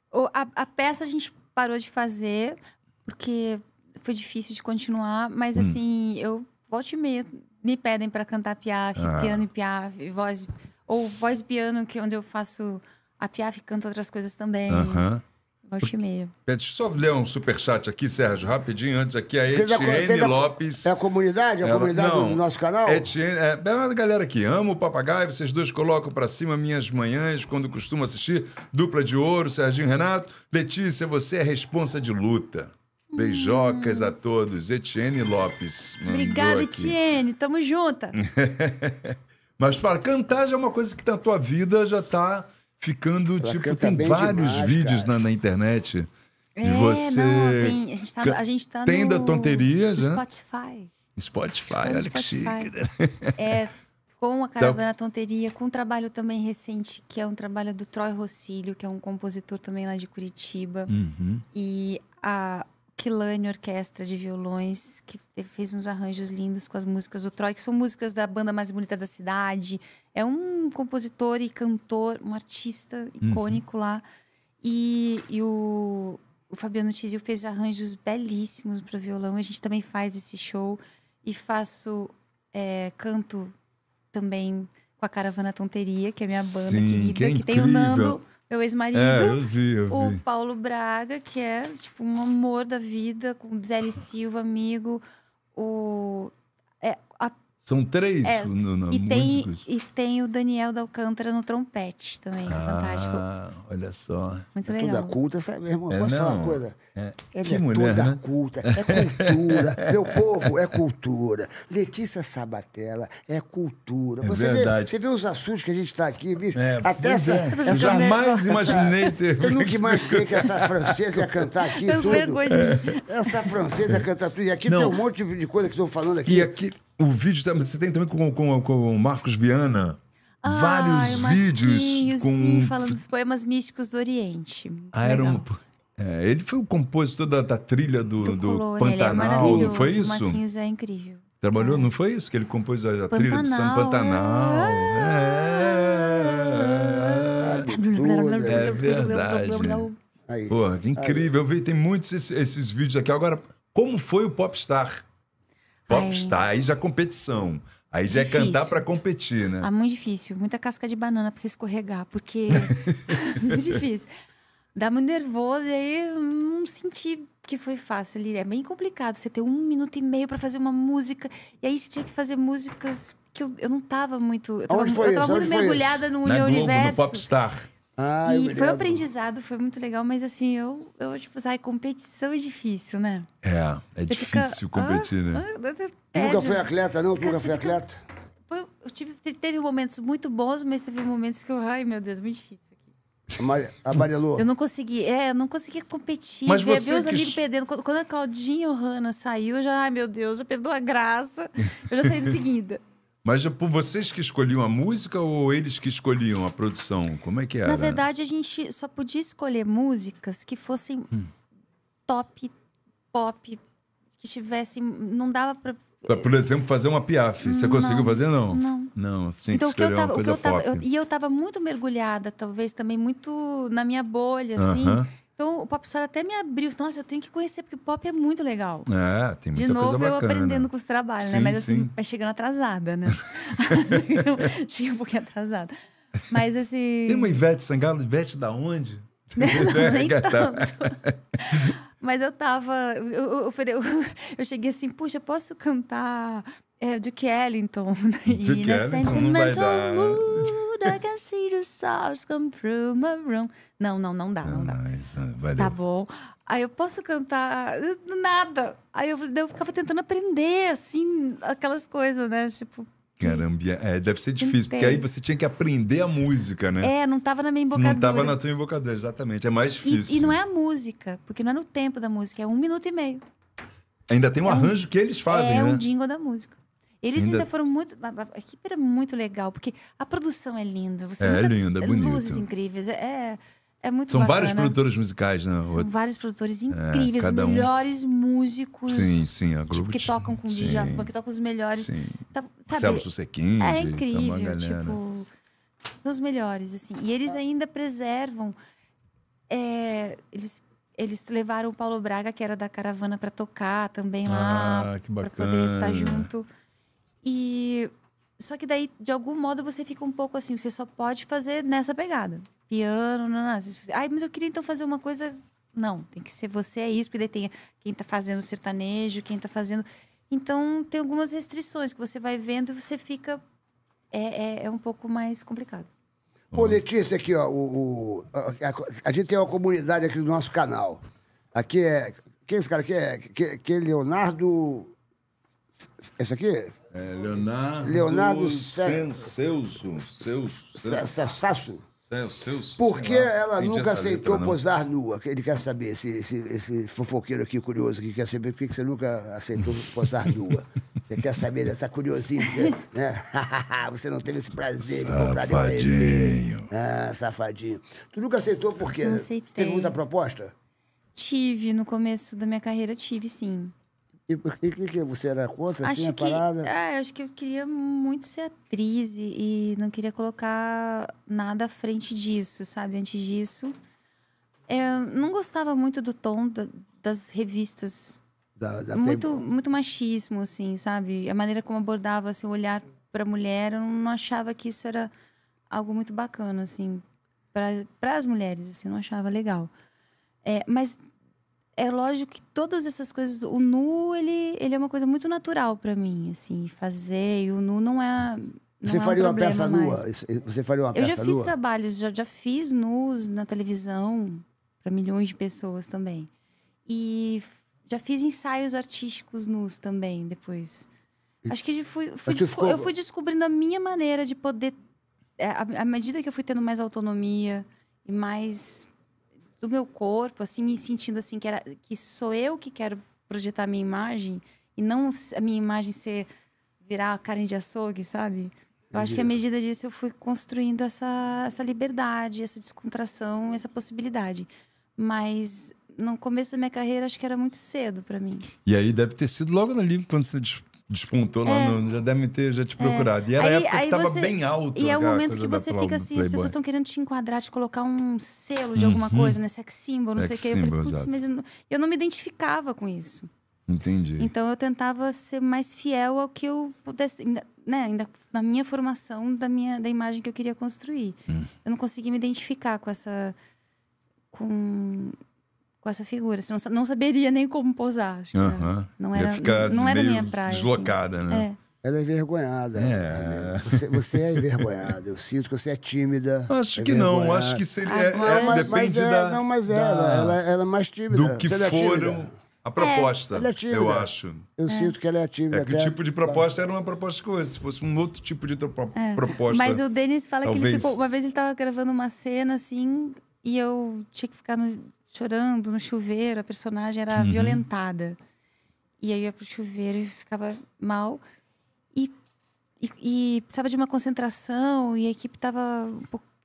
Quando... a, a, peça a gente parou de fazer, porque foi difícil de continuar, mas hum. assim, eu volto e meia, me pedem para cantar piaf, ah. piano e piaf, voz. Ou voz e piano, que é onde eu faço a piaf e canto outras coisas também. Aham. Uh -huh. Volte e meia. Deixa eu só ler um superchat aqui, Sérgio, rapidinho, antes aqui, a tá Etienne tá Lopes. É a comunidade? É a ela, comunidade não, do nosso canal? Etienne, é, é, uma galera aqui, amo o papagaio, vocês dois colocam para cima minhas manhãs, quando costumo assistir, dupla de ouro, Serginho Renato. Letícia, você é responsa de luta. Beijocas hum. a todos. Etienne Lopes. Obrigada, aqui. Etienne. Tamo junta. Mas fala, cantar já é uma coisa que na tua vida já tá ficando, ela tipo, tem vários demais, vídeos na, na, internet de é, você. Não, tem, a gente tá, tá a gente tá no, da tonteria, no né? Spotify. Spotify, olha Spotify. que chique. É, com a então Caravana então, Tonteria, com um trabalho também recente, que é um trabalho do Troy Rocílio, que é um compositor também lá de Curitiba. Uhum. E a, Kilani Orquestra de Violões, que fez uns arranjos lindos com as músicas do Troy, que são músicas da banda mais bonita da cidade. É um compositor e cantor, um artista uhum. icônico uhum. lá. E, e o, o, Fabiano Tizio fez arranjos belíssimos para violão. A gente também faz esse show. E faço é, canto também com a Caravana Tonteria, que é a minha banda Sim, querida, que, é que tem o Nando meu ex-marido. É, eu vi, eu vi. O Paulo Braga, que é, tipo, um amor da vida, com o Zé Silva, amigo. O são três é, no, no, e tem, E tem o Daniel da Alcântara no trompete também, que é ah, fantástico. Olha só. Muito é legal. Toda culta, sabe, meu irmão? É, posso falar uma coisa? É, é, que é mulher, toda né? culta, é cultura. meu povo, é cultura. Letícia Sabatella é cultura. É você, verdade. Vê, você vê os assuntos que a gente está aqui, bicho? É, Até essa, é. essa, Jamais imaginei ter. Eu nunca imaginei que essa francesa ia cantar aqui eu tudo. Vergonha. Essa francesa ia cantar tudo. E aqui Não. tem um monte de coisa que estão falando aqui. E aqui o vídeo também. Você tem também com, com, com o Marcos Viana. Ah, vários é vídeos com sim, falando dos poemas místicos do Oriente. Ah, era um... é, ele foi o compositor da, da trilha do, do, do é Pantanal, não é foi isso? O Marquinhos é incrível. Trabalhou, é. não foi isso que ele compôs a, a trilha do São Pantanal? É. é, é, verdade. Aí. Pô, incrível. Eu vi, tem muitos esses, esses vídeos aqui. Agora, como foi o Popstar? Popstar, é. aí já é competição. Aí já difícil. é cantar para competir, né? Ah, muito difícil. Muita casca de banana pra você escorregar, porque. muito difícil. Dá muito nervoso e aí não senti que foi fácil ali. É bem complicado você ter um minuto e meio para fazer uma música. E aí você tinha que fazer músicas que eu, eu não tava muito. Eu tava, eu tava muito mergulhada isso? no meu universo. No Popstar. Ah, e foi um aprendizado, foi muito legal, mas assim, eu, eu tipo, ai, competição é difícil, né? É, é você difícil fica, competir, ah, né? Ah, nunca né? foi atleta, não? Nunca assim, foi atleta? eu tive, teve momentos muito bons, mas teve momentos que eu, ai, meu Deus, muito difícil. A, Mar... É eu não consegui, é, eu não conseguia competir. Mas ver meus que... amigos perdendo. Quando a Claudinha e o Hanna saiu, eu já, ai meu Deus, eu perdoa a graça. Eu já saí de seguida. Mas por vocês que escolhiam a música ou eles que escolhiam a produção? Como é que era? Na verdade, a gente só podia escolher músicas que fossem hum. top, pop, que tivessem. Não dava para Pra, por exemplo, fazer uma piaf. Você não, conseguiu fazer? Não. Não. Não, então, escolher o que eu tava, eu tava, eu, E eu estava muito mergulhada, talvez também muito na minha bolha, assim. Uh -huh. Então, o Pop Story até me abriu. Nossa, eu tenho que conhecer, porque o pop é muito legal. É, tem muita De novo, eu aprendendo né? com os trabalhos, né? sim, né? Mas assim, vai chegando atrasada, né? Cheguei um pouquinho atrasada. Mas esse... Tem uma Ivete Sangalo? Ivete da onde? Não, é, nem tanto. Mas eu tava... Eu, eu, eu, eu cheguei assim, puxa, posso cantar é, Duke Ellington? Né? Duke Ellington não vai dar cold, I can see the stars come through my room. Não, não, não dá, não, não dá. Não, ah, é, tá bom. Aí eu posso cantar eh, nada. Aí eu, eu ficava tentando aprender, assim, aquelas coisas, né? Tipo, Caramba, é, deve ser difícil, porque aí você tinha que aprender a música, né? É, não tava na minha embocadura. Não tava na tua embocadura, exatamente. É mais difícil. E, e, não é a música, porque não é no tempo da música, é um minuto e meio. Ainda tem um é arranjo um, que eles fazem, é né? É o jingle da música. Eles ainda, ainda foram muito. A equipe era muito legal, porque a produção é linda. Você é, é linda, é bonita. Luzes incríveis. É, é muito São vários produtores musicais, né? São vários produtores é, incríveis, é, os melhores músicos. Sim, sim, a tipo, que tocam com o Djavan, que tocam os melhores. Sim. Tá, sabe? Celso Sequim, é, tá incrível, tá tipo, são os melhores, assim. E eles ainda preservam. É, eles eles levaram o Paulo Braga, que era da caravana, para tocar também lá. Ah, que bacana. Pra poder estar tá junto. E só que daí, de algum modo, você fica um pouco assim, você só pode fazer nessa pegada. Piano, não, não. Ai, mas eu queria então fazer uma coisa. Não, tem que ser você, é isso, porque daí tem quem tá fazendo sertanejo, quem tá fazendo. Então, tem algumas restrições que você vai vendo e você fica. É, é, é um pouco mais complicado. Ô, Letícia, aqui, ó, o, o a, a, a, gente tem uma comunidade aqui do nosso canal. Aqui é. Quem é esse cara aqui? É, que, que é Leonardo. Esse aqui? É, Leonardo, Leonardo Celso. Celso. Celso. Por que ela nunca aceitou né? posar nua? Ele quer saber, esse, esse, esse fofoqueiro aqui curioso que quer saber por que você nunca aceitou posar nua. Você quer saber dessa curiosidade, né? Ah, você não teve esse prazer de comprar Safadinho. Ah, safadinho. Tu nunca aceitou por quê? Não aceitei. Teve muita proposta? Tive, no começo da minha carreira tive, sim. E o que, que, você era contra assim, acho assim, a que, parada? É, acho que eu queria muito ser atriz e, e, não queria colocar nada à frente disso, sabe? Antes disso, eu é, não gostava muito do tom da, das revistas. Da, da muito, muito machismo, assim, sabe? A maneira como abordava assim, o olhar para a mulher, eu não achava que isso era algo muito bacana, assim, para as mulheres, assim, não achava legal. É, mas é lógico que todas essas coisas, o nu, ele, ele é uma coisa muito natural para mim, assim, fazer. E o nu não é. Não você é um faria uma peça mais. nua? Você faria uma Eu peça já fiz nua? trabalhos, já, já fiz nus na televisão para milhões de pessoas também. E já fiz ensaios artísticos nus também depois. Acho que fui, fui eu, desco... eu fui descobrindo a minha maneira de poder. É, à medida que eu fui tendo mais autonomia e mais do meu corpo, assim, me sentindo assim que era que sou eu que quero projetar a minha imagem e não a minha imagem ser virar carne de açougue, sabe? Eu acho que à medida disso eu fui construindo essa, essa liberdade, essa descontração, essa possibilidade. Mas no começo da minha carreira acho que era muito cedo para mim. E aí deve ter sido logo ali quando você despontou é. lá no, já deve ter já te é. procurado. É. E era aí, a época que estava bem alto. E é o momento que você fica assim, as pessoas estão querendo te enquadrar, te colocar um selo de alguma uhum. coisa, né? Sex symbol, não sei o quê. Eu falei, mas eu não, eu não me identificava com isso. Entendi. Então eu tentava ser mais fiel ao que eu pudesse, né, ainda na minha formação da minha da imagem que eu queria construir. Hum. Eu não conseguia me identificar com essa com com essa figura. Senão, não saberia nem como posar. Acho uh -huh. não era, não era minha praia. Assim. Deslocada, assim. né? É. Ela é envergonhada. É. Né? Você, você, é envergonhada. Eu sinto que você é tímida. Acho é que não. Acho que seria. Agora, é, é mas, depende mas é, da. Não, mas é, da, ela, ela, é mais tímida. Do que você foram. A proposta, é. eu acho. Eu é. sinto que ela é tímida. É que tipo de proposta era uma proposta com esse. Se fosse um outro tipo de proposta. Mas o Denis fala talvez. que ele ficou. Uma vez ele estava gravando uma cena assim, e eu tinha que ficar no, chorando no chuveiro, a personagem era uhum. violentada. E aí eu ia pro chuveiro e ficava mal. E, e, e, precisava de uma concentração, e a equipe tava,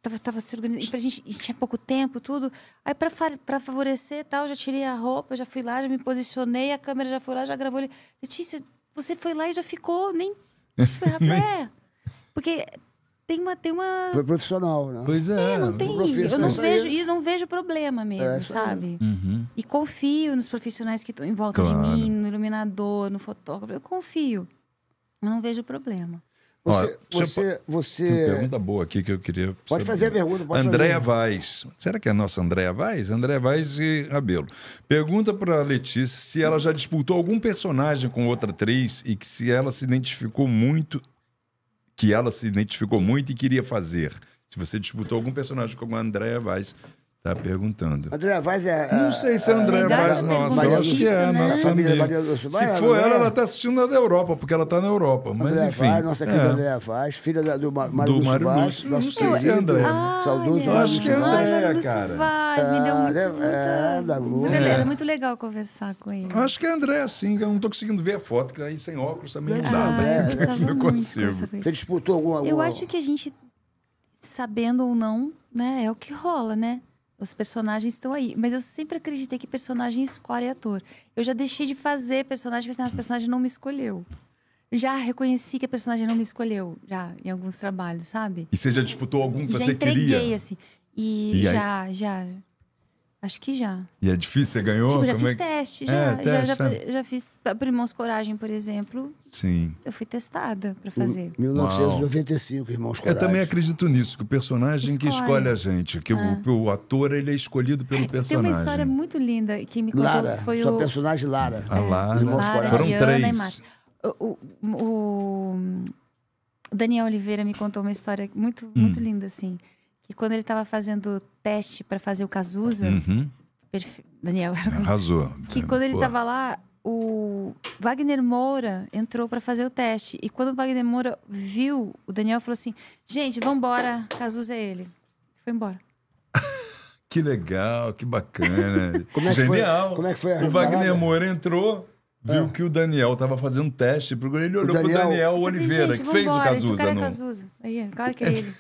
tava, tava se organizando. E pra gente, e tinha pouco tempo, tudo. Aí pra, pra favorecer tal, já tirei a roupa, já fui lá, já me posicionei, a câmera já foi lá, já gravou. Letícia, você foi lá e já ficou, nem... É, porque tem uma. Tem uma... Foi profissional, né? Pois é. é não tem, é eu não vejo, e é. não vejo problema mesmo, é, sabe? Uhum. E confio nos profissionais que estão em volta claro. de mim, no iluminador, no fotógrafo. Eu confio. Eu não vejo problema. Você, você, você... Tem uma pergunta boa aqui que eu queria. Pode saber. fazer a pergunta, pode Andréa fazer. Vaz. Será que é a nossa Andréa Vaz? Andréa Vaz e Rabelo. Pergunta para Letícia se ela já disputou algum personagem com outra atriz e que se ela se identificou muito que ela se identificou muito e queria fazer. Se você disputou algum personagem como a Andréa Vaz, Tá perguntando. André Vaz é. Não é, sei se a é André é Vaz, nossa. Mas eu acho que é, né? nossa né? amiga. Se for ela, ela está assistindo a da Europa, porque ela está na Europa. Mas André enfim. Vaz, nossa querida é. André Vaz, filha da, do Mário do Mário Vaz. Não sei querido, se é André. saudoso eu acho que é André, cara. Vaz, me deu muito. É, da Globo. Era muito legal conversar com ele. Acho que é André, sim. Eu não estou conseguindo ver a foto, que aí sem óculos também não dá. Não né? né? consigo. Você disputou alguma. coisa? Eu acho que a gente, sabendo ou não, né, é o que rola, né? Os personagens estão aí. Mas eu sempre acreditei que personagem escolhe ator. Eu já deixei de fazer personagem, porque a personagem não me escolheu. Já reconheci que a personagem não me escolheu, já, em alguns trabalhos, sabe? E você já disputou algum que já você entreguei, Já entreguei, assim. E, e já, aí? já. Acho que já. E é difícil? Você ganhou? Tipo, já Como fiz é... é teste, já, é, teste, já, já, para já, fiz Irmãos Coragem, por exemplo. Sim. Eu fui testada para fazer. O, 1995, Uau. Irmãos Coragem. Eu também acredito nisso, que o personagem escolhe. que escolhe a gente, que ah. o, o, ator ele é escolhido pelo personagem. Tem uma história muito linda que me contou. Lara, foi sua o... personagem Lara. A Lara. Irmãos Lara Coragem. Foram três. O, o, Daniel Oliveira me contou uma história muito, hum. muito linda, assim. E quando ele estava fazendo teste para fazer o Cazuza, uhum. perfe... Daniel era Arrasou. Que quando ele estava lá, o Wagner Moura entrou para fazer o teste. E quando o Wagner Moura viu, o Daniel falou assim: gente, vambora, embora, Cazuza é ele. Foi embora. que legal, que bacana. como é que Genial. Foi, como é que foi a o Wagner Moura entrou, viu ah. que o Daniel tava fazendo teste pro ele olhou Daniel- pro Daniel assim, Oliveira, que fez o Esse Cazuza. cara é no- Cazuza. Aí, cara que é ele.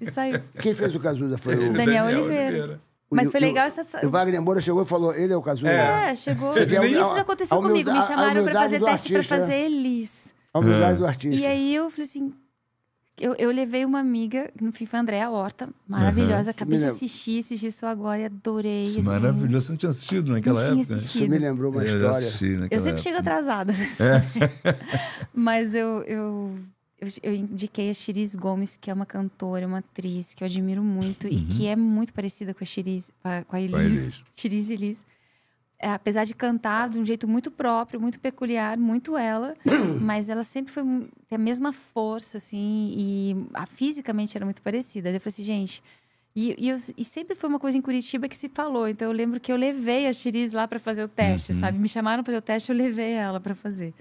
E saiu. Quem fez o Cazuza foi o... Daniel Oliveira. Mas foi legal essa. O Wagner Moura chegou e falou, ele é o Cazuza. É, é chegou. Você viu Isso já aconteceu a humildade- comigo. Me chamaram pra fazer teste para artista, é. fazer Elis. A humildade é. do artista. E aí eu falei assim, eu, eu levei uma amiga, no fim foi a Andréa Horta, maravilhosa. Uhum. Acabei de assistir, assisti isso agora e adorei. Assim. Maravilhoso, você não tinha assistido naquela não tinha época? Assistido. Você me lembrou uma eu história. Eu sempre época. chego atrasada. É. Mas eu, eu, eu, eu, indiquei a Xiris Gomes, que é uma cantora, uma atriz que eu admiro muito uhum. e que é muito parecida com a Xiris, com a Elis. Chiriz Elis. É, apesar de cantar de um jeito muito próprio, muito peculiar, muito ela, mas ela sempre foi tem a mesma força, assim, e a, fisicamente era muito parecida. eu falei assim, gente. E, e, eu, e, sempre foi uma coisa em Curitiba que se falou. Então eu lembro que eu levei a Chiris lá para fazer o teste, uhum. sabe? Me chamaram para fazer o teste, eu levei ela para fazer.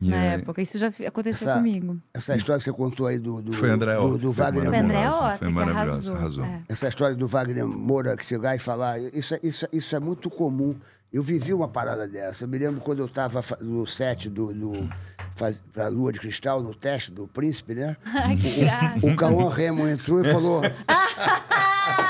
E na época. Isso já aconteceu essa, comigo. Essa história que você contou aí do, do, foi André do, do, foi Wagner Moura. André Moura. Foi maravilhosa, arrasou. É. Essa história do Wagner Moura que chegar e falar, isso, é, isso, é, isso é muito comum. Eu vivi uma parada dessa. Eu me lembro quando eu estava no set do, do faz, pra Lua de Cristal, no teste do Príncipe, né? Ai, que o, o Cauã Raymond entrou e falou: ah,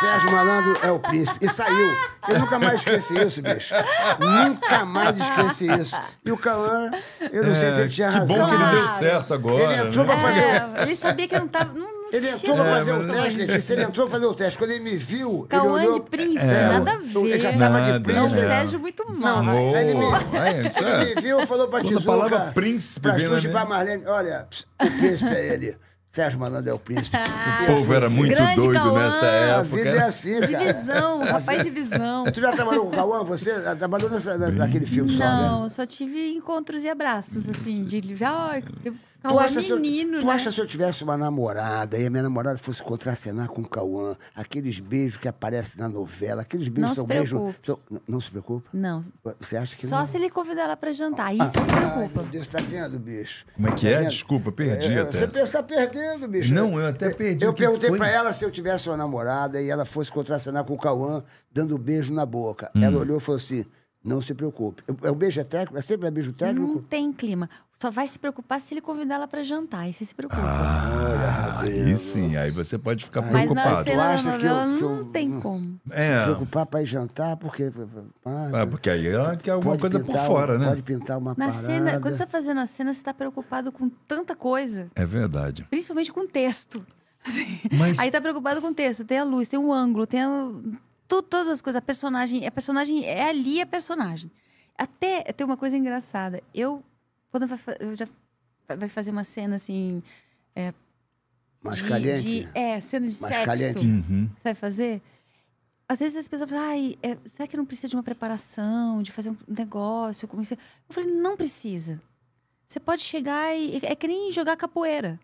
Sérgio Malandro é o príncipe. E saiu. Eu nunca mais esqueci isso, bicho. Nunca mais esqueci isso. E o Cauã, eu não sei se ele é, tinha razão. Que bom que ele deu certo agora. Ele entrou né? pra fazer. É, ele sabia que não tava. Não... Ele entrou é, pra fazer o teste, Letícia. Ele entrou pra fazer o teste. Quando ele me viu. Cauã olhou... de príncipe, é, nada a ver. Ele já tava nada, de príncipe. É. O Sérgio muito mal. Não, oh, ele, me... ele me viu e falou pra Quando Tizuka. A palavra príncipe, pra Xuxa e pra Marlene. Olha, o príncipe é ele. Sérgio Malandro é o príncipe. o ah, povo era é muito Grande doido Cauã. nessa época. A vida é assim, cara. Divisão, rapaz divisão. Você Tu já trabalhou com o Cauã? Você trabalhou nessa, naquele filme Não, só, né? Não, só tive encontros e abraços, assim, de... Ai, eu Cauã tu acha, menino, se eu, tu né? acha se eu tivesse uma namorada e a minha namorada fosse contracenar com o Cauã, aqueles beijos que aparecem na novela, aqueles beijos não são beijos. São, não, não, se preocupa? Não. Você acha que Só não? se ele convidar ela pra jantar. Ah, isso ah, se preocupa. Ai, meu Deus, tá vendo, bicho? Como é que tá é? Vendo? Desculpa, é, perdi é, até. Você está perdendo, bicho. Não, eu até perdi. Eu, eu perguntei foi? pra ela se eu tivesse uma namorada e ela fosse contracenar com o Cauã, dando beijo na boca. Hum. Ela olhou e falou assim: não se preocupe. É o beijo é técnico? É sempre é beijo técnico? Não tem clima. Só vai se preocupar se ele convidar ela para jantar. Aí você se preocupa. Ah, Olha, aí sim. Aí você pode ficar preocupado. Mas na cena da novela que eu, não que eu, tem hum, como. É. Se preocupar para ir jantar, porque... Ah, ah, porque aí ela quer alguma coisa por fora, né? Pode pintar uma na parada. Cena, quando você está fazendo a cena, você está preocupado com tanta coisa. É verdade. Principalmente com o texto. Mas... Aí está preocupado com o texto, tem a luz, tem o ângulo, tem a tudo, todas as coisas. A personagem, a personagem é ali a personagem. Até tem uma coisa engraçada. Eu, quando eu já vai fazer uma cena assim. É, mais de, caliente? De, é, cena de mais sexo. Caliente. Uhum. Você vai fazer? Às vezes as pessoas falam, ai, é, será que não precisa de uma preparação, de fazer um negócio? Como isso? Eu falei, não precisa. Você pode chegar e. É que nem jogar capoeira.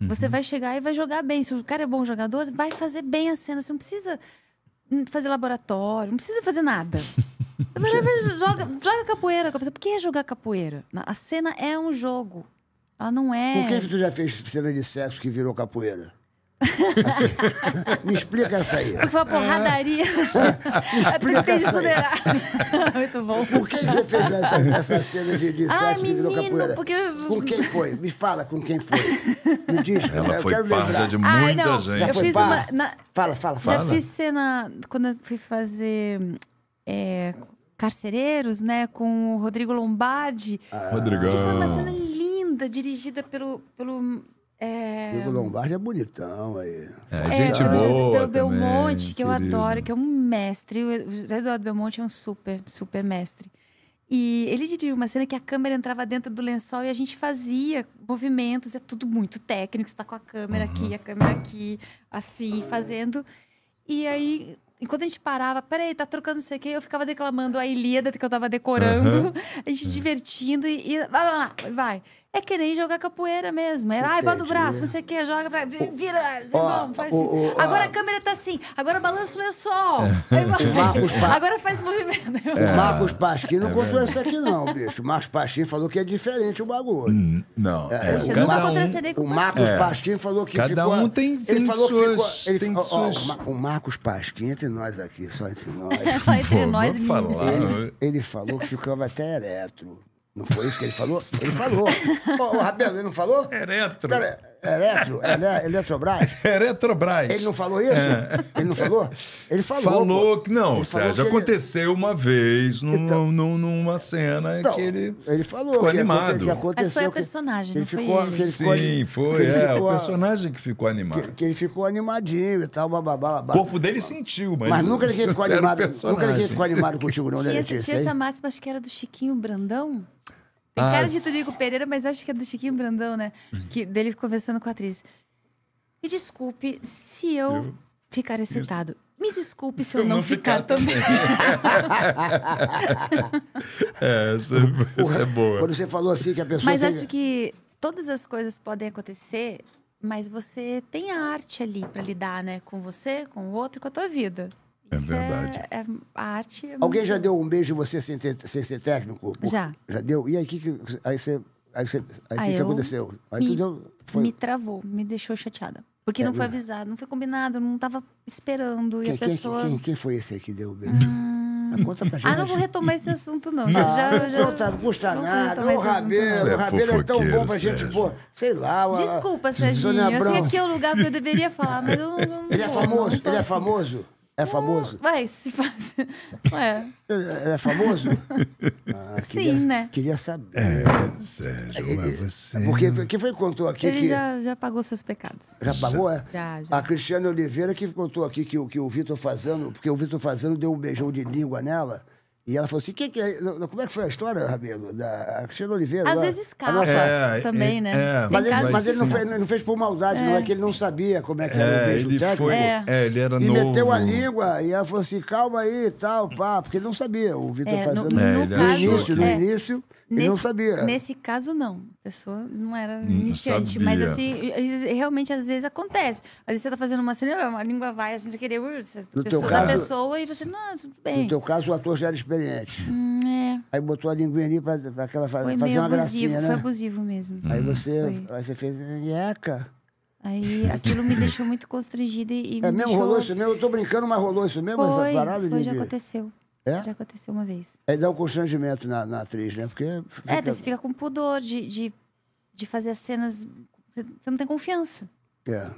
Uhum. Você vai chegar e vai jogar bem. Se o cara é bom jogador, vai fazer bem a cena. Você não precisa Hum, fazer laboratório, não precisa fazer nada. joga, joga capoeira com a pessoa. Por que jogar capoeira? A cena é um jogo. Ela não é. Por que você já fez cena de sexo que virou capoeira? Assim. Me explica essa aí. Porque foi uma porradaria. Ah. é porque tem estudar. Muito bom. Por que você fez essa, essa cena de, de ah, sete menino, capoeira? Porque... Com quem foi? Me fala com quem foi. Me diz. Ela eu foi quero de muita Ai, gente. Já eu fiz uma, na... Fala, fala, fala. Já fiz cena quando eu fui fazer... É, carcereiros, né? Com o Rodrigo Lombardi. Ah. Rodrigão. Que foi uma cena linda, dirigida pelo... pelo é... Diego Lombardi é bonitão aí. É, gente é, boa Eduardo Belmonte, que eu querido. adoro, que é um mestre. O Eduardo Belmonte é um super, super mestre. E ele dirigiu uma cena que a câmera entrava dentro do lençol e a gente fazia movimentos, é tudo muito técnico, você tá com a câmera uhum. aqui, a câmera aqui, assim, fazendo. E aí, enquanto a gente parava, peraí, tá trocando não sei o quê, eu ficava declamando a Ilíada que eu tava decorando, uhum. a gente é. divertindo e, e vai, vai, vai. vai é querer jogar capoeira mesmo. É, ai, bota o braço, Você quer, joga pra. Vira, ó, não, faz isso. agora a câmera tá assim, agora balança o lençol. É. agora faz movimento. É. O Marcos Pasquim não é contou essa aqui, não, bicho. O Marcos Pasquim falou que é diferente o bagulho. Hum, não. É, é, é Poxa, eu nunca um, contracenei com o Marcos é. Pasquim falou que cada ficou. Cada um tem, tem ele falou que ficou, tem ó, o Marcos Pasquim entre nós aqui, só entre nós. só entre Pô, nós mesmo. Ele, ele falou que ficava até ereto. Não foi isso que ele falou? Ele falou. Ô, ô Rabelo, ele não falou? É eretro. Pera, é eretro? É ele, Eletrobras. Eretrobras. Ele não falou isso? É. Ele não falou? Ele falou. Falou que não, ele Sérgio. Que aconteceu ele... uma vez num, então, num, numa cena então, que ele. Ele falou ficou animado. Que aconteceu. Mas foi o personagem, que, ele não ficou, foi ele. Ficou, Sim, foi. É, ficou, o personagem que ficou animado. Que, que, ele ficou animadinho e tal, bababá. babá. O corpo dele sentiu, mas. Mas nunca ele ficou animado. Nunca ninguém ficou animado contigo, não, né, Tinha essa máxima, acho que era do Chiquinho Brandão. Tem cara As... de Turico Pereira, mas acho que é do Chiquinho Brandão, né? Que, dele conversando com a atriz. Me desculpe se eu, eu... ficar excitado. Me desculpe se, se eu, não, não ficar, ficar, também. é, essa, é essa o, é boa. Quando você falou assim que a pessoa. Mas tem... acho que todas as coisas podem acontecer, mas você tem a arte ali para lidar, né? Com você, com o outro com a tua vida. É Isso é verdade. É, é arte. É Alguém muito... já deu um beijo em você sem, ter, sem ser técnico? Já. Já deu? E aí, que, que, aí, você, aí, você, aí, aí que, ah, que aconteceu? Aí me, deu, foi... me travou, me deixou chateada. Porque é, não foi né? avisado, não foi combinado, não estava esperando. Quem, e a quem, pessoa. Quem, quem, foi esse aí que deu o beijo? Hum... Conta pra gente. Ah, não vou retomar esse assunto, não. não, já, já, não tá, custa não nada. O Rabelo, o é Rabelo é tão bom pra gente, pô, sei lá. Desculpa, Serginho. Eu sei que aqui é o lugar que eu deveria falar, mas eu não. É não ele é famoso? Ele é famoso? É famoso? Vai, se faz. Ué. É, é famoso? Ah, Sim, queria, né? Queria saber. É, Sérgio, é, mas é, você. É porque quem foi que contou aqui Ele que. Já, já pagou seus pecados. Já pagou, é? Já, já. A Cristiane Oliveira que contou aqui que, que o Vitor fazendo, porque o Vitor fazendo deu um beijão de língua nela. E ela falou assim: que que é? como é que foi a história, Rabelo? Da Cristina Oliveira? Às lá, vezes escapa nossa... é, também, é, né? É, mas, ele, mas ele, não fez, ele, não fez, por maldade, não. É. é que ele não sabia como é que era o é, beijo ele técnico. Foi, é. ele era e novo. E meteu a língua e ela falou assim: calma aí e tal, pá, porque ele não sabia. O Vitor é, tá fazendo no, no, no, caso, início, no início. Nesse, não sabia. Nesse caso, não. A pessoa não era hum, iniciante. mas assim, realmente às vezes acontece. Às vezes você tá fazendo uma cena, uma língua vai, assim, gente querer no caso, da pessoa e você, não, tudo bem. No teu caso, o ator já era experiente. Hum, é. Aí botou a linguinha ali pra, pra aquela, fazer uma abusivo, gracinha, né? Foi abusivo mesmo. Aí hum. você, aí você fez, eca. Aí aquilo me deixou muito constrangida e, e É mesmo, deixou... rolou isso mesmo? Eu tô brincando, mas rolou isso mesmo, foi, essa parada? Foi, de... já aconteceu. É? Já aconteceu uma vez. É dar um constrangimento na, na atriz, né? Porque. É, fica... É, você fica com pudor de, de, de fazer as cenas. Você não tem confiança. É.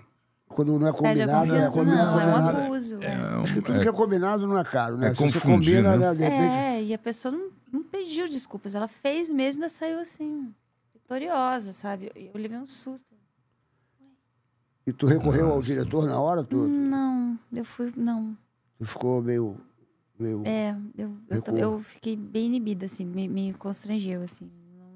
Quando não é combinado, é, é né? combinado. Não, é um é abuso. É, é, é um, Acho que tudo é, que é combinado não é caro, né? É Se você combina, né? né? de repente. É, e a pessoa não, não pediu desculpas. Ela fez mesmo e saiu assim, vitoriosa, sabe? Eu, eu levei um susto. E tu recorreu Nossa. ao diretor na hora? Tu... Não, eu fui. Não. Tu ficou meio eu, é, eu, eu, eu, fiquei bem inibida, assim, me, me constrangeu, assim.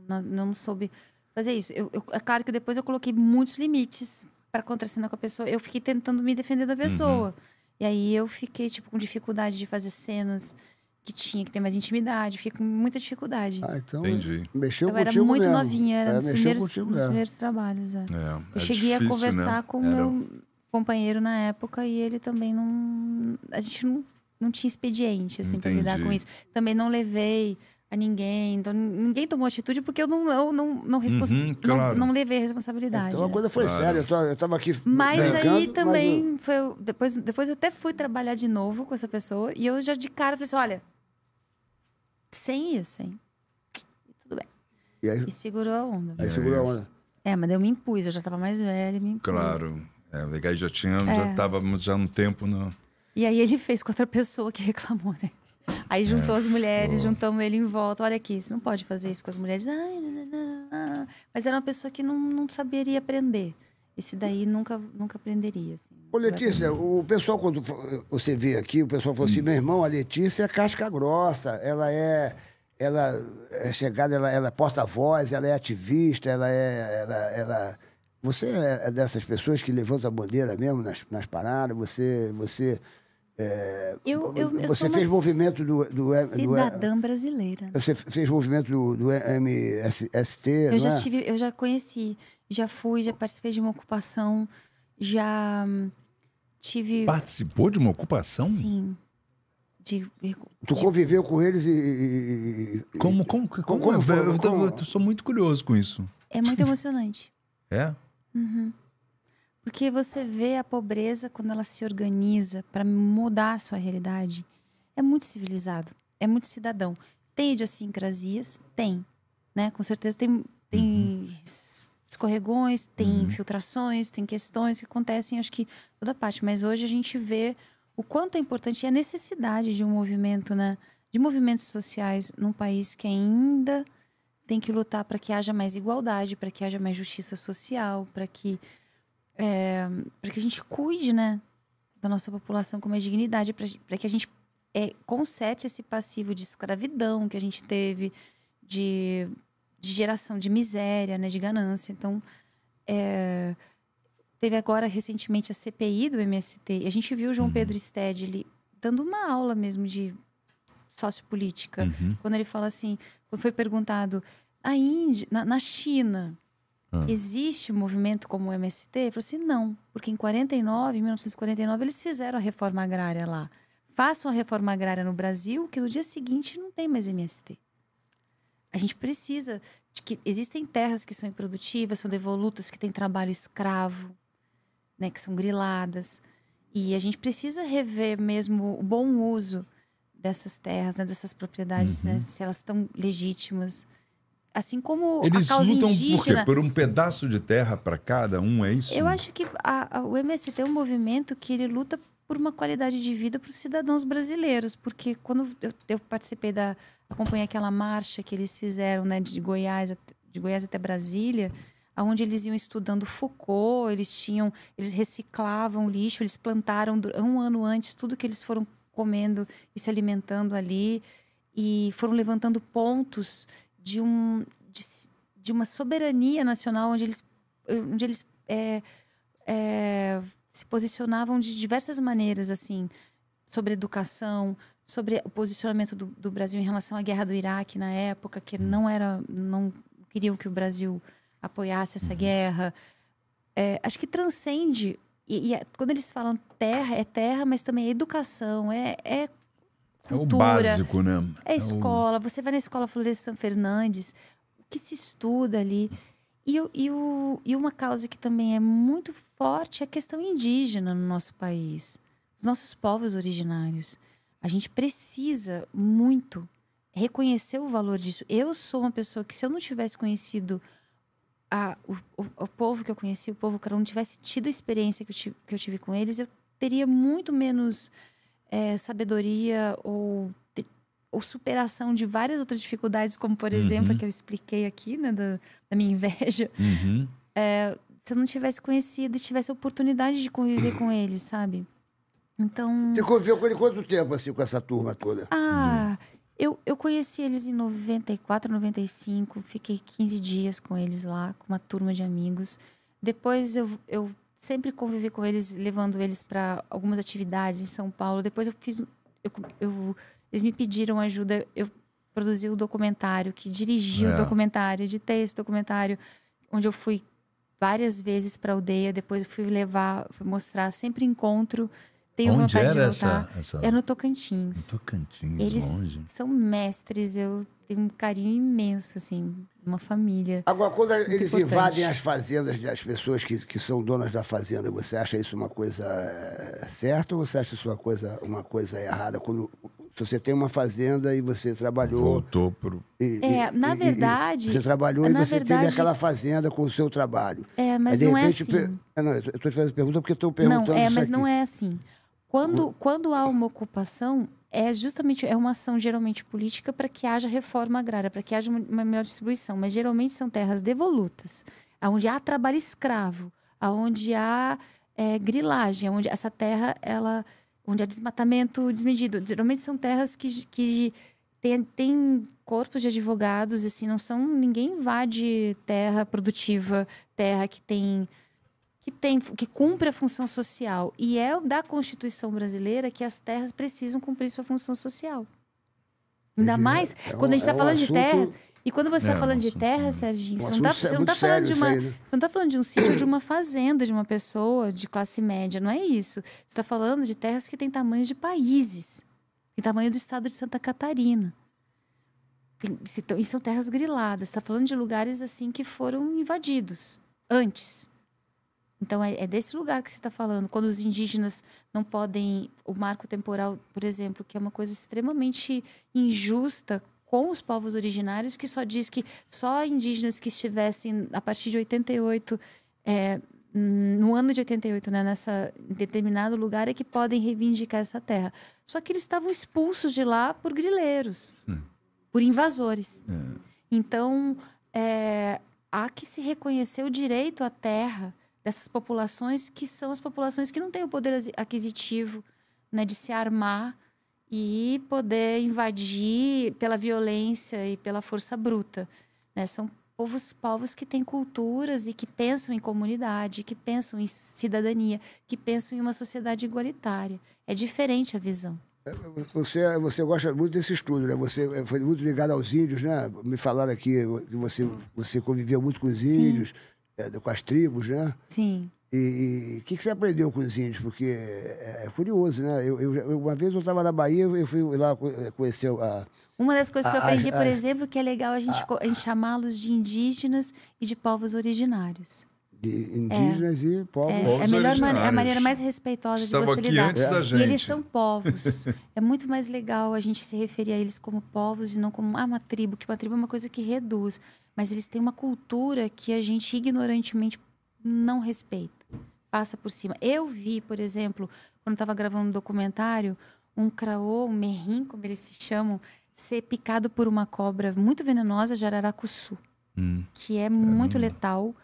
Não, não, soube fazer isso. Eu, eu, é claro que depois eu coloquei muitos limites para contracenar com a pessoa. Eu fiquei tentando me defender da pessoa. Uhum. E aí eu fiquei, tipo, com dificuldade de fazer cenas que tinha que ter mais intimidade. Fiquei com muita dificuldade. Ah, então. Entendi. Mexeu eu era muito mesmo. novinha, era é, nos, primeiros, nos primeiros trabalhos. É. é eu é cheguei difícil, a né? conversar né? com o meu companheiro na época e ele também não. A gente não não tinha expediente, assim, para pra lidar com isso. Também não levei a ninguém. Então, ninguém tomou atitude porque eu não, eu não, não, respons... uhum, claro. não, não, levei a responsabilidade. Então, a coisa foi claro. séria. Eu tava, eu tava aqui Mas brincando, aí também mas eu... foi... depois, depois eu até fui trabalhar de novo com essa pessoa. E eu já de cara falei assim, olha... Sem isso, hein? E tudo bem. E, aí, e segurou a onda. Aí segurou a onda. É, mas eu me impus. Eu já tava mais velha, me impus. Claro. É, já tinha... É. Já tava já um tempo... não e aí ele fez com outra pessoa que reclamou, né? Aí juntou é, as mulheres, pô. juntamos ele em volta. Olha aqui, você não pode fazer isso com as mulheres. Ai, não, não, não. Mas era uma pessoa que não, não saberia aprender. Esse daí nunca, nunca aprenderia. Assim, Ô, Letícia, o pessoal, quando você vê aqui, o pessoal falou assim: hum. meu irmão, a Letícia é casca grossa, ela é. Ela é chegada, ela, ela é porta-voz, ela é ativista, ela é. Ela, ela... Você é, é dessas pessoas que levanta a bandeira mesmo nas, nas paradas, você. você é, eu, eu, eu você fez movimento do, do, do cidadã do, brasileira. Você fez movimento do, do MST? Eu já é? tive, eu já conheci, já fui, já participei de uma ocupação, já hum, tive. Participou de uma ocupação? Sim. De, de... Tu conviveu com eles e. e como, como, como, como, como, foi, como, eu, eu, eu sou muito curioso com isso. É muito emocionante. É? Uhum. Porque você vê a pobreza quando ela se organiza para mudar a sua realidade. É muito civilizado, é muito cidadão. Tem idiosincrasias? Tem. Né? Com certeza tem, tem uhum. escorregões, tem uhum. filtrações, tem questões que acontecem, acho que toda parte. Mas hoje a gente vê o quanto é importante e a necessidade de um movimento, né? De movimentos sociais num país que ainda tem que lutar para que haja mais igualdade, para que haja mais justiça social, para que é, para que a gente cuide, né, da nossa população com mais dignidade, para que a gente é, conserte esse passivo de escravidão que a gente teve, de, de geração de miséria, né, de ganância. Então, é, teve agora recentemente a CPI do MST, e a gente viu o João uhum. Pedro Sted, ele dando uma aula mesmo de sociopolítica, uhum. quando ele fala assim, quando foi perguntado, a Índia, na, na China, Hum. Existe um movimento como o MST? Ele falou assim: não, porque em 49, 1949, eles fizeram a reforma agrária lá. Façam a reforma agrária no Brasil, que no dia seguinte não tem mais MST. A gente precisa de que existem terras que são improdutivas, são devolutas, que têm trabalho escravo, né, que são griladas. E a gente precisa rever mesmo o bom uso dessas terras, né, dessas propriedades, né, uhum. né, se elas estão legítimas. Assim como Eles a causa lutam indígena... por quê? Por um pedaço de terra para cada um, é isso? Eu acho que a, a, o MST é um movimento que ele luta por uma qualidade de vida para os cidadãos brasileiros, porque quando eu, eu, participei da acompanhei aquela marcha que eles fizeram, né, de Goiás de Goiás até Brasília, aonde eles iam estudando Foucault, eles tinham, eles reciclavam lixo, eles plantaram um ano antes tudo que eles foram comendo e se alimentando ali e foram levantando pontos de, um, de, de uma soberania nacional onde eles, onde eles é, é, se posicionavam de diversas maneiras, assim, sobre educação, sobre o posicionamento do, do, Brasil em relação à guerra do Iraque na época, que uhum. não era, não queriam que o Brasil apoiasse essa uhum. guerra. É, acho que transcende e, e, é, quando eles falam terra, é terra, mas também é educação, é, é cultura. É o básico, né? É, é escola. O... Você vai na escola Flores São Fernandes, que se estuda ali. E, e, o, e uma causa que também é muito forte é a questão indígena no nosso país, os nossos povos originários. A gente precisa muito reconhecer o valor disso. Eu sou uma pessoa que, se eu não tivesse conhecido a, o, o, o povo que eu conheci, o povo que eu não tivesse tido a experiência que eu tive, que eu tive com eles, eu teria muito menos é, sabedoria ou, ou superação de várias outras dificuldades, como por uhum. exemplo, que eu expliquei aqui, né, da, da minha inveja. Uhum. É, se eu não tivesse conhecido e tivesse a oportunidade de conviver com ele, sabe? Então. Você conviveu com ele quanto tempo, assim, com essa turma toda? Ah, hum. eu, eu conheci eles em 94, 95. Fiquei 15 dias com eles lá, com uma turma de amigos. Depois eu, eu sempre convivi com eles, levando eles para algumas atividades em São Paulo. Depois eu fiz. Eu, eu, eles me pediram ajuda, eu produzi o documentário, que dirigi é. o documentário, editei esse documentário, onde eu fui várias vezes para aldeia, depois eu fui levar, fui mostrar, sempre encontro. Tenho Onde vontade de voltar. Essa, essa... É no Tocantins. No Tocantins, Eles longe. são mestres, eu tem um carinho imenso, assim, uma família. Agora, quando eles importante. invadem as fazendas das pessoas que, que são donas da fazenda, você acha isso uma coisa eh, certa ou você acha isso uma coisa, uma coisa errada? Quando você tem uma fazenda e você trabalhou. Voltou pro. E, é, e, na verdade. E, você trabalhou e você verdade, teve aquela fazenda com o seu trabalho. É, mas Aí, não é repente, assim. é assim. Não, eu estou te fazendo pergunta porque estou perguntando. É, não, é, mas aqui. não é assim. Quando, quando há uma ocupação, é justamente é uma ação geralmente política para que haja reforma agrária, para que haja uma melhor distribuição, mas geralmente são terras devolutas, aonde há trabalho escravo, aonde há é, grilagem, onde essa terra ela onde há desmatamento desmedido. Geralmente são terras que, que tem, tem corpos de advogados assim, não são ninguém invade terra produtiva, terra que tem que, tem, que cumpre a função social. E é da Constituição brasileira que as terras precisam cumprir sua função social. Ainda mais é um, quando a gente está é tá um falando assunto... de terra. E quando você está é, falando assunto, de terra, Serginho, você não está tá falando, de uma, né? você não tá falando de um sítio, de uma fazenda, de uma pessoa de classe média. Não é isso. Você está falando de terras que têm tamanho de países. Tem tamanho do estado de Santa Catarina. Tem, e são terras griladas. Você está falando de lugares assim que foram invadidos antes então, é, é desse lugar que você está falando. Quando os indígenas não podem. O marco temporal, por exemplo, que é uma coisa extremamente injusta com os povos originários, que só diz que só indígenas que estivessem a partir de 88. É, no ano de 88, né, nessa em determinado lugar é que podem reivindicar essa terra. Só que eles estavam expulsos de lá por grileiros, por invasores. É. Então, é, há que se reconhecer o direito à terra dessas populações que são as populações que não têm o poder aquisitivo né, de se armar e poder invadir pela violência e pela força bruta. Né? São povos, povos que têm culturas e que pensam em comunidade, que pensam em cidadania, que pensam em uma sociedade igualitária. É diferente a visão. É, você, você gosta muito desse estudo, né? Você é, foi muito ligado aos índios, né? Me falaram aqui que você, você conviveu muito com os índios é, com as tribos, né? Sim. E o que, que, você aprendeu com os índios? Porque é, é curioso, né? Eu, eu, uma vez eu estava na Bahia, eu fui lá eh, conhecer a. Uma das coisas a, que eu aprendi, a, por exemplo, que é legal a gente, gente chamá-los de indígenas e de povos originários. De é. indígenas é, e povos, é, povos é a melhor maneira, é a maneira mais respeitosa Estava de você lidar. Antes da gente. E eles são povos. é muito mais legal a gente se referir a eles como povos e não como ah, uma tribo, que uma tribo é uma coisa que reduz mas eles têm uma cultura que a gente ignorantemente não respeita, passa por cima. Eu vi, por exemplo, quando estava gravando um documentário, um craô, um merrim, como eles se chamam, ser picado por uma cobra muito venenosa de Araracuçu, hum, que é caramba. muito letal,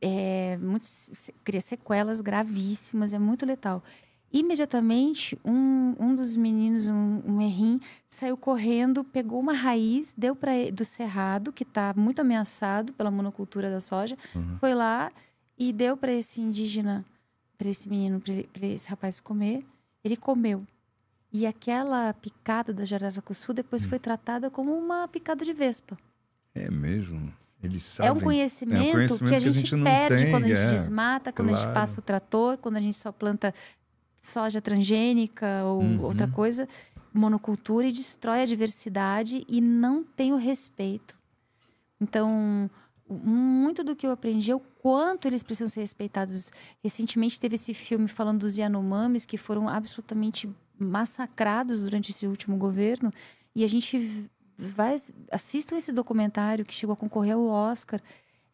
é, muito, cria sequelas gravíssimas, é muito letal. Imediatamente, um, um dos meninos, um, um errim, saiu correndo, pegou uma raiz, deu para do cerrado, que está muito ameaçado pela monocultura da soja, uhum. foi lá e deu para esse indígena, para esse menino, para esse rapaz comer. Ele comeu. E aquela picada da jararacuçu depois hum. foi tratada como uma picada de vespa. É mesmo? ele sabe É um conhecimento, é um conhecimento que, a gente que, a gente perde tem, quando a gente é, desmata, quando claro. a gente passa o trator, quando a gente só planta soja transgênica ou uhum. outra coisa, monocultura, e destrói a diversidade e não tem o respeito. Então, muito do que eu aprendi é o quanto eles precisam ser respeitados. Recentemente teve esse filme falando dos Yanomamis, que foram absolutamente massacrados durante esse último governo. E a gente vai. Assistam esse documentário que chegou a concorrer ao Oscar.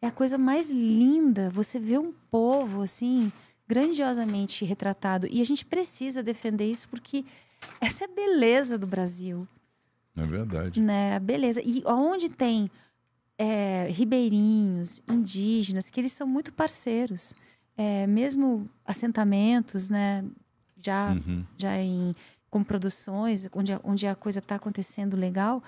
É a coisa mais linda. Você vê um povo assim grandiosamente retratado. E a gente precisa defender isso porque essa é a beleza do Brasil. É verdade. Né? beleza. E onde tem é, ribeirinhos, indígenas, que eles são muito parceiros. É, mesmo assentamentos, né? Já, uhum. já em, com produções, onde, a, onde a coisa está acontecendo legal,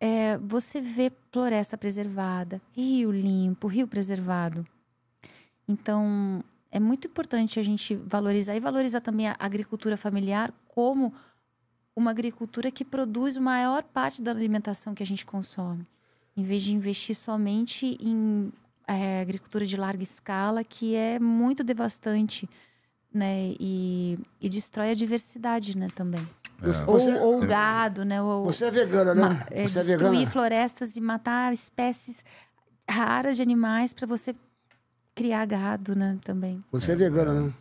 é, você vê floresta preservada, rio limpo, rio preservado. Então, é muito importante a gente valorizar e valorizar também a agricultura familiar como uma agricultura que produz a maior parte da alimentação que a gente consome, em vez de investir somente em é, agricultura de larga escala, que é muito devastante né, e, e destrói a diversidade né, também. É. Ou, você, ou é é gado, né? Ou, você é vegana, né? Você destruir é, é vegana? florestas e matar espécies raras de animais para você criar gado, né? Também. Você é vegana, né?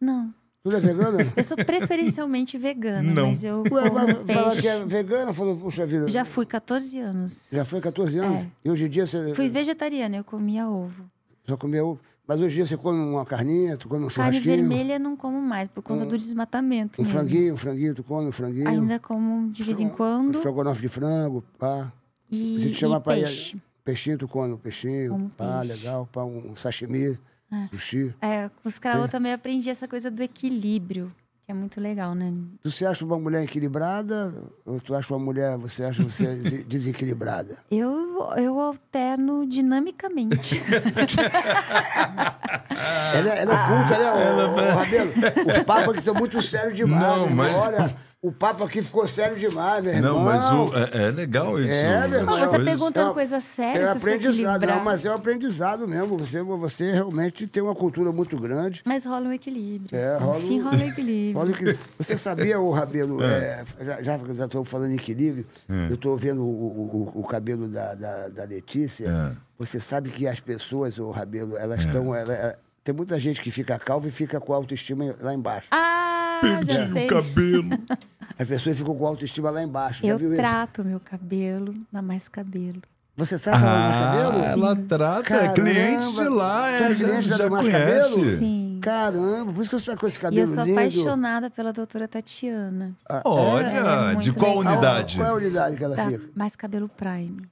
Não. Tu é vegana? Eu sou preferencialmente vegana, não. mas eu. Ué, mas que é vegana, falou, puxa vida. Já fui 14 anos. Já foi 14 anos? É. E hoje em dia você. Fui vegetariana, eu comia ovo. Só comia ovo. Mas hoje em dia você come uma carninha, tu come um Carne churrasquinho. Carne vermelha não como mais, por conta um, do desmatamento. Um mesmo. franguinho, um franguinho, tu come um franguinho. Ainda como de vez em quando. Um estrogonofe de frango, pá. E, e peixe. Pra... Peixinho, tu come o peixinho, um pá, peixe. legal, pá, um sashimi, é. sushi. É, com os craô é. também aprendi essa coisa do equilíbrio, que é muito legal, né? Tu se acha uma mulher equilibrada ou tu acha uma mulher, você acha você é desequilibrada? Eu, eu alterno dinamicamente. ela, é, ela é culta, né, o, o Rabelo? Os papas que estão muito sérios demais. Não, né? mas... Olha... O papo aqui ficou sério demais, meu irmão. Não, mas o, é, é legal é, isso. É, meu irmão. Você coisas... perguntando é, coisa séria, É aprendizado, não, mas é um aprendizado mesmo. Você, você realmente tem uma cultura muito grande. Mas rola um equilíbrio. É, rola Enfim, um... rola um equilíbrio. rola equilíbrio. Você sabia, o Rabelo, é. É, já que já estou falando em equilíbrio, é. eu estou vendo o, o, o, cabelo da, da, da Letícia. É. Você sabe que as pessoas, o Rabelo, elas estão... Ela, tem muita gente que fica calva e fica com a autoestima lá embaixo. Ah! perdi já sei. o cabelo. As pessoas ficam com autoestima lá embaixo. Eu já viu trato isso? meu cabelo, dá mais cabelo. Você trata ah, mais cabelo? Ela Sim. trata, é Caramba. é cliente de lá, é. Você é cliente de da mais cabelo? Sim. Caramba, por isso que eu sou com esse cabelo lindo. eu sou lindo. apaixonada pela doutora Tatiana. Ah, é? Olha, é, de qual legal. unidade? Qual é a unidade que ela tá, fica? Mais cabelo prime.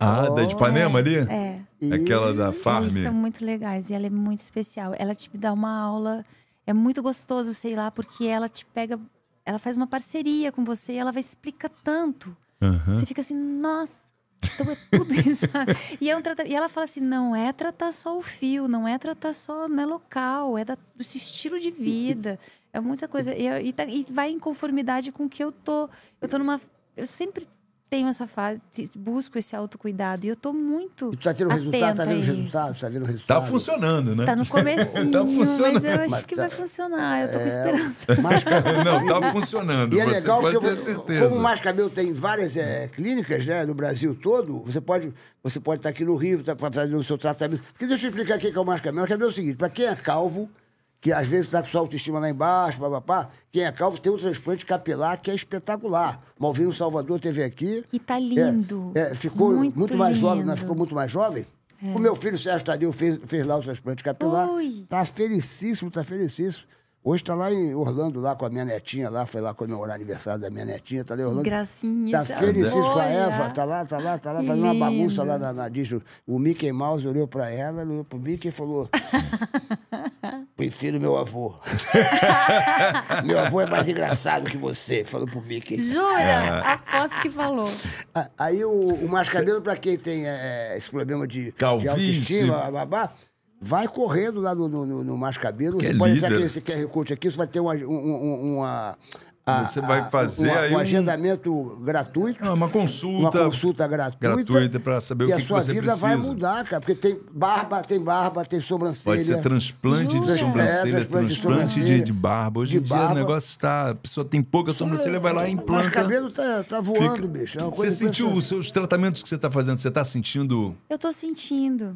Ah, oh, da de Ipanema é, ali? É. Aquela da Farm? Eles são muito legais e ela é muito especial. Ela te dá uma aula é muito gostoso, sei lá, porque ela te pega, ela faz uma parceria com você, ela vai explicar tanto. Uhum. Você fica assim, nossa, então é tudo isso. e, é um e ela fala assim: não é tratar só o fio, não é tratar só, não é local, é da... do estilo de vida. É muita coisa. E, e, tá... e vai em conformidade com o que eu tô. Eu tô numa. Eu sempre tenho essa fase, busco esse autocuidado. E eu estou muito. E tu tá tendo tá tá resultado, tá vendo resultado, tá vendo resultado. Tá funcionando, né? Tá no tá comecinho, tá funcionando. mas eu acho mas que tá... vai funcionar. Eu tô com é, esperança. Mas... Não, tá funcionando. E é legal que eu, vou. como o Mascabel tem várias é, clínicas, né, no Brasil todo, você pode você pode estar aqui no Rio, tá, fazer o seu tratamento. Porque deixa eu explicar o que é o Mascabel. Cabelo. O é o seguinte, para quem é calvo, que às vezes está com sua autoestima lá embaixo, papapá. Quem é calvo tem um transplante capilar que é espetacular. Malvino Salvador teve aqui. E tá lindo. É, é, ficou muito, muito mais né? lindo. jovem, mas ficou muito mais jovem. É. O meu filho Sérgio Tadeu fez, fez lá o transplante capilar. Ui. Tá felicíssimo, tá felicíssimo. Hoje está lá em Orlando, lá com a minha netinha, lá foi lá comemorar o aniversário da minha netinha, está lá em Orlando. Gracinha. Está feliz com a Eva, está lá, está lá, está lá, fazendo uma bagunça lá na, na Disney. O Mickey Mouse olhou para ela, olhou para o Mickey e falou... Prefiro meu avô. meu avô é mais engraçado que você, falou o Mickey. Jura? É. Aposto que falou. Aí o, o para quem tem é, esse problema de, de autoestima, babá, Vai correndo lá no, no, no, no Mascabeiro. Você é pode líder. entrar nesse QR Code aqui, você vai ter uma, um, uma a, você vai fazer a, um, aí um, um agendamento gratuito. Ah, uma consulta. Uma consulta gratuita. Gratuita para saber o que, a sua você vida precisa. vai mudar, cara, porque tem barba, tem barba, tem sobrancelha. Pode ser transplante de é, sobrancelha, é, transplante, de, sobrancelha, de, de barba. Hoje de em dia o negócio está... A pessoa tem pouca sobrancelha, vai lá e implanta. Mas cabelo tá, tá voando, Fica... bicho. É você sentiu os seus tratamentos que você está fazendo? Você está sentindo... Eu estou sentindo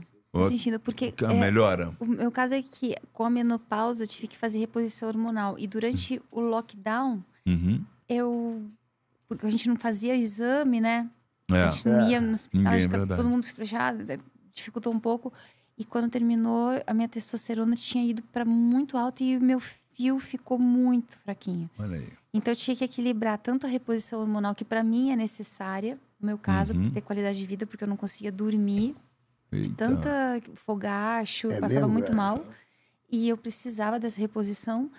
porque. É é, melhora. O meu caso é que, com a menopausa, eu tive que fazer reposição hormonal. E durante o lockdown, uhum. eu. Porque a gente não fazia exame, né? É. A gente não ia é, no hospital, Ninguém, fica, todo mundo fechado, né? dificultou um pouco. E quando terminou, a minha testosterona tinha ido para muito alto e o meu fio ficou muito fraquinho. Olha aí. Então eu tinha que equilibrar tanto a reposição hormonal, que para mim é necessária, no meu caso, uhum. para ter qualidade de vida, porque eu não conseguia dormir Eita. tanta fogacho, é passava mesmo? muito é. mal. E eu precisava dessa reposição,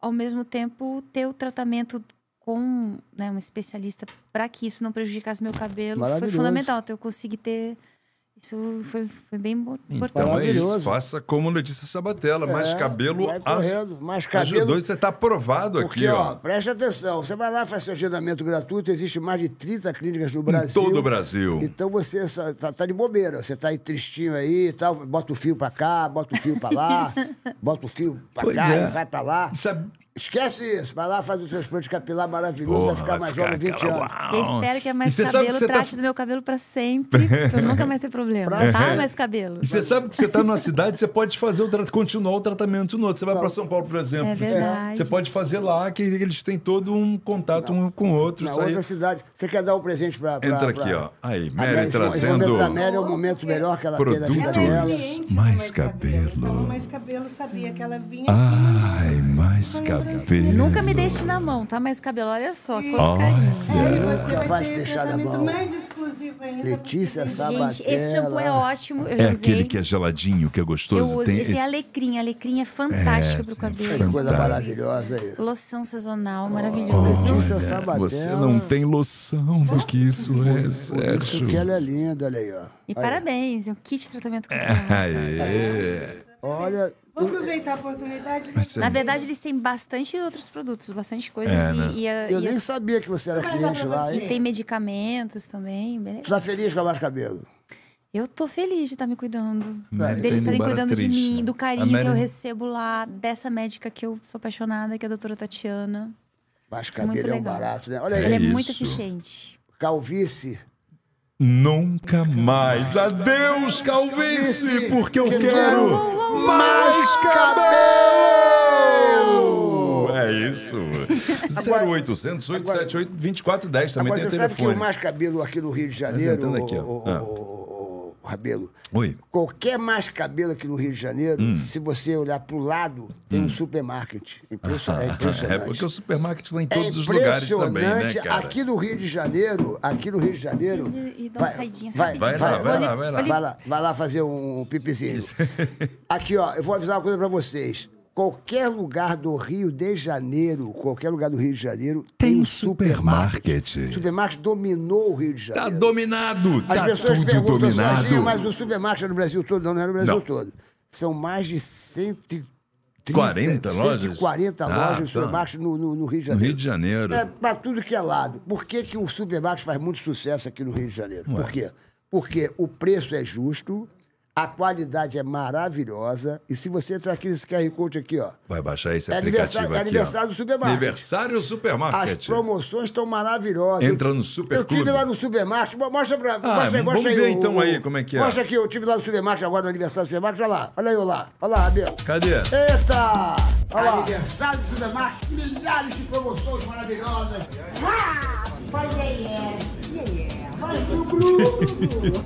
ao mesmo tempo ter o tratamento com né, um especialista para que isso não prejudicasse meu cabelo. Foi fundamental, então eu consegui ter isso foi, foi bem importante. Então é isso, faça como Letícia Sabatella, é, mais cabelo... Vai correndo, mais cabelo... Ajudou, você está aprovado Porque, aqui, ó. ó. Preste atenção, você vai lá, faz seu agendamento gratuito, existe mais de 30 clínicas no Brasil. Em todo o Brasil. Então você está tá de bobeira, você está aí tristinho aí e tal, bota o fio para cá, bota o fio para lá, bota o fio para cá é. e vai para lá. Sabe... Esquece isso. Vai lá fazer o transplante capilar maravilhoso, Porra, vai ficar mais jovem 20 anos. Eu espero que é mais cabelo tá trate tá... do meu cabelo para sempre, pra nunca mais ter problema. Pra tá mais cabelo. E você sabe que você tá numa cidade, você pode fazer o tra... continuar o tratamento no outro. Você vai para São Paulo, por exemplo. É verdade. Você pode fazer lá, que eles têm todo um contato Não. um com o outro. Na outra cidade. Você quer dar um presente para Entra pra, aqui, ó. Aí, Mary trazendo... O momento da Mary é o momento melhor que ela tem da vida dela. Mais cabelo. Mais cabelo, sabia que ela vinha Ai, mais cabelo. Filho. Nunca me deixe na mão, tá? Mas o cabelo, olha só, quanto oh, carinho. Yeah. Nunca vá te deixar na mão. Mais exclusivo ainda. Letícia Sabatella. Gente, esse shampoo é ótimo, eu É usei. aquele que é geladinho, que é gostoso. Eu uso, tem, e tem esse... alecrim, alecrim é fantástico é, pro cabelo. É coisa maravilhosa aí. Loção sazonal, maravilhoso. Oh, Letícia Sabatella. Você não tem loção do que isso é, Sérgio. Isso que ela é linda, olha aí, ó. E aí. parabéns, um kit de tratamento com é, cabelo. É. Olha... Vou aproveitar a oportunidade. Mas, Na verdade, eles têm bastante outros produtos, bastante coisas. É, assim, né? e a, eu e nem sabia que você era cliente lá. E tem medicamentos também. Beleza. Tu tá feliz com a baixo Cabelo? Eu tô feliz de estar tá me cuidando. Mary deles estarem cuidando de mim, né? do carinho Mary... que eu recebo lá, dessa médica que eu sou apaixonada, que é a doutora Tatiana. Baixo é Cabelo é um barato, né? Olha aí. É Ela é muito eficiente. Calvície Nunca mais. Adeus, calvície, porque eu quero mais cabelo! É isso. 0800 878 2410 também Agora, tem você sabe que o mais cabelo aqui no Rio de Janeiro, Apresentando aqui, ó. o, o- Ah. Rabelo. Oi. Qualquer mais cabelo aqui no Rio de Janeiro, hum. se você olhar para o lado, tem hum. um supermarket. Impressionante, é impressionante. é porque o supermarket está em é todos é os lugares também, né, cara? Aqui no Rio de Janeiro, aqui no Rio de Janeiro... Ir dar uma vai, vai, vai, lá, vai, lá, vai, lá, vai lá. Vai lá fazer um pipizinho. Aqui, ó, eu vou avisar uma coisa para vocês qualquer lugar do Rio de Janeiro, qualquer lugar do Rio de Janeiro tem, um supermarket. O supermarket dominou o Rio de Janeiro. Tá dominado, As tá pessoas tudo perguntam, dominado. Assim, mas o supermarket é no Brasil todo? Não, não é no Brasil não. todo. São mais de 130, 40 lojas? 140 ah, lojas tá. supermarket no, no, no, Rio de Janeiro. No Rio de Janeiro. É, para tudo que é lado. Por que, que o supermarket faz muito sucesso aqui no Rio de Janeiro? Ué. Por quê? Porque o preço é justo, a qualidade é maravilhosa. E se você entrar aqui nesse QR Code aqui, ó. Vai baixar esse é aplicativo aqui. É aniversário ó. do supermarket. Aniversário do supermarket. As promoções estão maravilhosas. Entra no supermarket. Eu tive lá no supermarket. Mostra pra. Ah, mostra, vamos mostra ver aí, então o, aí como é que é. Mostra aqui, eu tive lá no supermarket agora no aniversário do supermarket. Olha lá. Olha aí, olha lá. Olha lá, Abel. Cadê? Eita! Olha lá. Aniversário do supermarket. Milhares de promoções maravilhosas. Ah! olha aí, é. Yeah, yeah. o Bruno.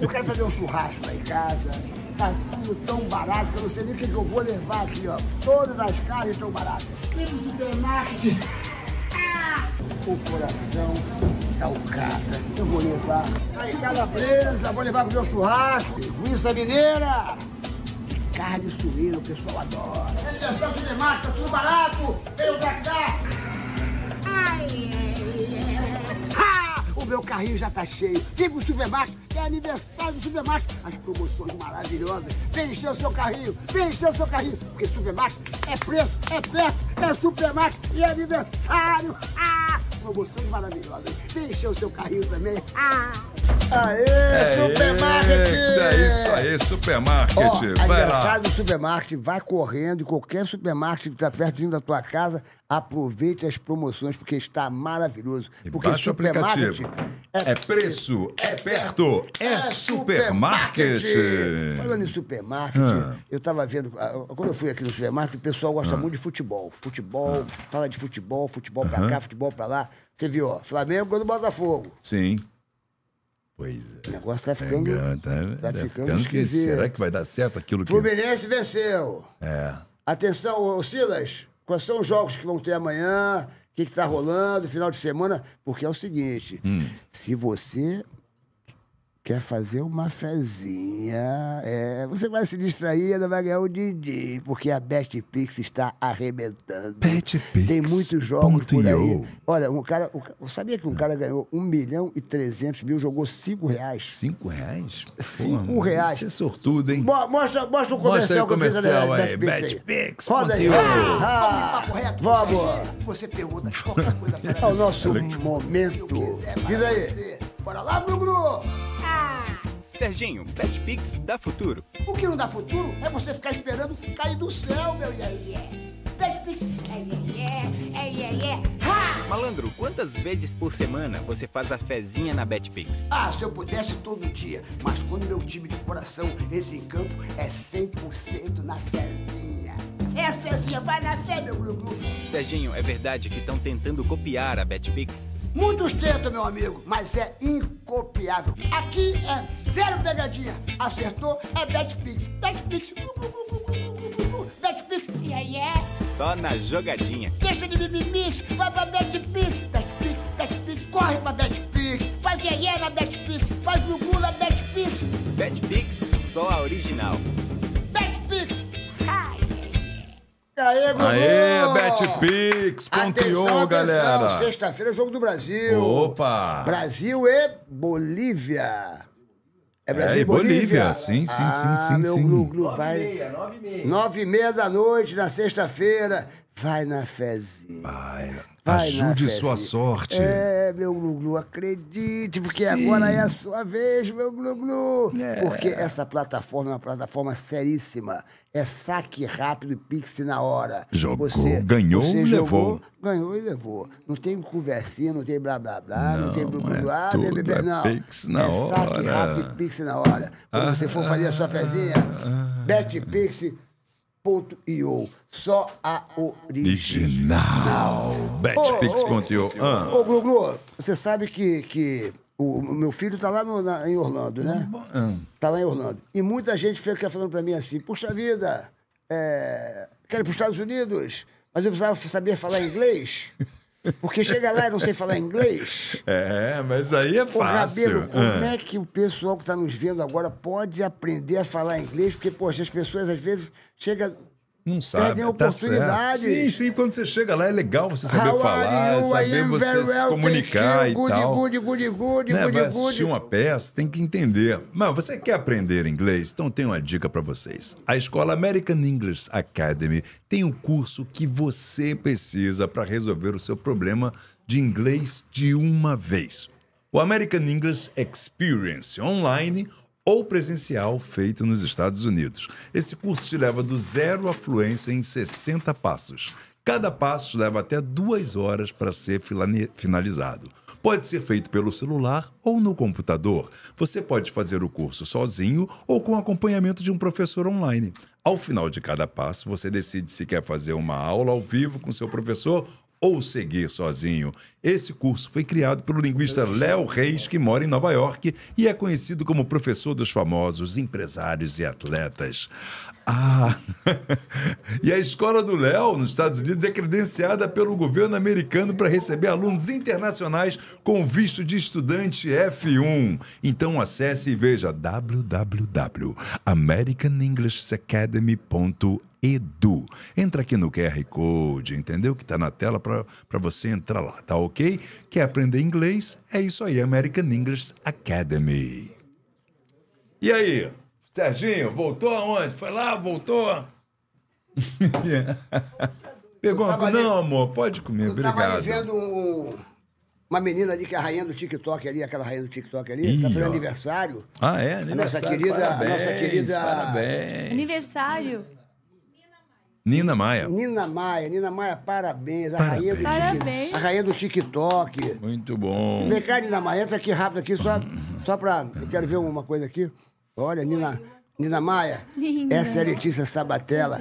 Eu quero fazer um churrasco lá em casa. Tá tudo tão barato que eu não sei nem o que, eu vou levar aqui, ó. Todas as carnes estão baratas. Menos o Bernard. O coração da alcatra. Eu vou levar cada presa, vou levar pro meu churrasco. Linguiça é mineira. Carne suína, o pessoal adora. É aniversário de tá tudo barato. Veio pra cá. Ai, ai, ai meu carrinho já tá cheio. Vem pro Supermax, é aniversário do Supermarket. As promoções maravilhosas. Vem encher o seu carrinho, vem encher o seu carrinho. Porque Supermarket é preço, é perto, é Supermarket e é aniversário. Ah, promoções maravilhosas. Vem encher o seu carrinho também. Ah. Aê, é supermarket! Isso, é isso aí, supermarket. Oh, vai aniversário lá. do supermarket, vai correndo, qualquer supermarket que tá pertinho da tua casa, Aproveite as promoções, porque está maravilhoso. E porque supermarket é, é, preço, é perto, é, é supermarket. supermarket. Falando em supermarket, ah. eu estava vendo. Ah, quando eu fui aqui no supermarket, o pessoal gosta ah. muito de futebol. Futebol, ah. fala de futebol, futebol pra cá, futebol pra lá. Você viu, ó, Flamengo quando Botafogo. Sim. Pois é. O negócio tá ficando. Tá, tá, tá, tá, ficando, esquisito. será que vai dar certo aquilo que. Fluminense venceu. É. Atenção, Silas quais são os jogos que vão ter amanhã, o que está rolando, final de semana. Porque é o seguinte: hum. se você quer fazer uma fezinha, é, você vai se distrair e ainda vai ganhar o din-din, porque a Best Pix está arrebentando. Best Pix. Tem muitos jogos por aí. Eu. Olha, um cara, eu sabia que um cara ganhou 1 milhão e 300 mil, jogou 5 reais. 5 reais? 5 reais. Você é sortudo, hein? Mo mostra, mostra o comercial mostra o que eu fiz na Best é, Pix. Pix Roda aí. Ah, ah, vamos reto. Vamos. Você pergunta qualquer coisa para mim. É o nosso momento. Diz aí. Bora lá, Bruno! Serginho, Pet dá futuro. O que não dá futuro é você ficar esperando cair do céu, meu iê iê. Pet é é Malandro, quantas vezes por semana você faz a fezinha na BetPix? Ah, se eu pudesse todo dia, mas quando meu time de coração entra em campo, é 100% na fezinha. É, Cezinha, vai nascer, meu glu Serginho, é verdade que estão tentando copiar a Betpix? Muitos tentam, meu amigo, mas é incopiável. Aqui é zero pegadinha. Acertou, é Betpix. Betpix, glu glu glu glu glu Betpix, e aí é? Só na jogadinha. Deixa de mimimix, vai pra Betpix. Betpix, Betpix, corre pra Betpix. Faz iê na Betpix, faz glu-glu na Betpix. Betpix, só a original. Aê, Gugu! Aê, betpix.io, galera! Sexta-feira é jogo do Brasil. Opa! Brasil e Bolívia. É, é Brasil é, e Bolívia. Bolívia. Sim, sim, ah, sim, sim. Meu sim. nove vai. Meia, nove e meia. Nove e meia da noite, na sexta-feira. Vai na fezinha. Vai. Vai Ajude lá, sua sorte. É, meu Gluglu, acredite, porque Sim. agora é a sua vez, meu Gluglu. É. Porque essa plataforma é uma plataforma seríssima. É saque rápido e pix na hora. Jogou, você, ganhou você jogou, levou. Ganhou e levou. Não tem conversinha, não tem blá blá blá, não, não tem blá blá é blá, ah, blá, blá, blá, é não. Pix na é hora. saque rápido e pix na hora. Quando ah, você for fazer a sua fezinha, ah, bet pix betpix.io. Só a original. original. Betpix.io. Ô, ah. ô, você sabe que, que o meu filho está lá no, na, em Orlando, né? Está hum, ah. lá em Orlando. E muita gente fica falando para mim assim, puxa vida, é, quero ir para os Estados Unidos, mas eu precisava saber falar inglês. Porque chega lá e não sei falar inglês. É, mas aí é fácil. Ô, Rabelo, como é. é que o pessoal que está nos vendo agora pode aprender a falar inglês? Porque, poxa, as pessoas às vezes chega não sabe. Perdem a tá oportunidade. sim, sim. Quando você chega lá, é legal você saber How falar, saber você se comunicar e tal. Good, good, good, né? good, Vai assistir uma peça, tem que entender. Mas você quer aprender inglês? Então tem uma dica para vocês. A escola American English Academy tem o um curso que você precisa para resolver o seu problema de inglês de uma vez. O American English Experience Online ou presencial feito nos Estados Unidos. Esse curso te leva do zero à fluência em 60 passos. Cada passo leva até duas horas para ser finalizado. Pode ser feito pelo celular ou no computador. Você pode fazer o curso sozinho ou com acompanhamento de um professor online. Ao final de cada passo, você decide se quer fazer uma aula ao vivo com seu professor ou seguir sozinho. Esse curso foi criado pelo linguista Léo Reis, que mora em Nova York e é conhecido como professor dos famosos empresários e atletas. Ah! e a escola do Léo, nos Estados Unidos, é credenciada pelo governo americano para receber alunos internacionais com visto de estudante F1. Então acesse e veja www.americanenglishacademy.edu. Entra aqui no QR Code, entendeu? Que está na tela para você entrar lá, tá ok? Quer aprender inglês? É isso aí, American English Academy. E aí? Serginho, voltou aonde? Foi lá, voltou? Pegou uma... Não, amor, pode comer, eu Tava vendo uma menina ali que é a rainha do TikTok ali, aquela rainha do TikTok ali, tá Ih, tá fazendo ó. aniversário. Ah, é? Aniversário. A nossa querida... Parabéns, a nossa querida... Parabéns. Aniversário. Nina Maia. Nina Maia, Nina Maia, parabéns. A, parabéns. Rainha, do parabéns. a rainha do TikTok. Muito bom. Vem cá, Nina Maia, entra aqui rápido aqui, só, só pra. Eu quero ver uma coisa aqui. Olha, Nina, Nina Maia, essa é a Letícia Sabatella.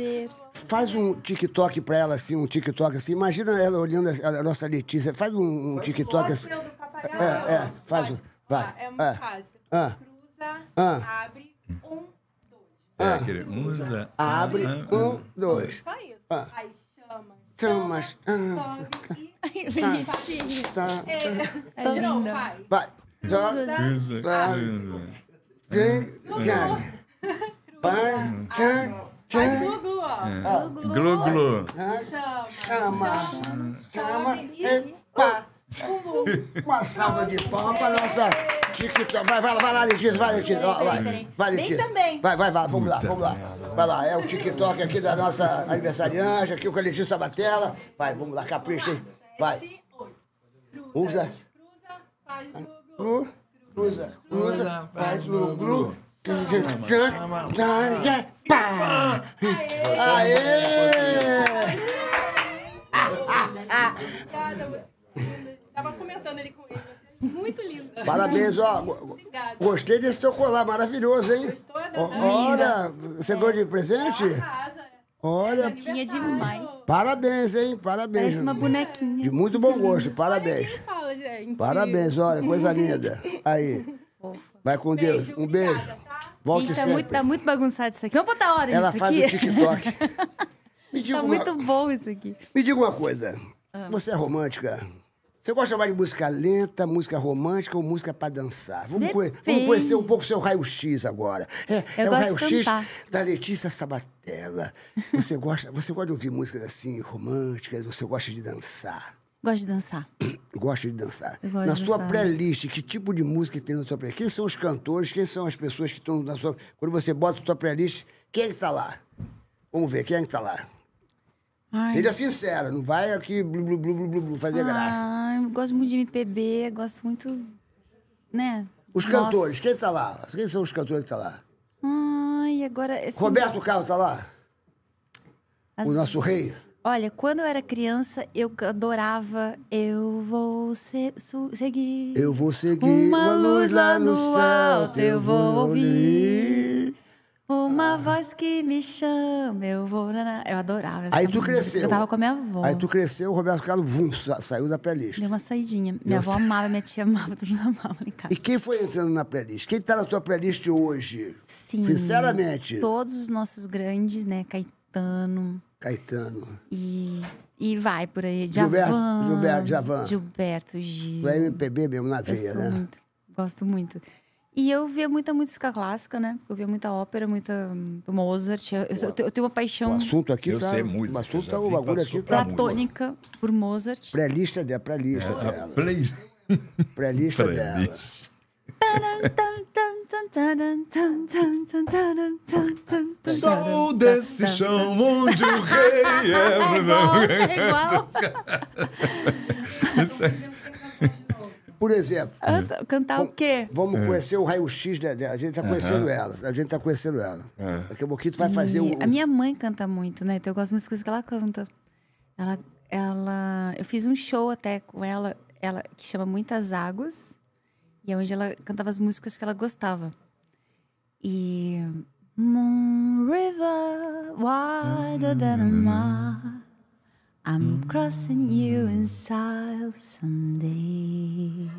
Faz um TikTok pra ela, assim, um TikTok assim. Imagina ela olhando a, nossa Letícia. Faz um, um TikTok assim. É, é, faz um. Vai. É muito é, frase. Ah. Cruza, ah. abre, um, dois. Ah. É, Cruza, é, abre, ah, um, ah, dois. Só isso. Ah. Aí chama. Sobe e... Tá, tá, tá, É, de novo, vai. Vai. Cruza, cruza. Faz glu-glu, ah, ó. É. Glu-glu. Chama. Chama. Epa. Uma salva de palmas para nossa TikTok. Vai, vai, vai lá, Letícia, vai, Letícia. Vai, vai, Letícia. também. Vai, vai, vai, vamos lá, vamos lá. Vai lá, é o TikTok aqui da nossa aniversariante, aqui com a Letícia Sabatella. Vai, vamos lá, capricha, hein? Vai. Usa. Cruza, faz usa, usa, faz no glu. Aê! Obrigada, Tava comentando ele com ele. É muito lindo. Parabéns, ó. Obrigada. Gostei desse teu colar, maravilhoso, hein? Gostou, né? Olha, você ganhou de presente? Tá Arrasa, Olha, tinha demais. Parabéns, hein? Parabéns. Parece uma bonequinha. De muito bom gosto, parabéns. Olha fala, gente. Parabéns, olha, coisa linda. Aí. Vai com beijo, Deus. Um beijo. Obrigada, tá? Volte Gente, tá sempre. Muito, tá muito bagunçado isso aqui. Vamos botar ordem Ela nisso aqui. Ela faz o TikTok. Me diga tá uma... muito bom isso aqui. Me diga uma coisa. Ah. Você é romântica? Você gosta mais de música lenta, música romântica ou música para dançar? Vamos, conhe vamos, conhecer um pouco o seu raio-x agora. É, é o raio-x da Letícia Sabatella. Você gosta, você gosta de ouvir músicas assim, românticas? Você gosta de dançar? Gosto de dançar. Gosto de dançar. Gosto na de sua playlist, que tipo de música tem na sua playlist? Quem são os cantores? Quem são as pessoas que estão na sua. Quando você bota na sua playlist, quem é que está lá? Vamos ver, quem é que está lá? Ai. Seja sincera, não vai aqui blu, blu, blu, blu, blu, fazer ah, graça. Eu gosto muito de MPB, gosto muito. Né? Os Nossa. cantores, quem tá lá? Quem são os cantores que tá lá? Ai, agora. Assim, Roberto Carlos tá lá? As... O nosso rei? Olha, quando eu era criança, eu adorava Eu vou se seguir. Eu vou seguir. Uma, uma luz, lá no alto, alto eu vou ouvir. ouvir. Uma ah. voz que me chama, eu vou. Né, né. Eu adorava essa Aí tu música. cresceu. Eu tava com a minha avó. Aí tu cresceu, o Roberto Carlos vum, sa saiu da playlist. Deu uma saidinha. Minha avó sa... amava, minha tia amava, tudo amava em casa. E quem foi entrando na playlist? Quem tá na tua playlist hoje? Sim. Sinceramente. Todos os nossos grandes, né? Caetano. Caetano. E, e vai por aí. Gilberto, Javan. Gilberto, Javan. Gilberto Gil. Do MPB mesmo na veia, né? Muito. Gosto muito. E eu via muita música clássica, né? Eu via muita ópera, muita hum, Mozart. Eu, eu, eu tenho uma paixão. O assunto aqui eu sei muito O assunto tá- o bagulho aqui tá platônica por Mozart. Pré-lista de pré-lista. É, dela. play... Pré-lista pré dela. Sou desse chão onde o rei é. É igual. É igual. Isso é... é por exemplo. cantar o quê? Vamos é. conhecer o raio-x dela. Né? a gente tá conhecendo ela. A gente tá conhecendo ela. Uhum. Daqui a pouquinho vai fazer o, o. A minha mãe canta muito, né? Então eu gosto das coisas que ela canta. Ela, ela. Eu fiz um show até com ela, ela que chama Muitas Águas. E é onde ela cantava as músicas que ela gostava. E. Moon River, wider than a uhum. mar. I'm crossing you in style someday.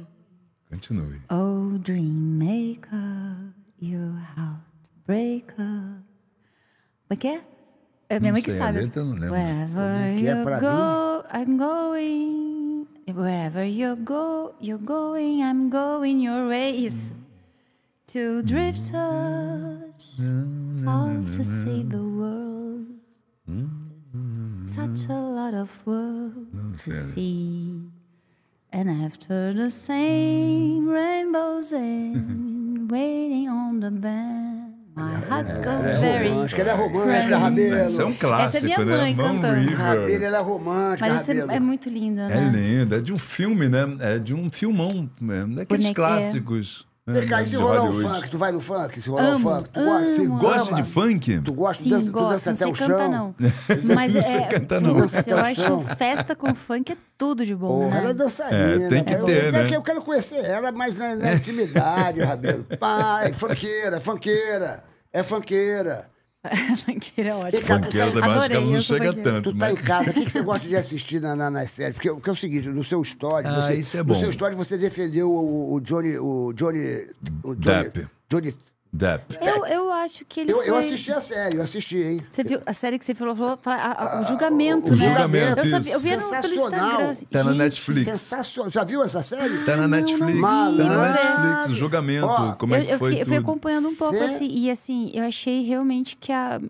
Continue. Oh, dream maker, you heartbreaker. Como é que é? A minha mãe que sabe. Letra, não lembro. Wherever you go, I'm going. Wherever you go, you're going, I'm going your way. Isso. To drifters, how to see the world. Hum? such a lot of world to see. And after the same hum. rainbows end, waiting on the band. É, acho que ela é né? romântica, é Rabelo. Essa é um clássico, Essa é minha mãe né? É cantando. Rabelo, ela é romântica, Mas essa é muito linda, é né? É linda, é de um filme, né? É de um filmão, né? daqueles Boneque. clássicos e se rolar um funk, tu vai no funk, se rolar um funk, tu gosta. Você gosta de funk? Tu gosta, Sim, dança, gosto. tu dança até o é, chão. Não Mas não sei cantar, não. Eu acho festa com funk é tudo de bom. Né? Ela é dançarina. É, tem que né? ter, é né? Eu quero conhecer ela, mas na né, intimidade, Rabelo. Pai, funkeira, funkeira, é funkeira. Banqueiro é ótimo. Banqueiro também acho que não chega tanto. Tu tá né? em casa, o que, que você gosta de assistir na, na, nas séries? Porque, porque é o seguinte, no seu histórico. Ah, você, isso é bom. No seu histórico você defendeu o, o Johnny. O Johnny. O Johnny Depp. Johnny Depp. Eu, eu acho que ele. Eu, foi... eu assisti a série, eu assisti, hein? Você viu a série que você falou, falou a, a, o ah, julgamento, o, o, o né? Julgamento, eu, sabia, eu vi Sensacional. No, assim. tá na Netflix. Sensacional. Já viu essa série? Tá na Netflix. Não, tá na Netflix, o julgamento. Ó, como é eu, que foi? Eu, eu fui acompanhando um pouco, Cê... assim, e assim, eu achei realmente que a.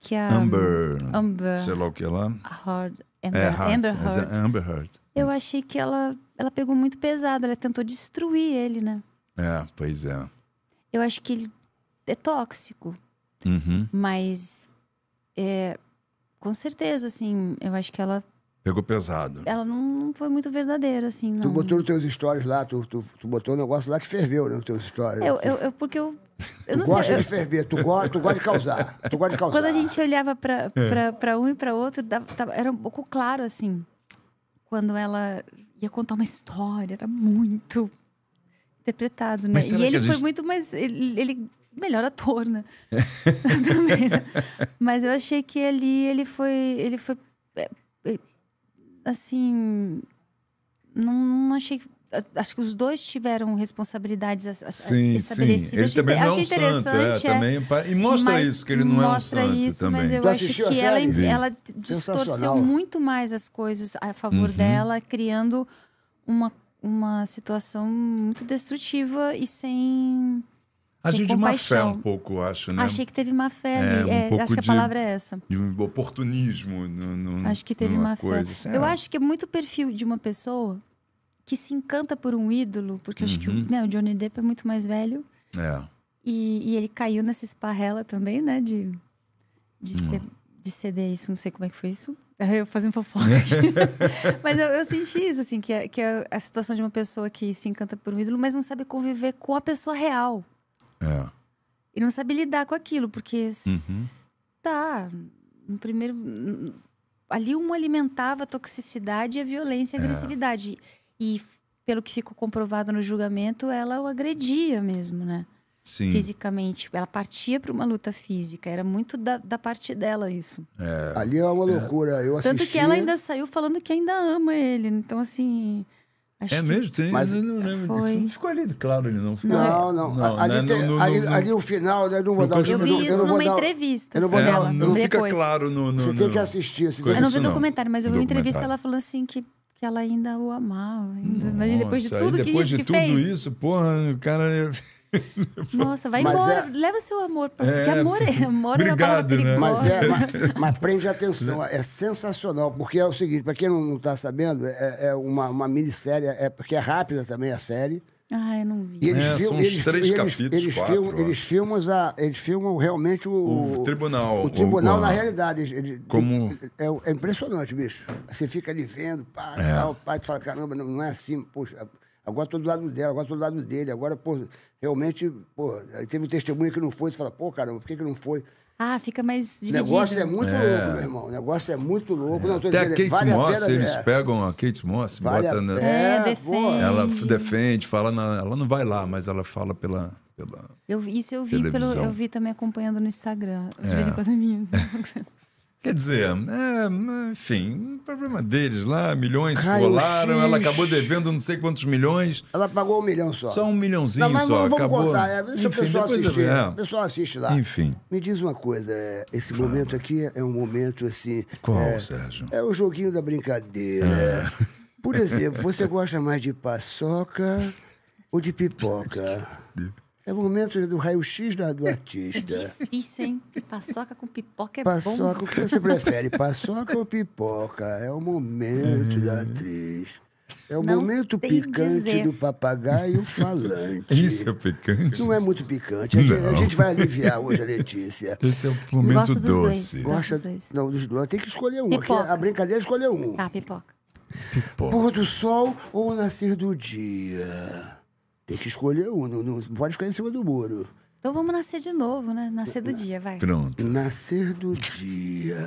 Que a Amber. Amber. Sei lá o que lá. Hard. Amber, é, Hart, Amber é Heard. Amber Heard. Eu achei que ela, ela pegou muito pesado, ela tentou destruir ele, né? É, pois é. Eu acho que ele é tóxico. Uhum. Mas, é, com certeza, assim, eu acho que ela. Pegou pesado. Ela não, não foi muito verdadeira, assim. Não. Tu botou nos teus stories lá, tu, tu, tu, botou um negócio lá que ferveu né, nos teus stories. Eu, eu, eu porque eu. eu tu gosta sei, de eu... ferver, tu gosta, tu gosta de causar. Tu gosta de causar. Quando a gente olhava pra, é. pra, é. pra um e pra outro, dava, tava, era um pouco claro, assim. Quando ela ia contar uma história, era muito interpretado, né? E ele gente... foi muito mais. Ele, ele melhor ator, né? Mas eu achei que ali ele foi. Ele foi. É, é, assim. Não, não achei. Acho que os dois tiveram responsabilidades sim, estabelecidas. Sim. Ele achei, também não é um santo. É, é, também, e mostra isso, que ele não é um santo isso, também. Mas eu tu acho que ela, ela distorceu muito mais as coisas a favor uhum. dela, criando uma, uma situação muito destrutiva e sem Agiu de má fé um pouco, acho, né? Achei que teve má fé. É, um é, acho que a palavra de, é essa. De oportunismo. No, no, acho que teve má fé. Assim, eu é. acho que é muito perfil de uma pessoa que se encanta por um ídolo, porque uhum. acho que uhum. né, o Johnny Depp é muito mais velho. É. E, e ele caiu nessa esparrela também, né? De, de, uhum. ser, de ceder isso, não sei como é que foi isso. Eu fazendo fofoca. mas eu, eu, senti isso, assim, que é, que é a situação de uma pessoa que se encanta por um ídolo, mas não sabe conviver com a pessoa real. É. E não sabe lidar com aquilo, porque uhum. tá. No primeiro. Ali um alimentava a toxicidade, a violência e a é. agressividade. E pelo que ficou comprovado no julgamento, ela o agredia mesmo, né? Sim. Fisicamente. Ela partia para uma luta física. Era muito da, da parte dela isso. É. Ali é uma é. loucura. É. Eu assisti... Tanto que ela ainda saiu falando que ainda ama ele. Então, assim. Acho é mesmo? Tem, mas eu não lembro. Foi. não ficou ali, claro, ele não ficou. Não, não. não ali, né? ali, ali o final, né? não vou dar Eu vi eu isso numa entrevista. Eu não vou dar, não, é, não fica depois. claro no, Você tem que assistir. Tem eu não vi documentário, mas eu vi uma entrevista ela falou assim que, que ela ainda o amava. Ainda. Nossa, Imagina, depois de tudo depois que, de que tudo fez. Depois de tudo isso, porra, o cara. Nossa, vai mas embora. É... Leva seu amor. Pra... É... Porque amor é, amor Obrigado, é uma palavra né? mas, é, mas, mas, prende atenção. É sensacional. Porque é o seguinte, para quem não está sabendo, é, é, uma, uma minissérie, é, porque é rápida também a série. Ah, eu não vi. eles é, filmam, eles, eles, capítulos, eles, quatro, filmam, eles, filmam a, eles filmam realmente o, o tribunal. O tribunal, o, na realidade. Ele, como... É, é, impressionante, bicho. Você fica ali vendo, pá, é. tal, pá, tu fala, caramba, não, não é assim, poxa. Agora estou do lado dela, agora estou do lado dele. Agora, pô, realmente, pô, teve um testemunho que não foi. você fala, pô, caramba, por que, que não foi? Ah, fica mais dividido. O negócio é muito é. louco, meu irmão. O negócio é muito louco. É. Não, Até dizendo, a Kate vale Moss, a eles é. pegam a Kate Moss, vale bota na... É, é defende. Ela defende, fala na... Ela não vai lá, mas ela fala pela... pela eu, isso eu vi, pelo, eu vi também acompanhando no Instagram. De é. vez em quando é minha. Quer dizer, é, enfim, problema deles lá, milhões Raio rolaram, ela acabou devendo não sei quantos milhões. Ela pagou um milhão só. Só um milhãozinho não, mas só. Vamos acabou. contar, é, deixa enfim, o pessoal assistir. É, é. O pessoal assiste lá. Enfim. Me diz uma coisa, é, esse momento aqui é um momento assim. Qual, é, Sérgio? É o joguinho da brincadeira. É. Por exemplo, você gosta mais de paçoca ou de pipoca? É o momento do raio-x do artista. É difícil, hein? paçoca com pipoca é paçoca, bom. Paçoca, o que você prefere? Paçoca ou pipoca? É o momento uhum. da atriz. É o Não momento picante dizer. do papagaio falante. Isso é picante? Não é muito picante. A, gente, a gente, vai aliviar hoje a Letícia. Esse é o momento Gosto doce. Dos dois. Gosta... Dois. Não, dos dois. Tem que escolher um. Aqui é- a brincadeira é escolher um. Tá, pipoca. pipoca. Pôr do sol ou nascer do dia? Tem que escolher um, não, não pode ficar em cima do muro. Então vamos nascer de novo, né? Nascer do dia, vai. Pronto. Nascer do dia.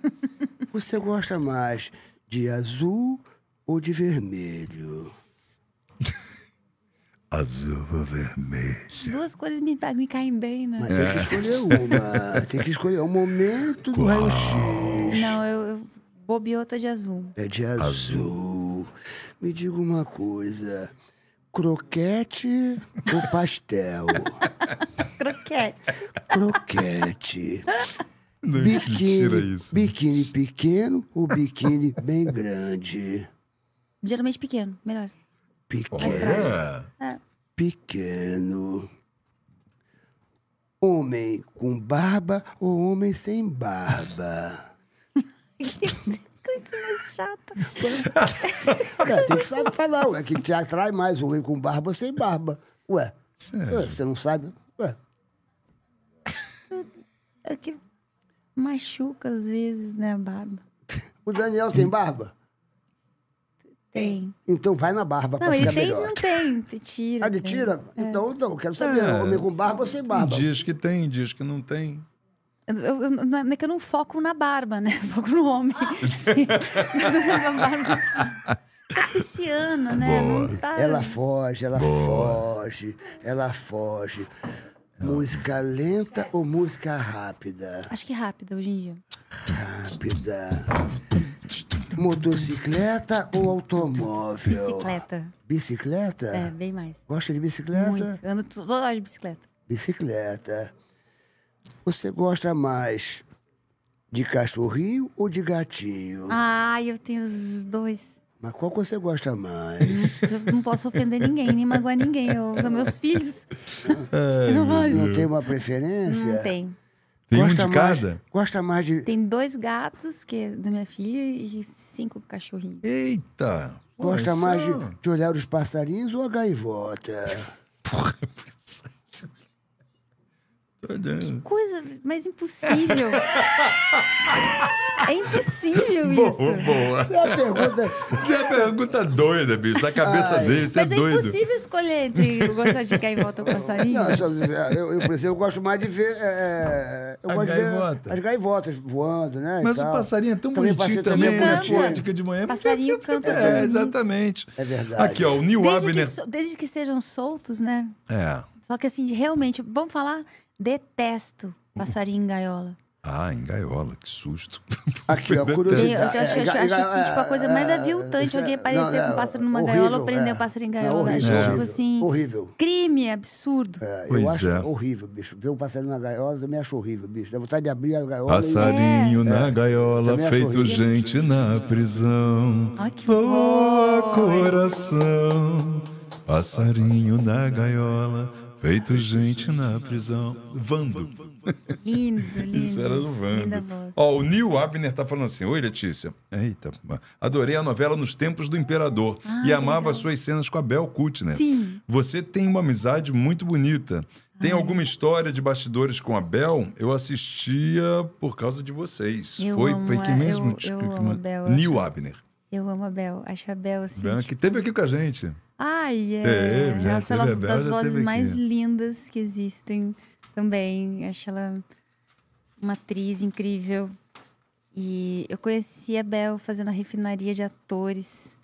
Você gosta mais de azul ou de vermelho? Azul ou vermelho? As duas cores me, me caem bem, né? Mas tem que é. escolher uma. tem que escolher é o momento do raio-x. Não, eu, eu bobeou, de azul. É de azul. azul. Me diga uma coisa. Croquete ou pastel? croquete. Croquete. Não biquíni, isso. biquíni pequeno ou biquíni bem grande? Geralmente pequeno, melhor. Pequeno. É. é. Pequeno. Homem com barba ou homem sem barba? coisa mais chata tem que saber falar, tá é que te atrai mais, o homem com barba sem barba. Ué, ué você não sabe? Ué. É que machuca às vezes, né, a barba. O Daniel tem barba? Tem. Então vai na barba não, pra ficar tem, melhor. Não, tem, tira. Ah, ele tira? É. Então, então, quero saber, é. homem com barba ou sem barba? diz dias que tem, dias que não tem. Eu, eu, não é que eu não foco na barba, né? Eu foco no homem. barba. Ah, pisciana, né? Tá... Ela foge, ela Boa. foge, ela foge. Música lenta ou música rápida? Acho que rápida hoje em dia. Rápida. Motocicleta ou automóvel? Bicicleta. Bicicleta? É, bem mais. Gosta de bicicleta? Muito. Eu ando toda hora de bicicleta. Bicicleta. Você gosta mais de cachorrinho ou de gatinho? Ah, eu tenho os dois. Mas qual que você gosta mais? Eu não posso ofender ninguém, nem magoar ninguém. Eu, são meus filhos. Ai, é, não, não tem uma preferência? Não tem. Tem gosta um de mais, Gosta mais de. Tem dois gatos, que é da minha filha, e cinco cachorrinhos. Eita! Gosta mais de, de, olhar os passarinhos ou a gaivota? Porra, Que coisa mais impossível. é impossível isso. Boa, Isso é a pergunta. Isso é a pergunta doida, bicho. Da cabeça Ai. dele, isso é, é doido. Mas é impossível escolher entre gostar de gaivota ou passarinho. Não, só, ah, eu, eu, eu, eu gosto mais de ver. É, é eu gosto de ver as gaivotas voando, né? Mas o passarinho é tão também bonitinho também, também é de manhã. É passarinho porque... canta. É, exatamente. É verdade. Aqui, ó, o new desde Abner. Que so, desde que sejam soltos, né? É. Só que assim, realmente, vamos falar Detesto passarinho em gaiola. Ah, em gaiola, que susto. Aqui, ó, curiosidade. Eu, então, eu, acho, acho assim, tipo, a coisa mais é, é, é, aviltante alguém aparecer não, não, com um pássaro numa horrível, gaiola ou prender o é. um pássaro em gaiola. Não, né? horrível, é. tipo assim, horrível. Crime, absurdo. É, eu pois acho é. horrível, bicho. Ver um passarinho na gaiola, eu também acho horrível, bicho. Dá vontade de abrir a gaiola. Passarinho e... na gaiola, feito gente na prisão. Ai, que Voa, coração. Passarinho na gaiola Feito gente na prisão. Vando. Lindo, lindo. Isso era do Vando. Ó, o Neil Abner tá falando assim: Oi, Letícia. Eita, adorei a novela Nos Tempos do Imperador ah, e amava legal. suas cenas com a Bel Kutner. Sim. Você tem uma amizade muito bonita. Tem ah. alguma história de bastidores com a Bel? Eu assistia por causa de vocês. Eu Foi, amo, foi quem mesmo? Eu, eu que, que, Bel, Neil acho... Abner. Eu amo a Bel. Acho a Bel assim. Bel, tipo... que teve aqui com a gente. Ai, ah, é. é Acho ela é das vozes mais lindas que existem também. Acho ela uma atriz incrível. E eu conheci a Bel fazendo a refinaria de atores.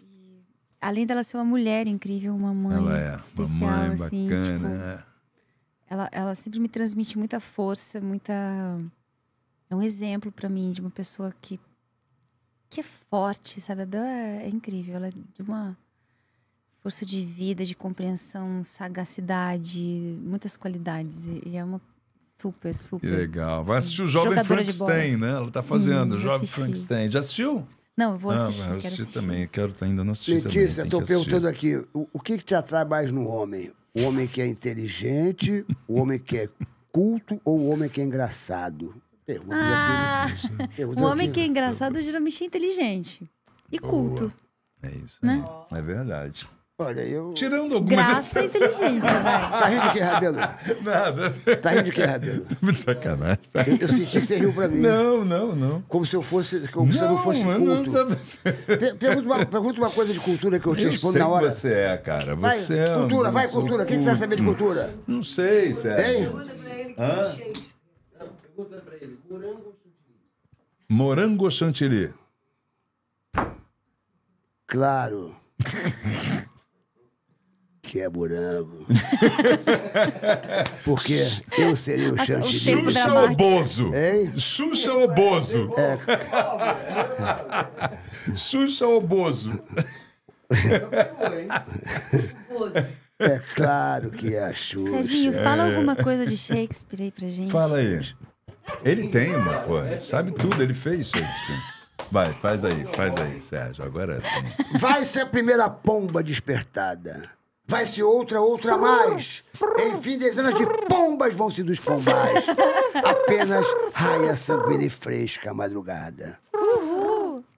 E, além dela ser uma mulher incrível, uma mãe ela é, especial, uma mãe assim, bacana. Tipo, é. ela, ela sempre me transmite muita força, muita. É um exemplo para mim de uma pessoa que que é forte, sabe? A Bel é, é incrível, ela é de uma força de vida, de compreensão, sagacidade, muitas qualidades. E é uma super, super. Que legal. Vai assistir o Jovem Frankenstein, né? Ela tá Sim, fazendo, Jovem Frankenstein. Já assistiu? Não, eu vou assistir. Ah, assistir, assistir também. Quero tá ainda não assistir. Letícia, estou perguntando aqui: o, o, que, que te atrai mais no homem? O homem que é inteligente, o homem que é culto ou o homem que é engraçado? Pergunta é, ah, é né? é, um homem que é engraçado geralmente é inteligente e Boa. culto. É isso, né? É verdade. Olha, eu. Tirando algumas. Graça e inteligência, vai. Tá rindo de quê, Rabelo? Nada. Tá rindo de quê, Rabelo? Muito sacanagem. Eu, eu, senti que você riu pra mim. Não, não, não. Como se eu fosse. Como não, se eu não fosse culto. Não... Pergunta, uma, pergunta uma coisa de cultura que eu te responda respondo na hora. você é, cara. Você vai, é. Cultura, vai, cultura. Quem que você vai saber de hum. cultura? Não sei, Sérgio. Tem? Pergunta pra ele que Hã? Pergunta pra ele: morango ou chantilly? Morango ou chantilly? Claro. que é morango. Porque eu seria o chantilly. O Xuxa ou Bozo? Hein? Xuxa ou Bozo? É. Xuxa ou Bozo? É claro que é a Xuxa. Serginho, fala é. alguma coisa de Shakespeare aí pra gente. Fala aí. Ele tem uma, pô. Sabe tudo, ele fez Shakespeare. Vai, faz aí, faz aí, Sérgio. Agora é sim. vai ser a primeira pomba despertada. vai ser outra, outra mais. Enfim, dezenas de pombas vão se dos pombais. Apenas raia sanguínea e fresca à madrugada.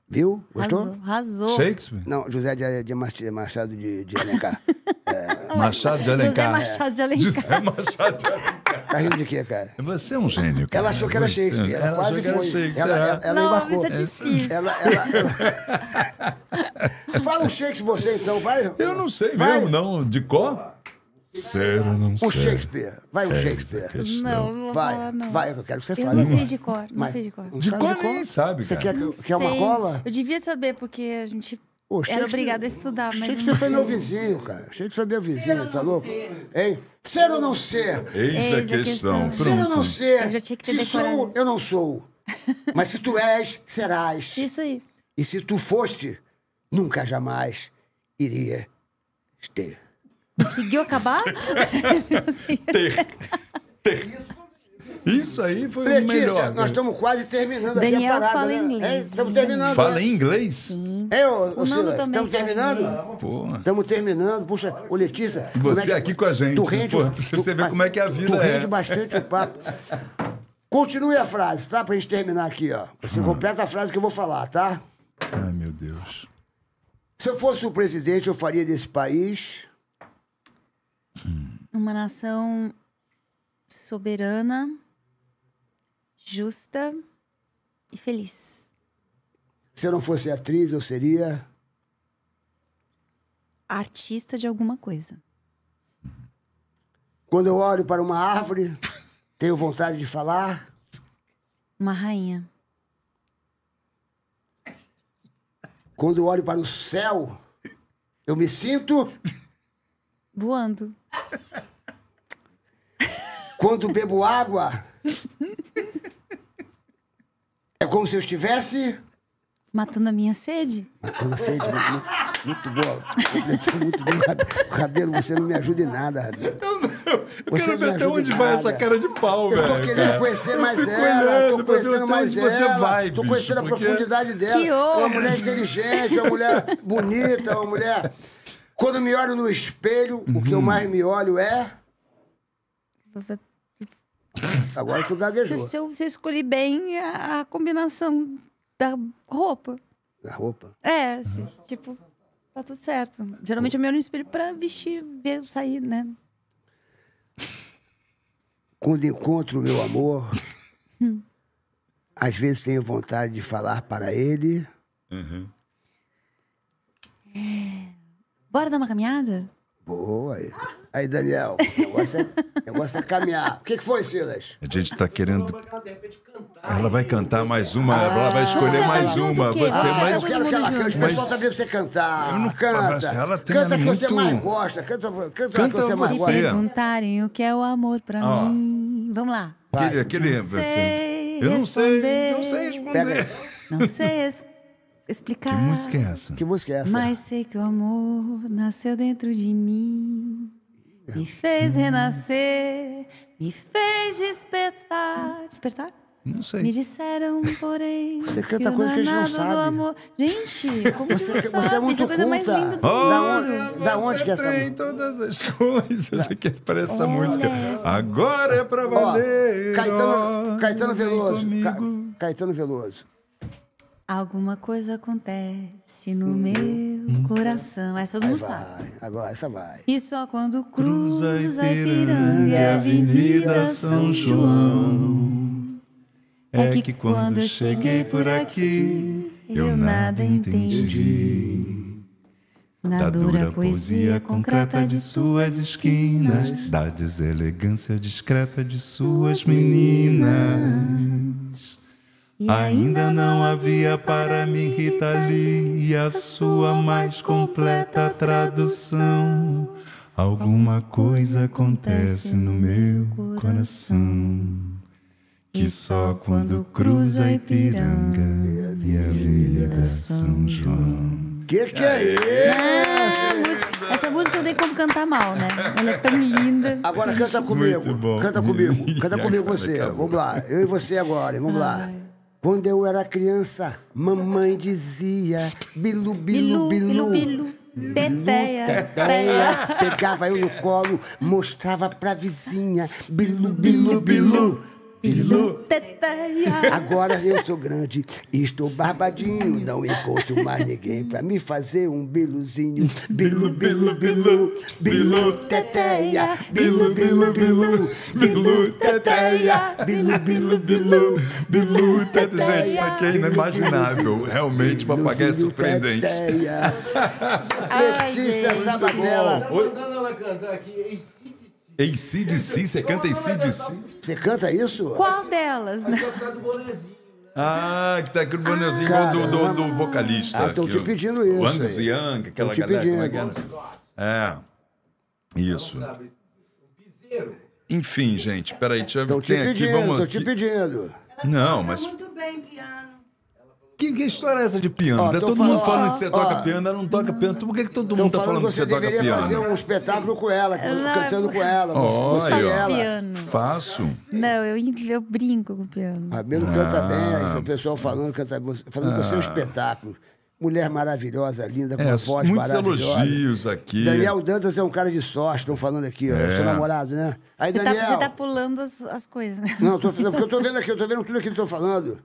Viu? Gostou? Razou. Shakespeare? Não, José de, de Machado de, de Alencar. É. Machado de Alencar. José Machado de Alencar. José Machado de Alencar. Tá rindo de quê, cara? Você é um gênio, cara. Ela achou que era é Shakespeare. Ela, ela quase foi. Shakespeare. Ela, ela, é. ela Não, é difícil. Ela, ela, Fala um Shakespeare você, então. Vai. Eu não sei vai. mesmo, não. De cor? Sério, não sei. O Shakespeare. Vai o um Shakespeare. Não, não vai, não. Vai, eu quero que você fale. Eu não sei de cor, não Mas, sei de cor. De cor, de cor? nem sabe, cara. Você quer, quer uma cola? Eu devia saber, porque a gente o Era obrigado a estudar, mas. Shakespeare não... foi meu vizinho, cara. Shakespeare foi meu vizinho, ser tá louco? Ser. Hein? Ser ou não ser? Eis, Eis a questão. questão. Ser Pronto. ou não ser? Eu já tinha que ter se decorado. sou, eu não sou. Mas se tu és, serás. Isso aí. E se tu foste, nunca jamais iria ter. Conseguiu acabar? ter. Ter. Isso aí foi Letícia, o melhor. nós estamos quase terminando Daniel aqui a parada. Daniel fala né? inglês. É, né? Estamos terminando. Fala em inglês? Sim. É, ô, Nando também. estamos terminando? Estamos terminando. Puxa, ô Letícia... É você é aqui com a gente. Tu rende, você vê como é que a vida tu é. Tu rende bastante o papo. Continue a frase, tá? Pra gente terminar aqui, ó. Você hum. completa a frase que eu vou falar, tá? Ai, meu Deus. Se eu fosse o presidente, eu faria desse país... Uma nação soberana justa e feliz. Se eu não fosse atriz, eu seria artista de alguma coisa. Quando eu olho para uma árvore, tenho vontade de falar. Uma rainha. Quando eu olho para o céu, eu me sinto. Voando. Quando bebo água, É como se eu estivesse. Matando a minha sede? Matando a sede, muito, muito, muito boa. muito bom. Rabelo, você não me ajuda em nada, Rabelo. Eu, eu você quero ver até onde vai essa cara de pau, velho. Eu tô velho, querendo cara. conhecer mais eu ela, olhando, tô conhecendo mais ela. Você vai, tô conhecendo bicho, a profundidade dela. Que é honra. Uma mulher inteligente, é uma mulher bonita, é uma mulher. Quando me olho no espelho, uhum. o que eu uhum. mais me olho é. Agora tu gaguejou. Se, se eu se eu escolhi bem a, a combinação da roupa. Da roupa? É, se, tipo, tá tudo certo. Geralmente eu me olho no espelho pra vestir, ver, sair, né? Quando encontro o meu amor, hum. às vezes tenho vontade de falar para ele. Uhum. É. Bora dar uma caminhada? Boa. Aí, Daniel, o negócio é, negócio é caminhar. O que, que foi, Silas? A gente tá querendo. Ela vai cantar mais uma, ela vai ah, escolher mais uma. Você ah, mais Eu quero que ela cante, o pessoal tá vendo você cantar. Eu não canta. Ela tem canta que muito... você mais gosta, canta, canta, canta que você, mais gosta. Se perguntarem o que é o amor pra ah. mim. Vamos lá. Que aquele, não sei assim. eu não sei, não sei responder. Não sei explicar. Que música é essa? Que música é essa? Mas sei que o amor nasceu dentro de mim. Me fez renascer, me fez despertar. Despertar? Não sei. Me disseram, porém. Você canta coisa que a gente não sabe. Do amor... Gente, como você, você, sabe? você é muito Essa coisa é mais linda do Olha, mundo. Da onde, você que é essa tem todas as coisas que parece essa música. Essa. Agora é pra valer. Ó, Caetano, Caetano Veloso. Ca Caetano Veloso. Alguma coisa acontece no hum, meu hum. coração. Essa todo mundo sabe. Agora essa vai. E só quando cruza, cruza Ipiranga e Avenida São João é, é que quando eu cheguei por aqui eu nada entendi. Na dura poesia concreta de suas esquinas, da deselegância discreta de suas meninas. Ainda não havia para mim Rita Lee a sua mais completa tradução. Alguma coisa acontece no meu coração que só quando cruza Ipiranga e a Vila da São João. Que que é isso? Essa música eu dei como cantar mal, né? Ela é tão linda. Agora canta comigo. Canta comigo. Canta comigo é você. É, vamos lá. Eu e você agora. Vamos lá. Quando eu era criança, mamãe dizia bilu, bilu, bilu. bilu, bilu. Teteia, Pegava eu no colo, mostrava pra vizinha. Bilu, bilu, bilu. bilu. Bilu. Agora eu sou grande e estou barbadinho. Não encontro mais ninguém pra me fazer um biluzinho. Bilu, bilu, bilu, bilu, teteia. Bilu, bilu, bilu, bilu, teteia. Bilu, bilu, bilu, bilu, teteia. Gente, isso aqui é inimaginável. Realmente, o papagaio é surpreendente. Letícia Sabatella. Não, não, ela cantar aqui. Em si de si, você canta em si de si. Você canta isso? Qual delas, né? Ah, que tá no bonezinho ah, do, do, do é vocalista. Ah, estão te pedindo isso. O Angus Young, aquela te galera. Pedindo. Como é, é? é, isso. Enfim, gente, peraí, deixa eu... Estão te pedindo, estão te pedindo. Não, tá mas... muito bem, piano. Que, que, história é essa de piano? Ó, tá todo falando, mundo falando ó, que você ó, toca piano, ela não toca piano. Então, por que, que todo mundo tá falando que você, que você toca piano? Você deveria fazer um espetáculo com ela, ela cantando com ela. Você oh, ela. Piano. Faço. Não, eu, eu brinco com o piano. A Belo ah, canta bem, o ah. pessoal falando, canta, falando ah. que você é um ah. espetáculo. Mulher maravilhosa, linda, com é, voz muitos maravilhosa. Muitos elogios aqui. Daniel Dantas é um cara de sorte, estão falando aqui, é. ó, seu namorado, né? Aí, você, Daniel, tá, você tá pulando as, as coisas, né? Não, tô, porque eu tô vendo aqui, eu tô vendo tudo aquilo que estão falando.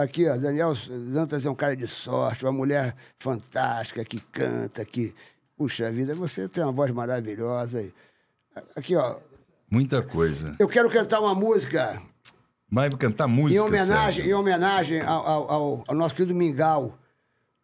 Aqui, ó, Daniel Dantas é um cara de sorte, uma mulher fantástica que canta, que. Puxa vida, você tem uma voz maravilhosa. Aqui, ó. Muita coisa. Eu quero cantar uma música. Vai cantar música. Em homenagem, em homenagem ao, ao, ao, nosso querido Mingau.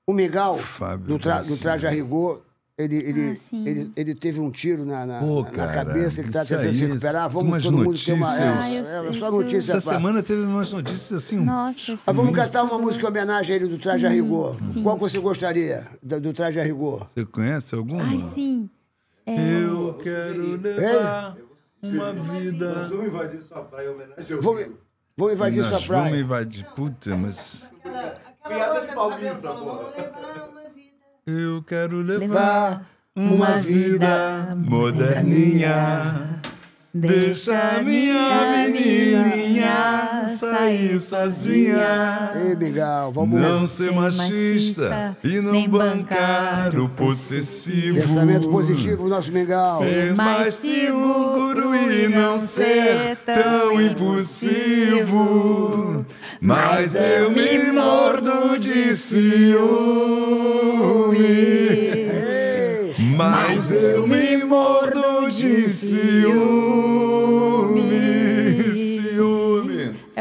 O Mingau, Fábio do, tra, do Traje a Rigor, ele, ele, ah, ele, ele, teve um tiro na, na, Pô, na cara, cabeça, ele está tentando é se recuperar. Vamos todo mundo notícias. ter uma. É, é, é, só notícia. Essa semana teve umas notícias assim. Nossa, ah, Vamos cantar uma música em homenagem a ele do Traje a Rigor. Sim. Qual você gostaria do, do Traje a Rigor? Você conhece alguma? Ai, sim. É, Eu quero levar uma vida. Nós vamos invadir sua praia em homenagem ao Vou... Vou invadir Nós sua praia. Vamos invadir, puta, mas. Piada de paulista, porra. Eu quero levar uma vida moderninha. Deixa minha menininha sair sozinha. Ei, Miguel, vamos Não ser machista e não bancar o possessivo. Pensamento positivo, nosso Miguel. Ser mais seguro e não ser tão impulsivo mas eu me mordo de ciúme. Mas eu me mordo de ciúme.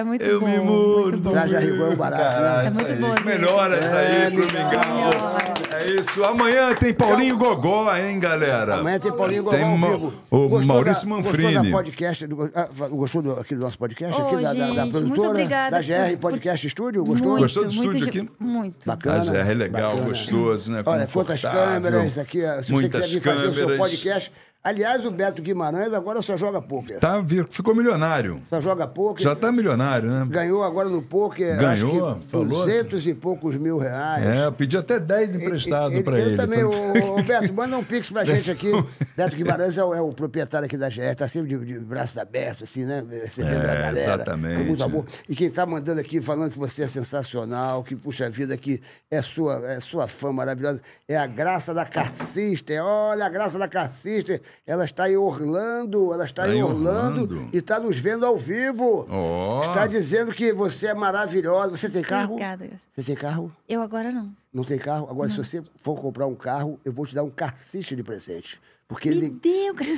É muito eu bom. Eu me mudo. Já, já é o barato. Caraca, é muito bom, Melhor essa aí é, pro É isso. Amanhã tem Paulinho então, Gogó, hein, galera? Amanhã tem Paulinho tem Gogó ao vivo. O gostou Maurício da, Manfrini. Gostou da podcast? Do, ah, gostou do, aqui do nosso podcast? Oh, aqui gente, da, da, da produtora? da GR Podcast por... Studio? Gostou? Muito, gostou do estúdio aqui? Muito. Bacana. A GR é legal, bacana. gostoso, né? Olha, quantas câmeras aqui. Se você quiser vir fazer o seu podcast Aliás, o Beto Guimarães agora só joga pôquer. Tá, ficou milionário. Só joga pôquer. Já tá milionário, né? Ganhou agora no pôquer, Ganhou, acho falou. 200 e poucos mil reais. É, eu pedi até 10 emprestados para ele. Eu também, o, então. o, Beto, manda um pix pra gente aqui. Beto Guimarães é o, é o proprietário aqui da GR, tá sempre de, de braços abertos, assim, né? é, galera. Exatamente. Com muito amor. E quem tá mandando aqui, falando que você é sensacional, que, puxa vida, que é sua, é sua fã maravilhosa, é a graça da Cassista. É, olha a graça da Cassista ela está em Orlando, ela está tá em Orlando, Orlando. e está nos vendo ao vivo. Oh. Está dizendo que você é maravilhosa. Você tem carro? Obrigada. Você tem carro? Eu agora não. Não tem carro? Agora, não. se você for comprar um carro, eu vou te dar um carciche de presente. Porque Me ele...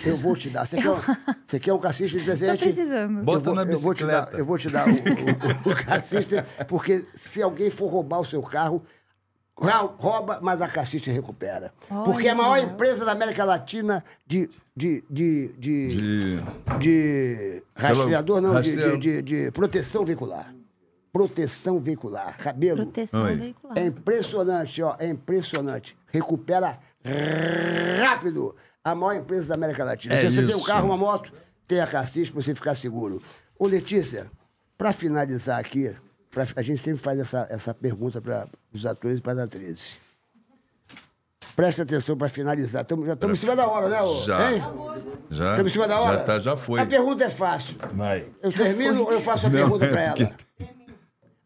Eu vou te dar. Você, eu... quer, um... você quer um caciste de presente? precisando. Bota eu vou, na bicicleta. Eu vou te dar, eu vou te dar o, o, o, o porque se alguém for roubar o seu carro, rouba, mas a Cassista recupera. Olha. Porque é a maior empresa da América Latina de. de. de. de. de, de rastreador, não, de, de, de, proteção veicular. Proteção veicular. Cabelo. Proteção Oi. veicular. É impressionante, ó. É impressionante. Recupera rápido a maior empresa da América Latina. É Se você isso. tem um carro, uma moto, tem a Cassis para você ficar seguro. Ô, Letícia, para finalizar aqui, Pra, a gente sempre faz essa, essa pergunta para os atores e para as atrizes. Presta atenção para finalizar. Tamo, já estamos em cima da hora, né? Ô? Já. Já. Estamos em cima da hora? Já, tá, já foi. A pergunta é fácil. Vai. Eu termino ou eu faço a Não, pergunta para é ela? Que...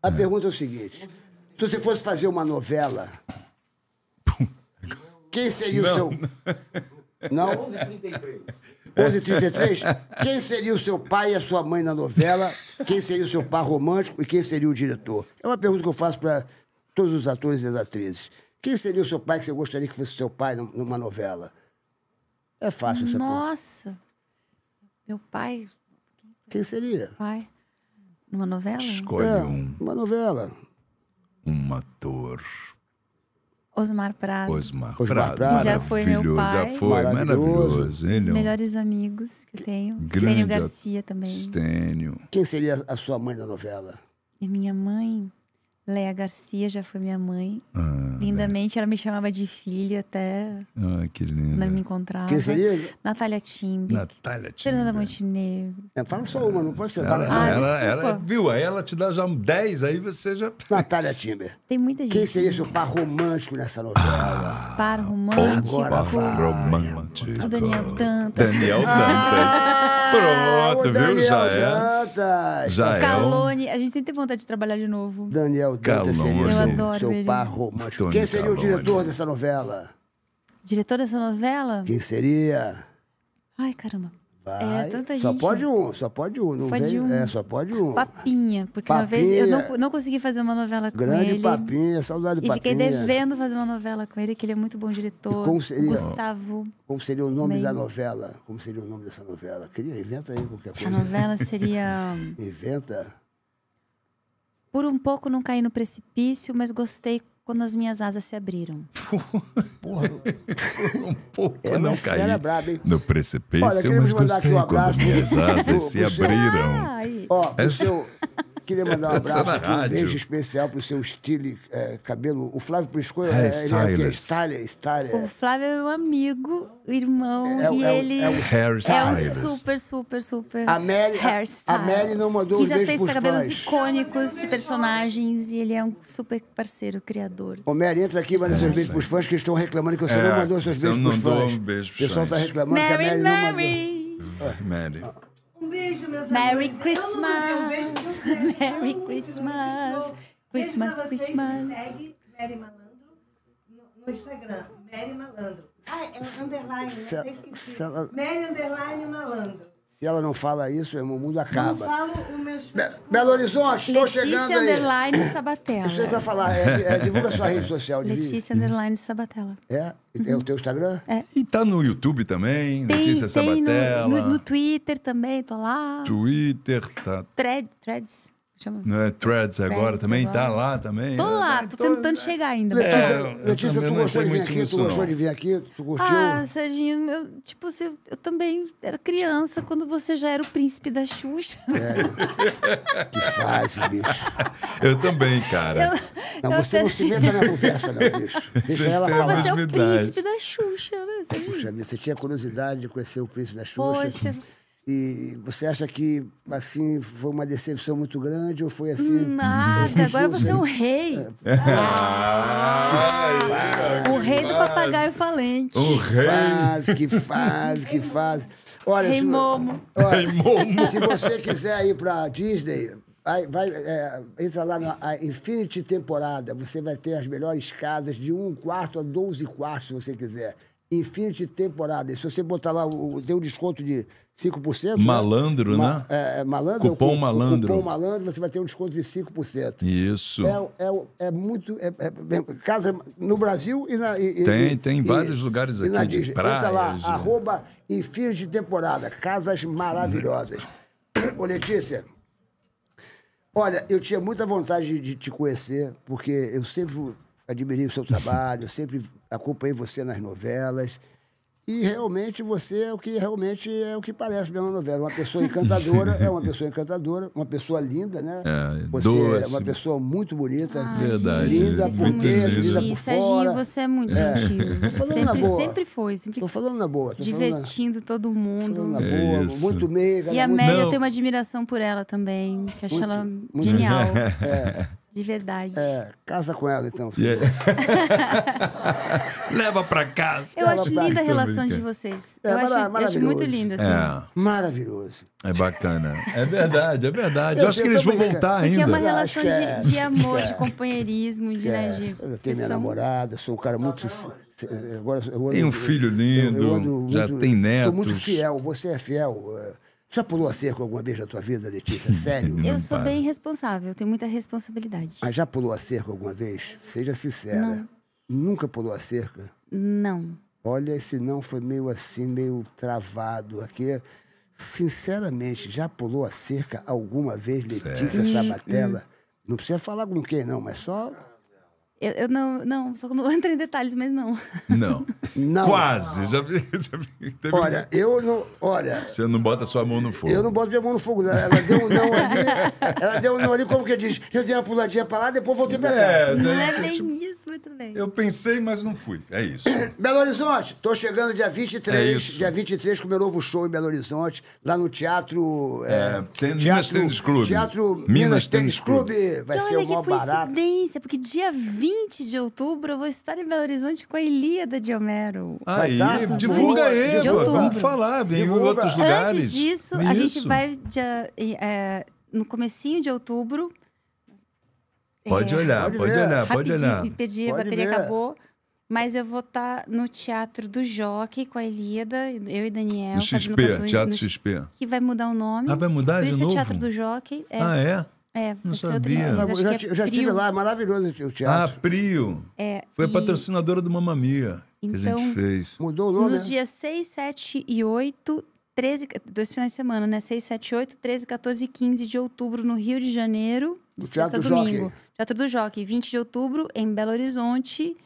A pergunta é o seguinte: se você fosse fazer uma novela, quem seria Não. o seu. Não? 11h33. 11h33, quem seria o seu pai e a sua mãe na novela? Quem seria o seu par romântico e quem seria o diretor? É uma pergunta que eu faço para todos os atores e as atrizes. Quem seria o seu pai que você gostaria que fosse seu pai numa novela? É fácil essa pergunta. Nossa! Meu pai. Quem seria? Pai. Numa novela? Escolhe é, um. Uma novela. Um ator. Osmar Prado. Osmar, Osmar Prado. Prado. Já foi meu pai. Já foi, maravilhoso. maravilhoso. Os melhores amigos que tenho. Grande Stênio Garcia também. Stênio. Quem seria a sua mãe da novela? E é minha mãe... Leia Garcia já foi minha mãe. Ah, Lindamente, né? ela me chamava de filha até. Ah, que linda. Quando me encontrava. Quem seria? Natália Timbic. Natália Timbic. Fernanda Montenegro. É, fala só uma, não pode ser. Ela, ah, ela, ela, viu? Aí ela te dá já um 10, aí você já. Natália Timber. Tem muita gente. Quem seria seu par romântico nessa novela? Ah, par romântico. Agora par romântico. O Daniel Dantas. Daniel Dantas. Ah. Pronto, viu? já é. Dantas. Já é. Calone. A gente sempre tem vontade de trabalhar de novo. Daniel Dantas seria Eu adoro seu ele. par romântico. Quem seria o diretor dessa novela? Diretor dessa novela? Quem seria? Ai, caramba. É, tanta gente. Só pode né? um, só pode um. Não pode vem, um. É, só pode um. Papinha, porque papinha, uma vez eu não, não consegui fazer uma novela com grande ele. Grande papinha, saudade do papinha. fiquei devendo fazer uma novela com ele, que ele é muito bom diretor. como seria, Gustavo. Como seria o nome Meio. da novela? Como seria o nome dessa novela? Queria, inventa aí qualquer coisa. Essa novela seria. inventa. Por um pouco não caí no precipício, mas gostei quando as minhas asas se abriram. Porra. um pouco é, né? não caí era é no precipício, Olha, mas gostei mandar aqui um abraço quando minhas asas se abriram. ó, pro, Essa... seu, Queria mandar um é abraço aqui, um beijo especial pro seu estilo é, cabelo. O Flávio Priscoio é, ah, é, ele é Styler, é Styler. O Flávio é meu amigo, irmão, é, e é, ele é, o, é, um super, super, super a Mary, a, a Mary não mandou Que já fez cabelos fãs. icônicos de personagens e ele é um super parceiro, criador. Ô, Mary, entra aqui e manda seus beijos pros fãs que estão reclamando que você é, não mandou seus beijos pros fãs. Um beijo o pessoal está reclamando Mary, que a Mary, Mary. não mandou. Mary. Um beijo, meus Merry amigos. Christmas. Eu não um Merry Christmas. Christmas. Christmas, Christmas. Segue Mary Malandro no Instagram. Mary Malandro. Ah, é underline, né? Até esqueci. Mary underline Malandro. Se ela não fala isso, irmão, o mundo acaba. Não falo o meu... Be Belo Horizonte, estou chegando aí. Underline Sabatella. Isso aí que eu ia falar. É, é, divulga sua rede social. Letícia Underline Sabatella. É? Uhum. É o teu Instagram? É. E tá no YouTube também, tem, Letícia tem Sabatella. No, no, no Twitter também, tô lá. Twitter, tá... Thread, threads. Chama. É, threads agora threads também, tá agora. tá lá também. Tô lá, tô, tentando é. chegar ainda. Letícia, é, Letícia tu gostou de vir aqui? Tu gostou não. de vir aqui? Tu Ah, Serginho, eu, tipo, se, eu também era criança quando você já era o príncipe da Xuxa. É. que fácil, bicho. Eu também, cara. Eu, não, eu você não se meta na conversa, não, bicho. Deixa você ela falar. Você é o príncipe da Xuxa, né? Puxa, você tinha curiosidade de conhecer o príncipe da Xuxa. Poxa. E você acha que assim foi uma decepção muito grande ou foi assim? Nada, agora uhum. você é um rei. É. Ah, ah, o rei do papagaio falente. O rei. Faz, que faz, que faz. Olha, rei se, Momo. Olha, rei Momo. se você quiser ir para Disney, vai, vai é, entra lá na Infinity Temporada. Você vai ter as melhores casas de um quarto a 12 quartos, se você quiser de temporada. E se você botar lá, o, um desconto de 5%. Né? Malandro, né? é, é, malandro. Cupom é malandro. O cupom malandro, você vai ter um desconto de 5%. Isso. É, é, é muito. É, é casa no Brasil e na. E, tem, e, tem e, vários lugares aqui na, de, praia praias. Entra lá, em arroba de temporada. Casas maravilhosas. Ô, Letícia. Olha, eu tinha muita vontade de, de te conhecer, porque eu sempre admirei o seu trabalho, eu sempre acompanhei você nas novelas. E realmente você é o que realmente é o que parece mesmo na novela. Uma pessoa encantadora, é uma pessoa encantadora, uma pessoa linda, né? É, você doce. é uma pessoa muito bonita. verdade. Linda é, por dentro, linda por fora. Serginho, você é muito é. gentil. Tô sempre, na boa. sempre foi. Sempre Tô falando na boa. Tô divertindo na... todo mundo. Tô falando na boa, é isso. muito meiga. E né, a Amélia, eu tenho uma admiração por ela também, que acho muito, ela muito genial. É. De verdade. É, casa com ela, então. Yeah. Leva pra casa. Eu Leva acho pra... linda a relação de vocês. É, eu, acho, eu acho muito linda, assim. É. Maravilhoso. É bacana. É verdade, é verdade. Eu, eu acho que eles vão voltar Porque é ainda. é uma relação de, de, amor, de é. companheirismo, de, né, é. de... Eu tenho minha são... namorada, sou um cara muito... Agora, eu ando, tem um filho lindo, eu, ando, já muito, tem netos. Sou muito fiel, você é fiel. Uh já pulou a cerca alguma vez na tua vida, Letícia? Sério? eu sou para. bem responsável, tenho muita responsabilidade. Mas já pulou a cerca alguma vez? Seja sincera. Não. Nunca pulou a cerca? Não. Olha, esse não foi meio assim, meio travado aqui. Sinceramente, já pulou a cerca alguma vez, Letícia Sabatella? Hum, hum. Não precisa falar com quem, não, mas só eu, eu, não, não, só não entra em detalhes, mas não. Não. não. Quase. vi, Já, vi. Olha, eu não. Olha. Você não bota sua mão no fogo. Eu não boto minha mão no fogo. Né? Ela deu um não ali. ela deu um não ali, como que diz? Eu dei uma puladinha pra lá, depois voltei pra cá. É, não é nem tipo, isso, muito bem. Eu pensei, mas não fui. É isso. Belo Horizonte, tô chegando dia 23. É Dia 23 com o meu novo show em Belo Horizonte, lá no Teatro. É, é, teatro Minas Tênis Clube. Teatro Minas, Minas Tênis Clube. Vai então, ser o maior barato. coincidência, porque dia 20. 20 de outubro, eu vou estar em Belo Horizonte com a Ilíada de Homero. Aí, divulga aí, de outubro. vamos falar vem em outros lugares. Antes disso, Isso. a gente vai é, no comecinho de outubro. Pode é, olhar, pode, olhar, pode olhar. Pedi, a bateria ver. acabou. Mas eu vou estar tá no Teatro do Jockey com a Elida, eu e Daniel. No XP, Teatro no, XP. Que vai mudar o nome. Ah, vai mudar Por de isso é novo? é Teatro do Jockey. É. Ah, é? É, não sabia. Vez, eu, já, é eu já tive lá, é maravilhoso o teatro. Ah, Prio. É, Foi e... patrocinadora do Mamamia então, que a gente então, fez. Mudou o nome? Nos né? dias 6, 7 e 8, 13, dois finais de semana, né? 6, 7, 8, 13, 14 e 15 de outubro no Rio de Janeiro, de o sexta a domingo. Jockey. Teatro do Jockey, 20 de outubro em Belo Horizonte.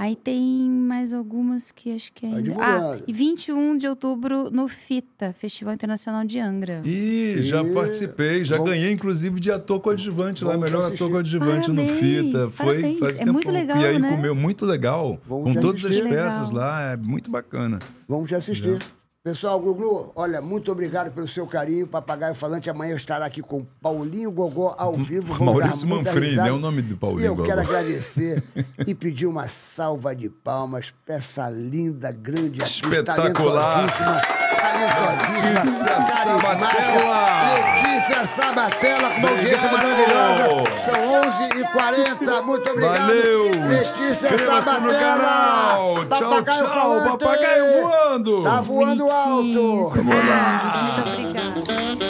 Aí tem mais algumas que acho que ainda. Ah, e 21 de outubro no FITA, Festival Internacional de Angra. Ih, já participei, já ganhei, inclusive, de ator coadjuvante Vamos lá, melhor assistir. ator coadjuvante parabéns, no FITA. Foi faz é tempo. Muito legal, e aí né? comeu muito legal, Vamos com todas assistir. as peças legal. lá, é muito bacana. Vamos já assistir. Já. Pessoal, Guglu, olha, muito obrigado pelo seu carinho. Papagaio Falante amanhã estará aqui com Paulinho Gogó ao vivo. Vamos Maurício Manfredi, é né? o nome do Paulinho e eu quero agradecer e pedir uma salva de palmas para essa linda, grande artista, Espetacular. Letícia Sabatella. Letícia Sabatella, com uma audiência maravilhosa. São 11h40. Muito obrigado. Valeu. Letícia Sabatella. no canal. Tchau, tchau. Papagaio voando. Tá voando alto. Vamos lá. Muito obrigada.